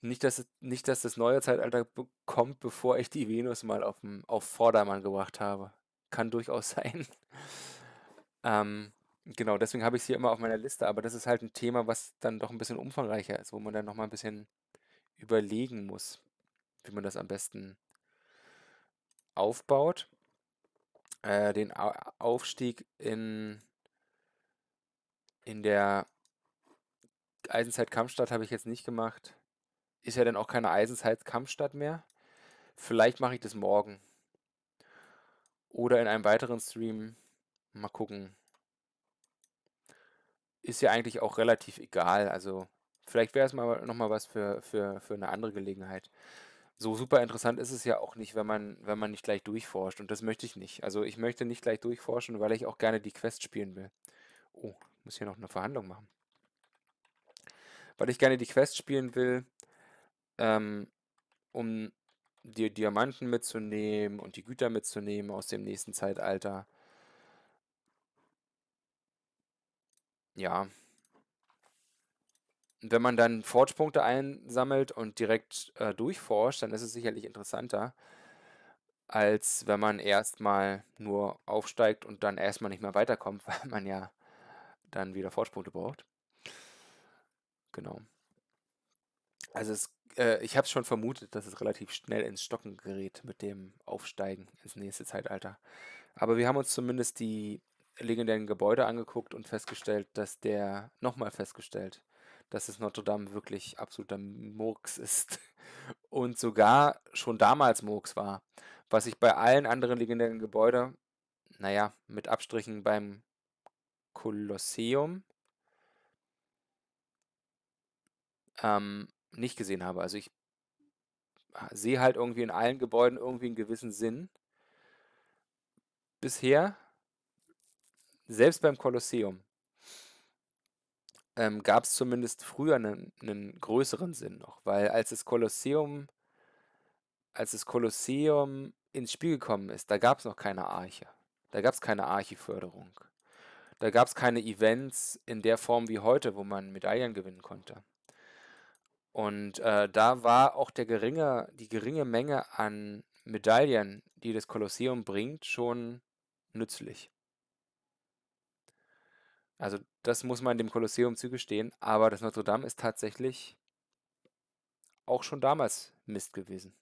Nicht dass, nicht, dass das neue Zeitalter kommt, bevor ich die Venus mal auf, auf Vordermann gebracht habe. Kann durchaus sein. Ähm, genau, deswegen habe ich es hier immer auf meiner Liste, aber das ist halt ein Thema, was dann doch ein bisschen umfangreicher ist, wo man dann nochmal ein bisschen überlegen muss, wie man das am besten aufbaut. Äh, den A Aufstieg in, in der Eisenzeit Kampfstadt habe ich jetzt nicht gemacht. Ist ja dann auch keine Eisenzeit Kampfstadt mehr. Vielleicht mache ich das morgen. Oder in einem weiteren Stream. Mal gucken. Ist ja eigentlich auch relativ egal. Also vielleicht wäre es mal nochmal was für, für, für eine andere Gelegenheit. So super interessant ist es ja auch nicht, wenn man, wenn man nicht gleich durchforscht. Und das möchte ich nicht. Also ich möchte nicht gleich durchforschen, weil ich auch gerne die Quest spielen will. Oh, muss hier noch eine Verhandlung machen. Weil ich gerne die Quest spielen will, ähm, um die Diamanten mitzunehmen und die Güter mitzunehmen aus dem nächsten Zeitalter. Ja. Wenn man dann Forge-Punkte einsammelt und direkt äh, durchforscht, dann ist es sicherlich interessanter, als wenn man erstmal nur aufsteigt und dann erstmal nicht mehr weiterkommt, weil man ja dann wieder Forge-Punkte braucht. Genau. Also es, äh, ich habe es schon vermutet, dass es relativ schnell ins Stocken gerät mit dem Aufsteigen ins nächste Zeitalter. Aber wir haben uns zumindest die legendären Gebäude angeguckt und festgestellt, dass der, nochmal festgestellt, dass es Notre Dame wirklich absoluter Murks ist und sogar schon damals Murks war, was ich bei allen anderen legendären Gebäuden, naja, mit Abstrichen beim Kolosseum, ähm, nicht gesehen habe. Also ich sehe halt irgendwie in allen Gebäuden irgendwie einen gewissen Sinn. Bisher, selbst beim Kolosseum, ähm, gab es zumindest früher einen, größeren Sinn noch, weil als das Kolosseum, als das Kolosseum ins Spiel gekommen ist, da gab es noch keine Arche. Da gab es keine Archiförderung. Da gab es keine Events in der Form wie heute, wo man Medaillen gewinnen konnte. Und äh, da war auch der geringe, die geringe Menge an Medaillen, die das Kolosseum bringt, schon nützlich. Also das muss man dem Kolosseum zugestehen, aber das Notre Dame ist tatsächlich auch schon damals Mist gewesen.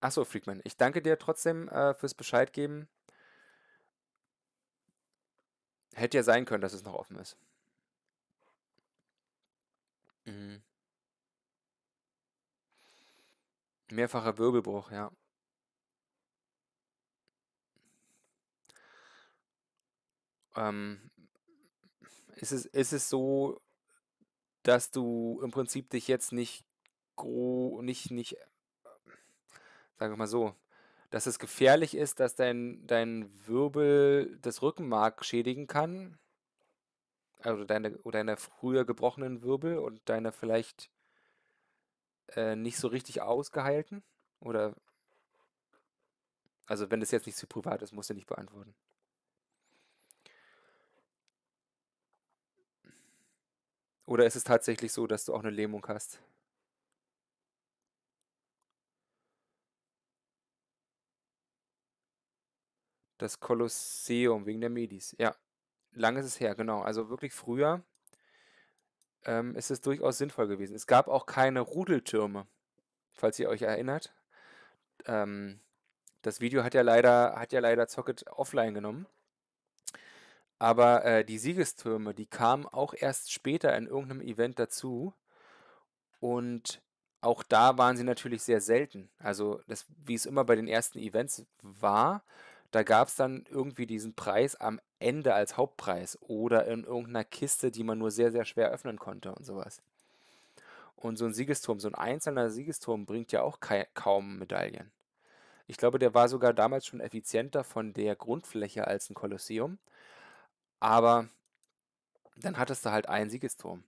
Achso, Friedman, ich danke dir trotzdem äh, fürs Bescheid geben. Hätte ja sein können, dass es noch offen ist. Mhm. Mehrfacher Wirbelbruch, ja. Ähm, ist, es, ist es so, dass du im Prinzip dich jetzt nicht, nicht, nicht sagen wir mal so, dass es gefährlich ist, dass dein, dein Wirbel das Rückenmark schädigen kann. Also deine, deine früher gebrochenen Wirbel und deine vielleicht äh, nicht so richtig ausgeheilten? Oder. Also, wenn das jetzt nicht zu privat ist, musst du nicht beantworten. Oder ist es tatsächlich so, dass du auch eine Lähmung hast? Das Kolosseum wegen der Medis. Ja, lange ist es her, genau. Also wirklich früher ähm, ist es durchaus sinnvoll gewesen. Es gab auch keine Rudeltürme, falls ihr euch erinnert. Ähm, das Video hat ja leider, hat ja leider Zocket offline genommen. Aber äh, die Siegestürme, die kamen auch erst später in irgendeinem Event dazu. Und auch da waren sie natürlich sehr selten. Also, das, wie es immer bei den ersten Events war, da gab es dann irgendwie diesen Preis am Ende als Hauptpreis oder in irgendeiner Kiste, die man nur sehr, sehr schwer öffnen konnte und sowas. Und so ein Siegesturm, so ein einzelner Siegesturm bringt ja auch kaum Medaillen. Ich glaube, der war sogar damals schon effizienter von der Grundfläche als ein Kolosseum. Aber dann hattest du halt einen Siegesturm.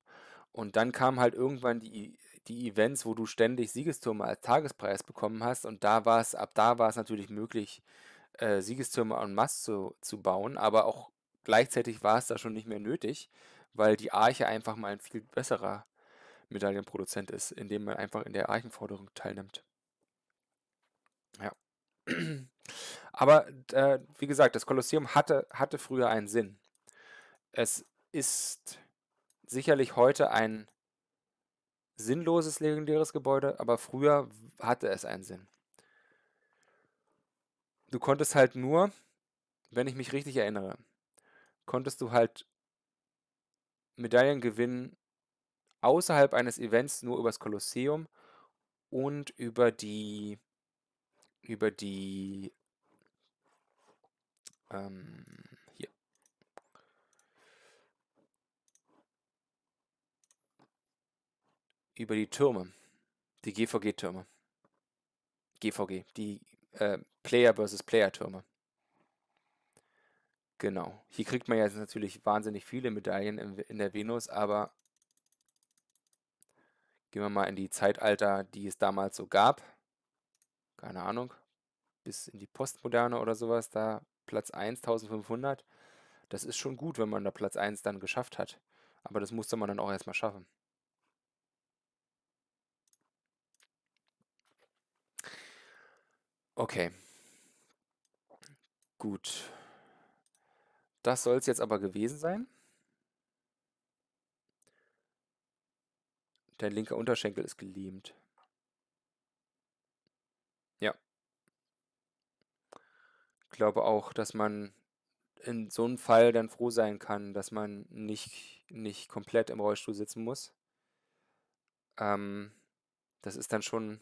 Und dann kamen halt irgendwann die, e, die Events, wo du ständig Siegestürme als Tagespreis bekommen hast. Und da war es, ab da war es natürlich möglich, äh, Siegestürme en masse zu, zu bauen, aber auch gleichzeitig war es da schon nicht mehr nötig, weil die Arche einfach mal ein viel besserer Medaillenproduzent ist, indem man einfach in der Archenforderung teilnimmt. Ja. Aber äh, wie gesagt, das Kolosseum hatte, hatte früher einen Sinn. Es ist sicherlich heute ein sinnloses legendäres Gebäude, aber früher hatte es einen Sinn du konntest halt nur, wenn ich mich richtig erinnere, konntest du halt Medaillen gewinnen außerhalb eines Events nur übers Kolosseum und über die über die ähm, hier über die Türme, die GVG-Türme. GVG, die äh, Player versus Player Türme. Genau. Hier kriegt man jetzt natürlich wahnsinnig viele Medaillen in, in der Venus, aber gehen wir mal in die Zeitalter, die es damals so gab. Keine Ahnung. Bis in die Postmoderne oder sowas, da Platz 1, 1500. Das ist schon gut, wenn man da Platz 1 dann geschafft hat. Aber das musste man dann auch erstmal schaffen. Okay. Gut. Das soll es jetzt aber gewesen sein. Dein linker Unterschenkel ist gelähmt. Ja. Ich glaube auch, dass man in so einem Fall dann froh sein kann, dass man nicht, nicht komplett im Rollstuhl sitzen muss. Ähm, das ist dann schon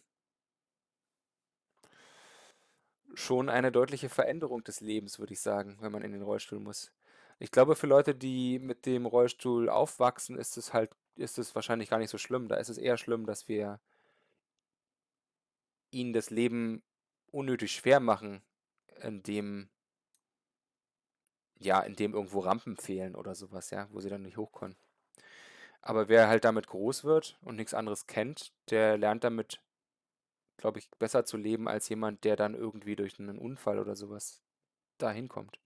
schon eine deutliche Veränderung des Lebens, würde ich sagen, wenn man in den Rollstuhl muss. Ich glaube, für Leute, die mit dem Rollstuhl aufwachsen, ist es halt, ist es wahrscheinlich gar nicht so schlimm. Da ist es eher schlimm, dass wir ihnen das Leben unnötig schwer machen, indem, ja, indem irgendwo Rampen fehlen oder sowas, ja, wo sie dann nicht hochkommen. Aber wer halt damit groß wird und nichts anderes kennt, der lernt damit glaube ich, besser zu leben als jemand, der dann irgendwie durch einen Unfall oder sowas dahin kommt.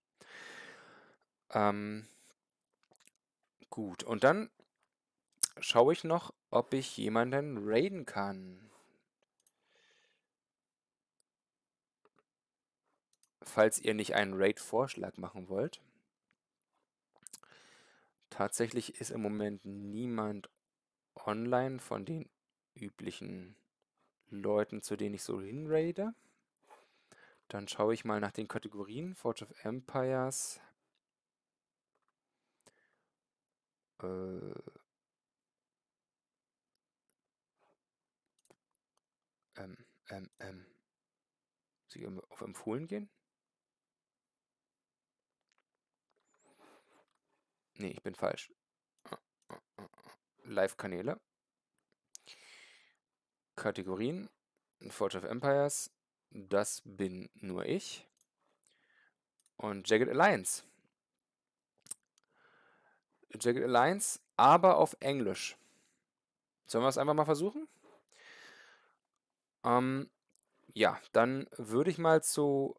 Ähm, gut, und dann schaue ich noch, ob ich jemanden raiden kann. Falls ihr nicht einen Raid-Vorschlag machen wollt. Tatsächlich ist im Moment niemand online von den üblichen Leuten, zu denen ich so hinraide. Dann schaue ich mal nach den Kategorien. Forge of Empires. Äh, ähm, ähm, ähm. Muss ich auf Empfohlen gehen? Nee, ich bin falsch. Ah, ah, ah, Live-Kanäle. Kategorien, Forge of Empires, das bin nur ich und Jagged Alliance. Jagged Alliance, aber auf Englisch. Sollen wir es einfach mal versuchen? Ähm, ja, dann würde ich mal zu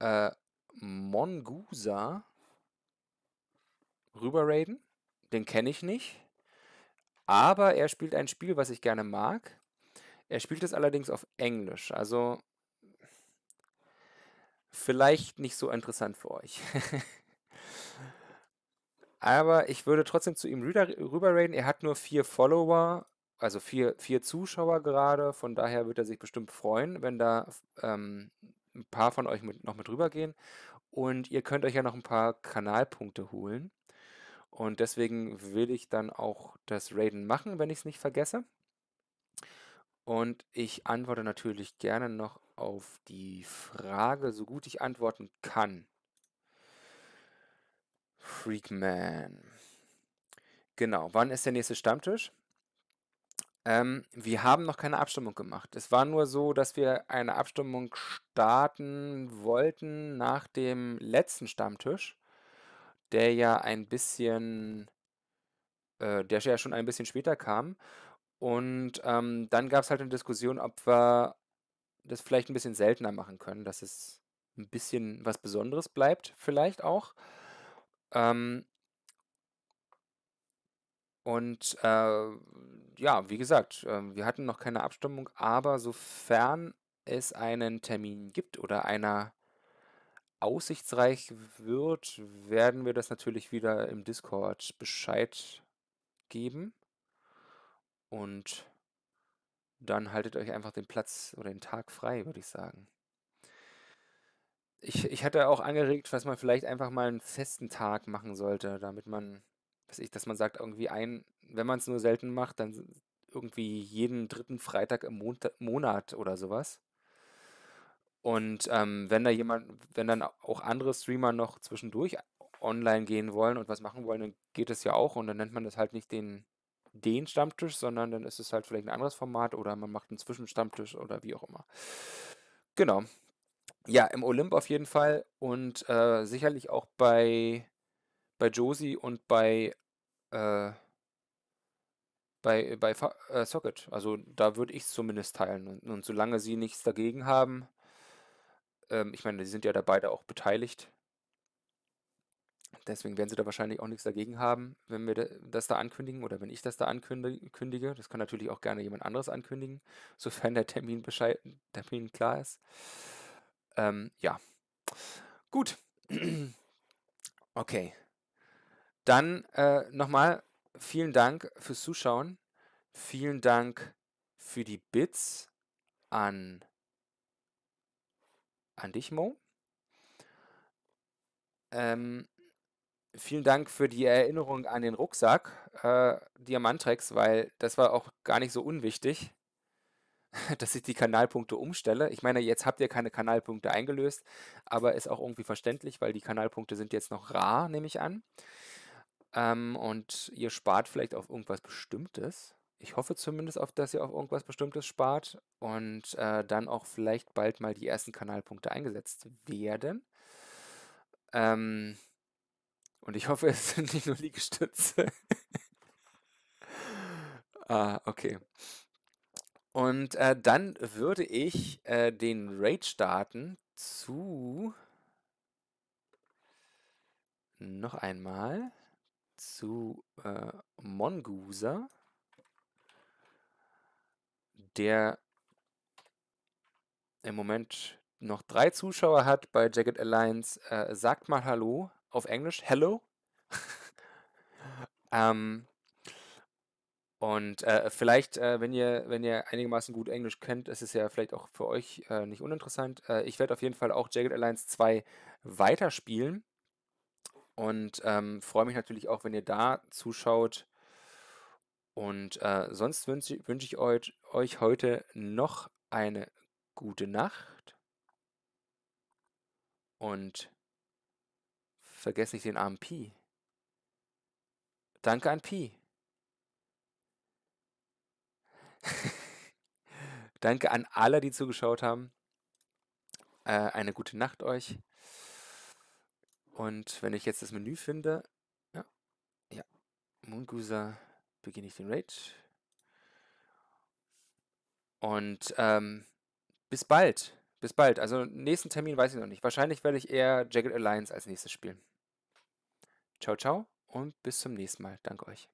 äh, Mongusa rüber raiden. Den kenne ich nicht. Aber er spielt ein Spiel, was ich gerne mag. Er spielt es allerdings auf Englisch, also vielleicht nicht so interessant für euch. Aber ich würde trotzdem zu ihm rüber, rüberreden. Er hat nur vier Follower, also vier, vier Zuschauer gerade. Von daher wird er sich bestimmt freuen, wenn da ähm, ein paar von euch mit, noch mit rübergehen. Und ihr könnt euch ja noch ein paar Kanalpunkte holen. Und deswegen will ich dann auch das Raiden machen, wenn ich es nicht vergesse. Und ich antworte natürlich gerne noch auf die Frage, so gut ich antworten kann. Freakman. Genau, wann ist der nächste Stammtisch? Ähm, wir haben noch keine Abstimmung gemacht. Es war nur so, dass wir eine Abstimmung starten wollten nach dem letzten Stammtisch der ja ein bisschen, äh, der ja schon ein bisschen später kam. Und ähm, dann gab es halt eine Diskussion, ob wir das vielleicht ein bisschen seltener machen können, dass es ein bisschen was Besonderes bleibt, vielleicht auch. Ähm, und äh, ja, wie gesagt, äh, wir hatten noch keine Abstimmung, aber sofern es einen Termin gibt oder einer aussichtsreich wird, werden wir das natürlich wieder im Discord Bescheid geben. Und dann haltet euch einfach den Platz oder den Tag frei, würde ich sagen. Ich, ich hatte auch angeregt, dass man vielleicht einfach mal einen festen Tag machen sollte, damit man, dass ich, dass man sagt, irgendwie ein, wenn man es nur selten macht, dann irgendwie jeden dritten Freitag im Monat oder sowas. Und ähm, wenn da jemand, wenn dann auch andere Streamer noch zwischendurch online gehen wollen und was machen wollen, dann geht es ja auch und dann nennt man das halt nicht den, den Stammtisch, sondern dann ist es halt vielleicht ein anderes Format oder man macht einen Zwischenstammtisch oder wie auch immer. Genau. Ja, im Olymp auf jeden Fall und äh, sicherlich auch bei, bei Josie und bei, äh, bei, bei äh, Socket. Also da würde ich es zumindest teilen. Und, und solange sie nichts dagegen haben, ähm, ich meine, die sind ja da beide auch beteiligt. Deswegen werden sie da wahrscheinlich auch nichts dagegen haben, wenn wir das da ankündigen oder wenn ich das da ankündige. Das kann natürlich auch gerne jemand anderes ankündigen, sofern der Termin, Bescheid, Termin klar ist. Ähm, ja. Gut. Okay. Dann äh, nochmal vielen Dank fürs Zuschauen. Vielen Dank für die Bits an an dich, Mo. Ähm, vielen Dank für die Erinnerung an den Rucksack, äh, Diamantrex, weil das war auch gar nicht so unwichtig, dass ich die Kanalpunkte umstelle. Ich meine, jetzt habt ihr keine Kanalpunkte eingelöst, aber ist auch irgendwie verständlich, weil die Kanalpunkte sind jetzt noch rar, nehme ich an. Ähm, und ihr spart vielleicht auf irgendwas Bestimmtes ich hoffe zumindest auf, dass ihr auf irgendwas Bestimmtes spart und äh, dann auch vielleicht bald mal die ersten Kanalpunkte eingesetzt werden. Ähm, und ich hoffe, es sind nicht nur Liegestütze. ah, okay. Und äh, dann würde ich äh, den Raid starten zu noch einmal zu äh, Monguser der im Moment noch drei Zuschauer hat bei Jagged Alliance, äh, sagt mal Hallo auf Englisch. Hello. ähm, und äh, vielleicht, äh, wenn, ihr, wenn ihr einigermaßen gut Englisch kennt, ist es ja vielleicht auch für euch äh, nicht uninteressant. Äh, ich werde auf jeden Fall auch Jagged Alliance 2 weiterspielen und ähm, freue mich natürlich auch, wenn ihr da zuschaut. Und äh, sonst wünsche wünsch ich euch, euch heute noch eine gute Nacht. Und vergesst nicht den armen Pi. Danke an Pi. Danke an alle, die zugeschaut haben. Äh, eine gute Nacht euch. Und wenn ich jetzt das Menü finde, ja, ja, Moonguser beginne ich den Raid. Und ähm, bis bald. Bis bald. Also nächsten Termin weiß ich noch nicht. Wahrscheinlich werde ich eher Jagged Alliance als nächstes spielen. Ciao, ciao und bis zum nächsten Mal. Danke euch.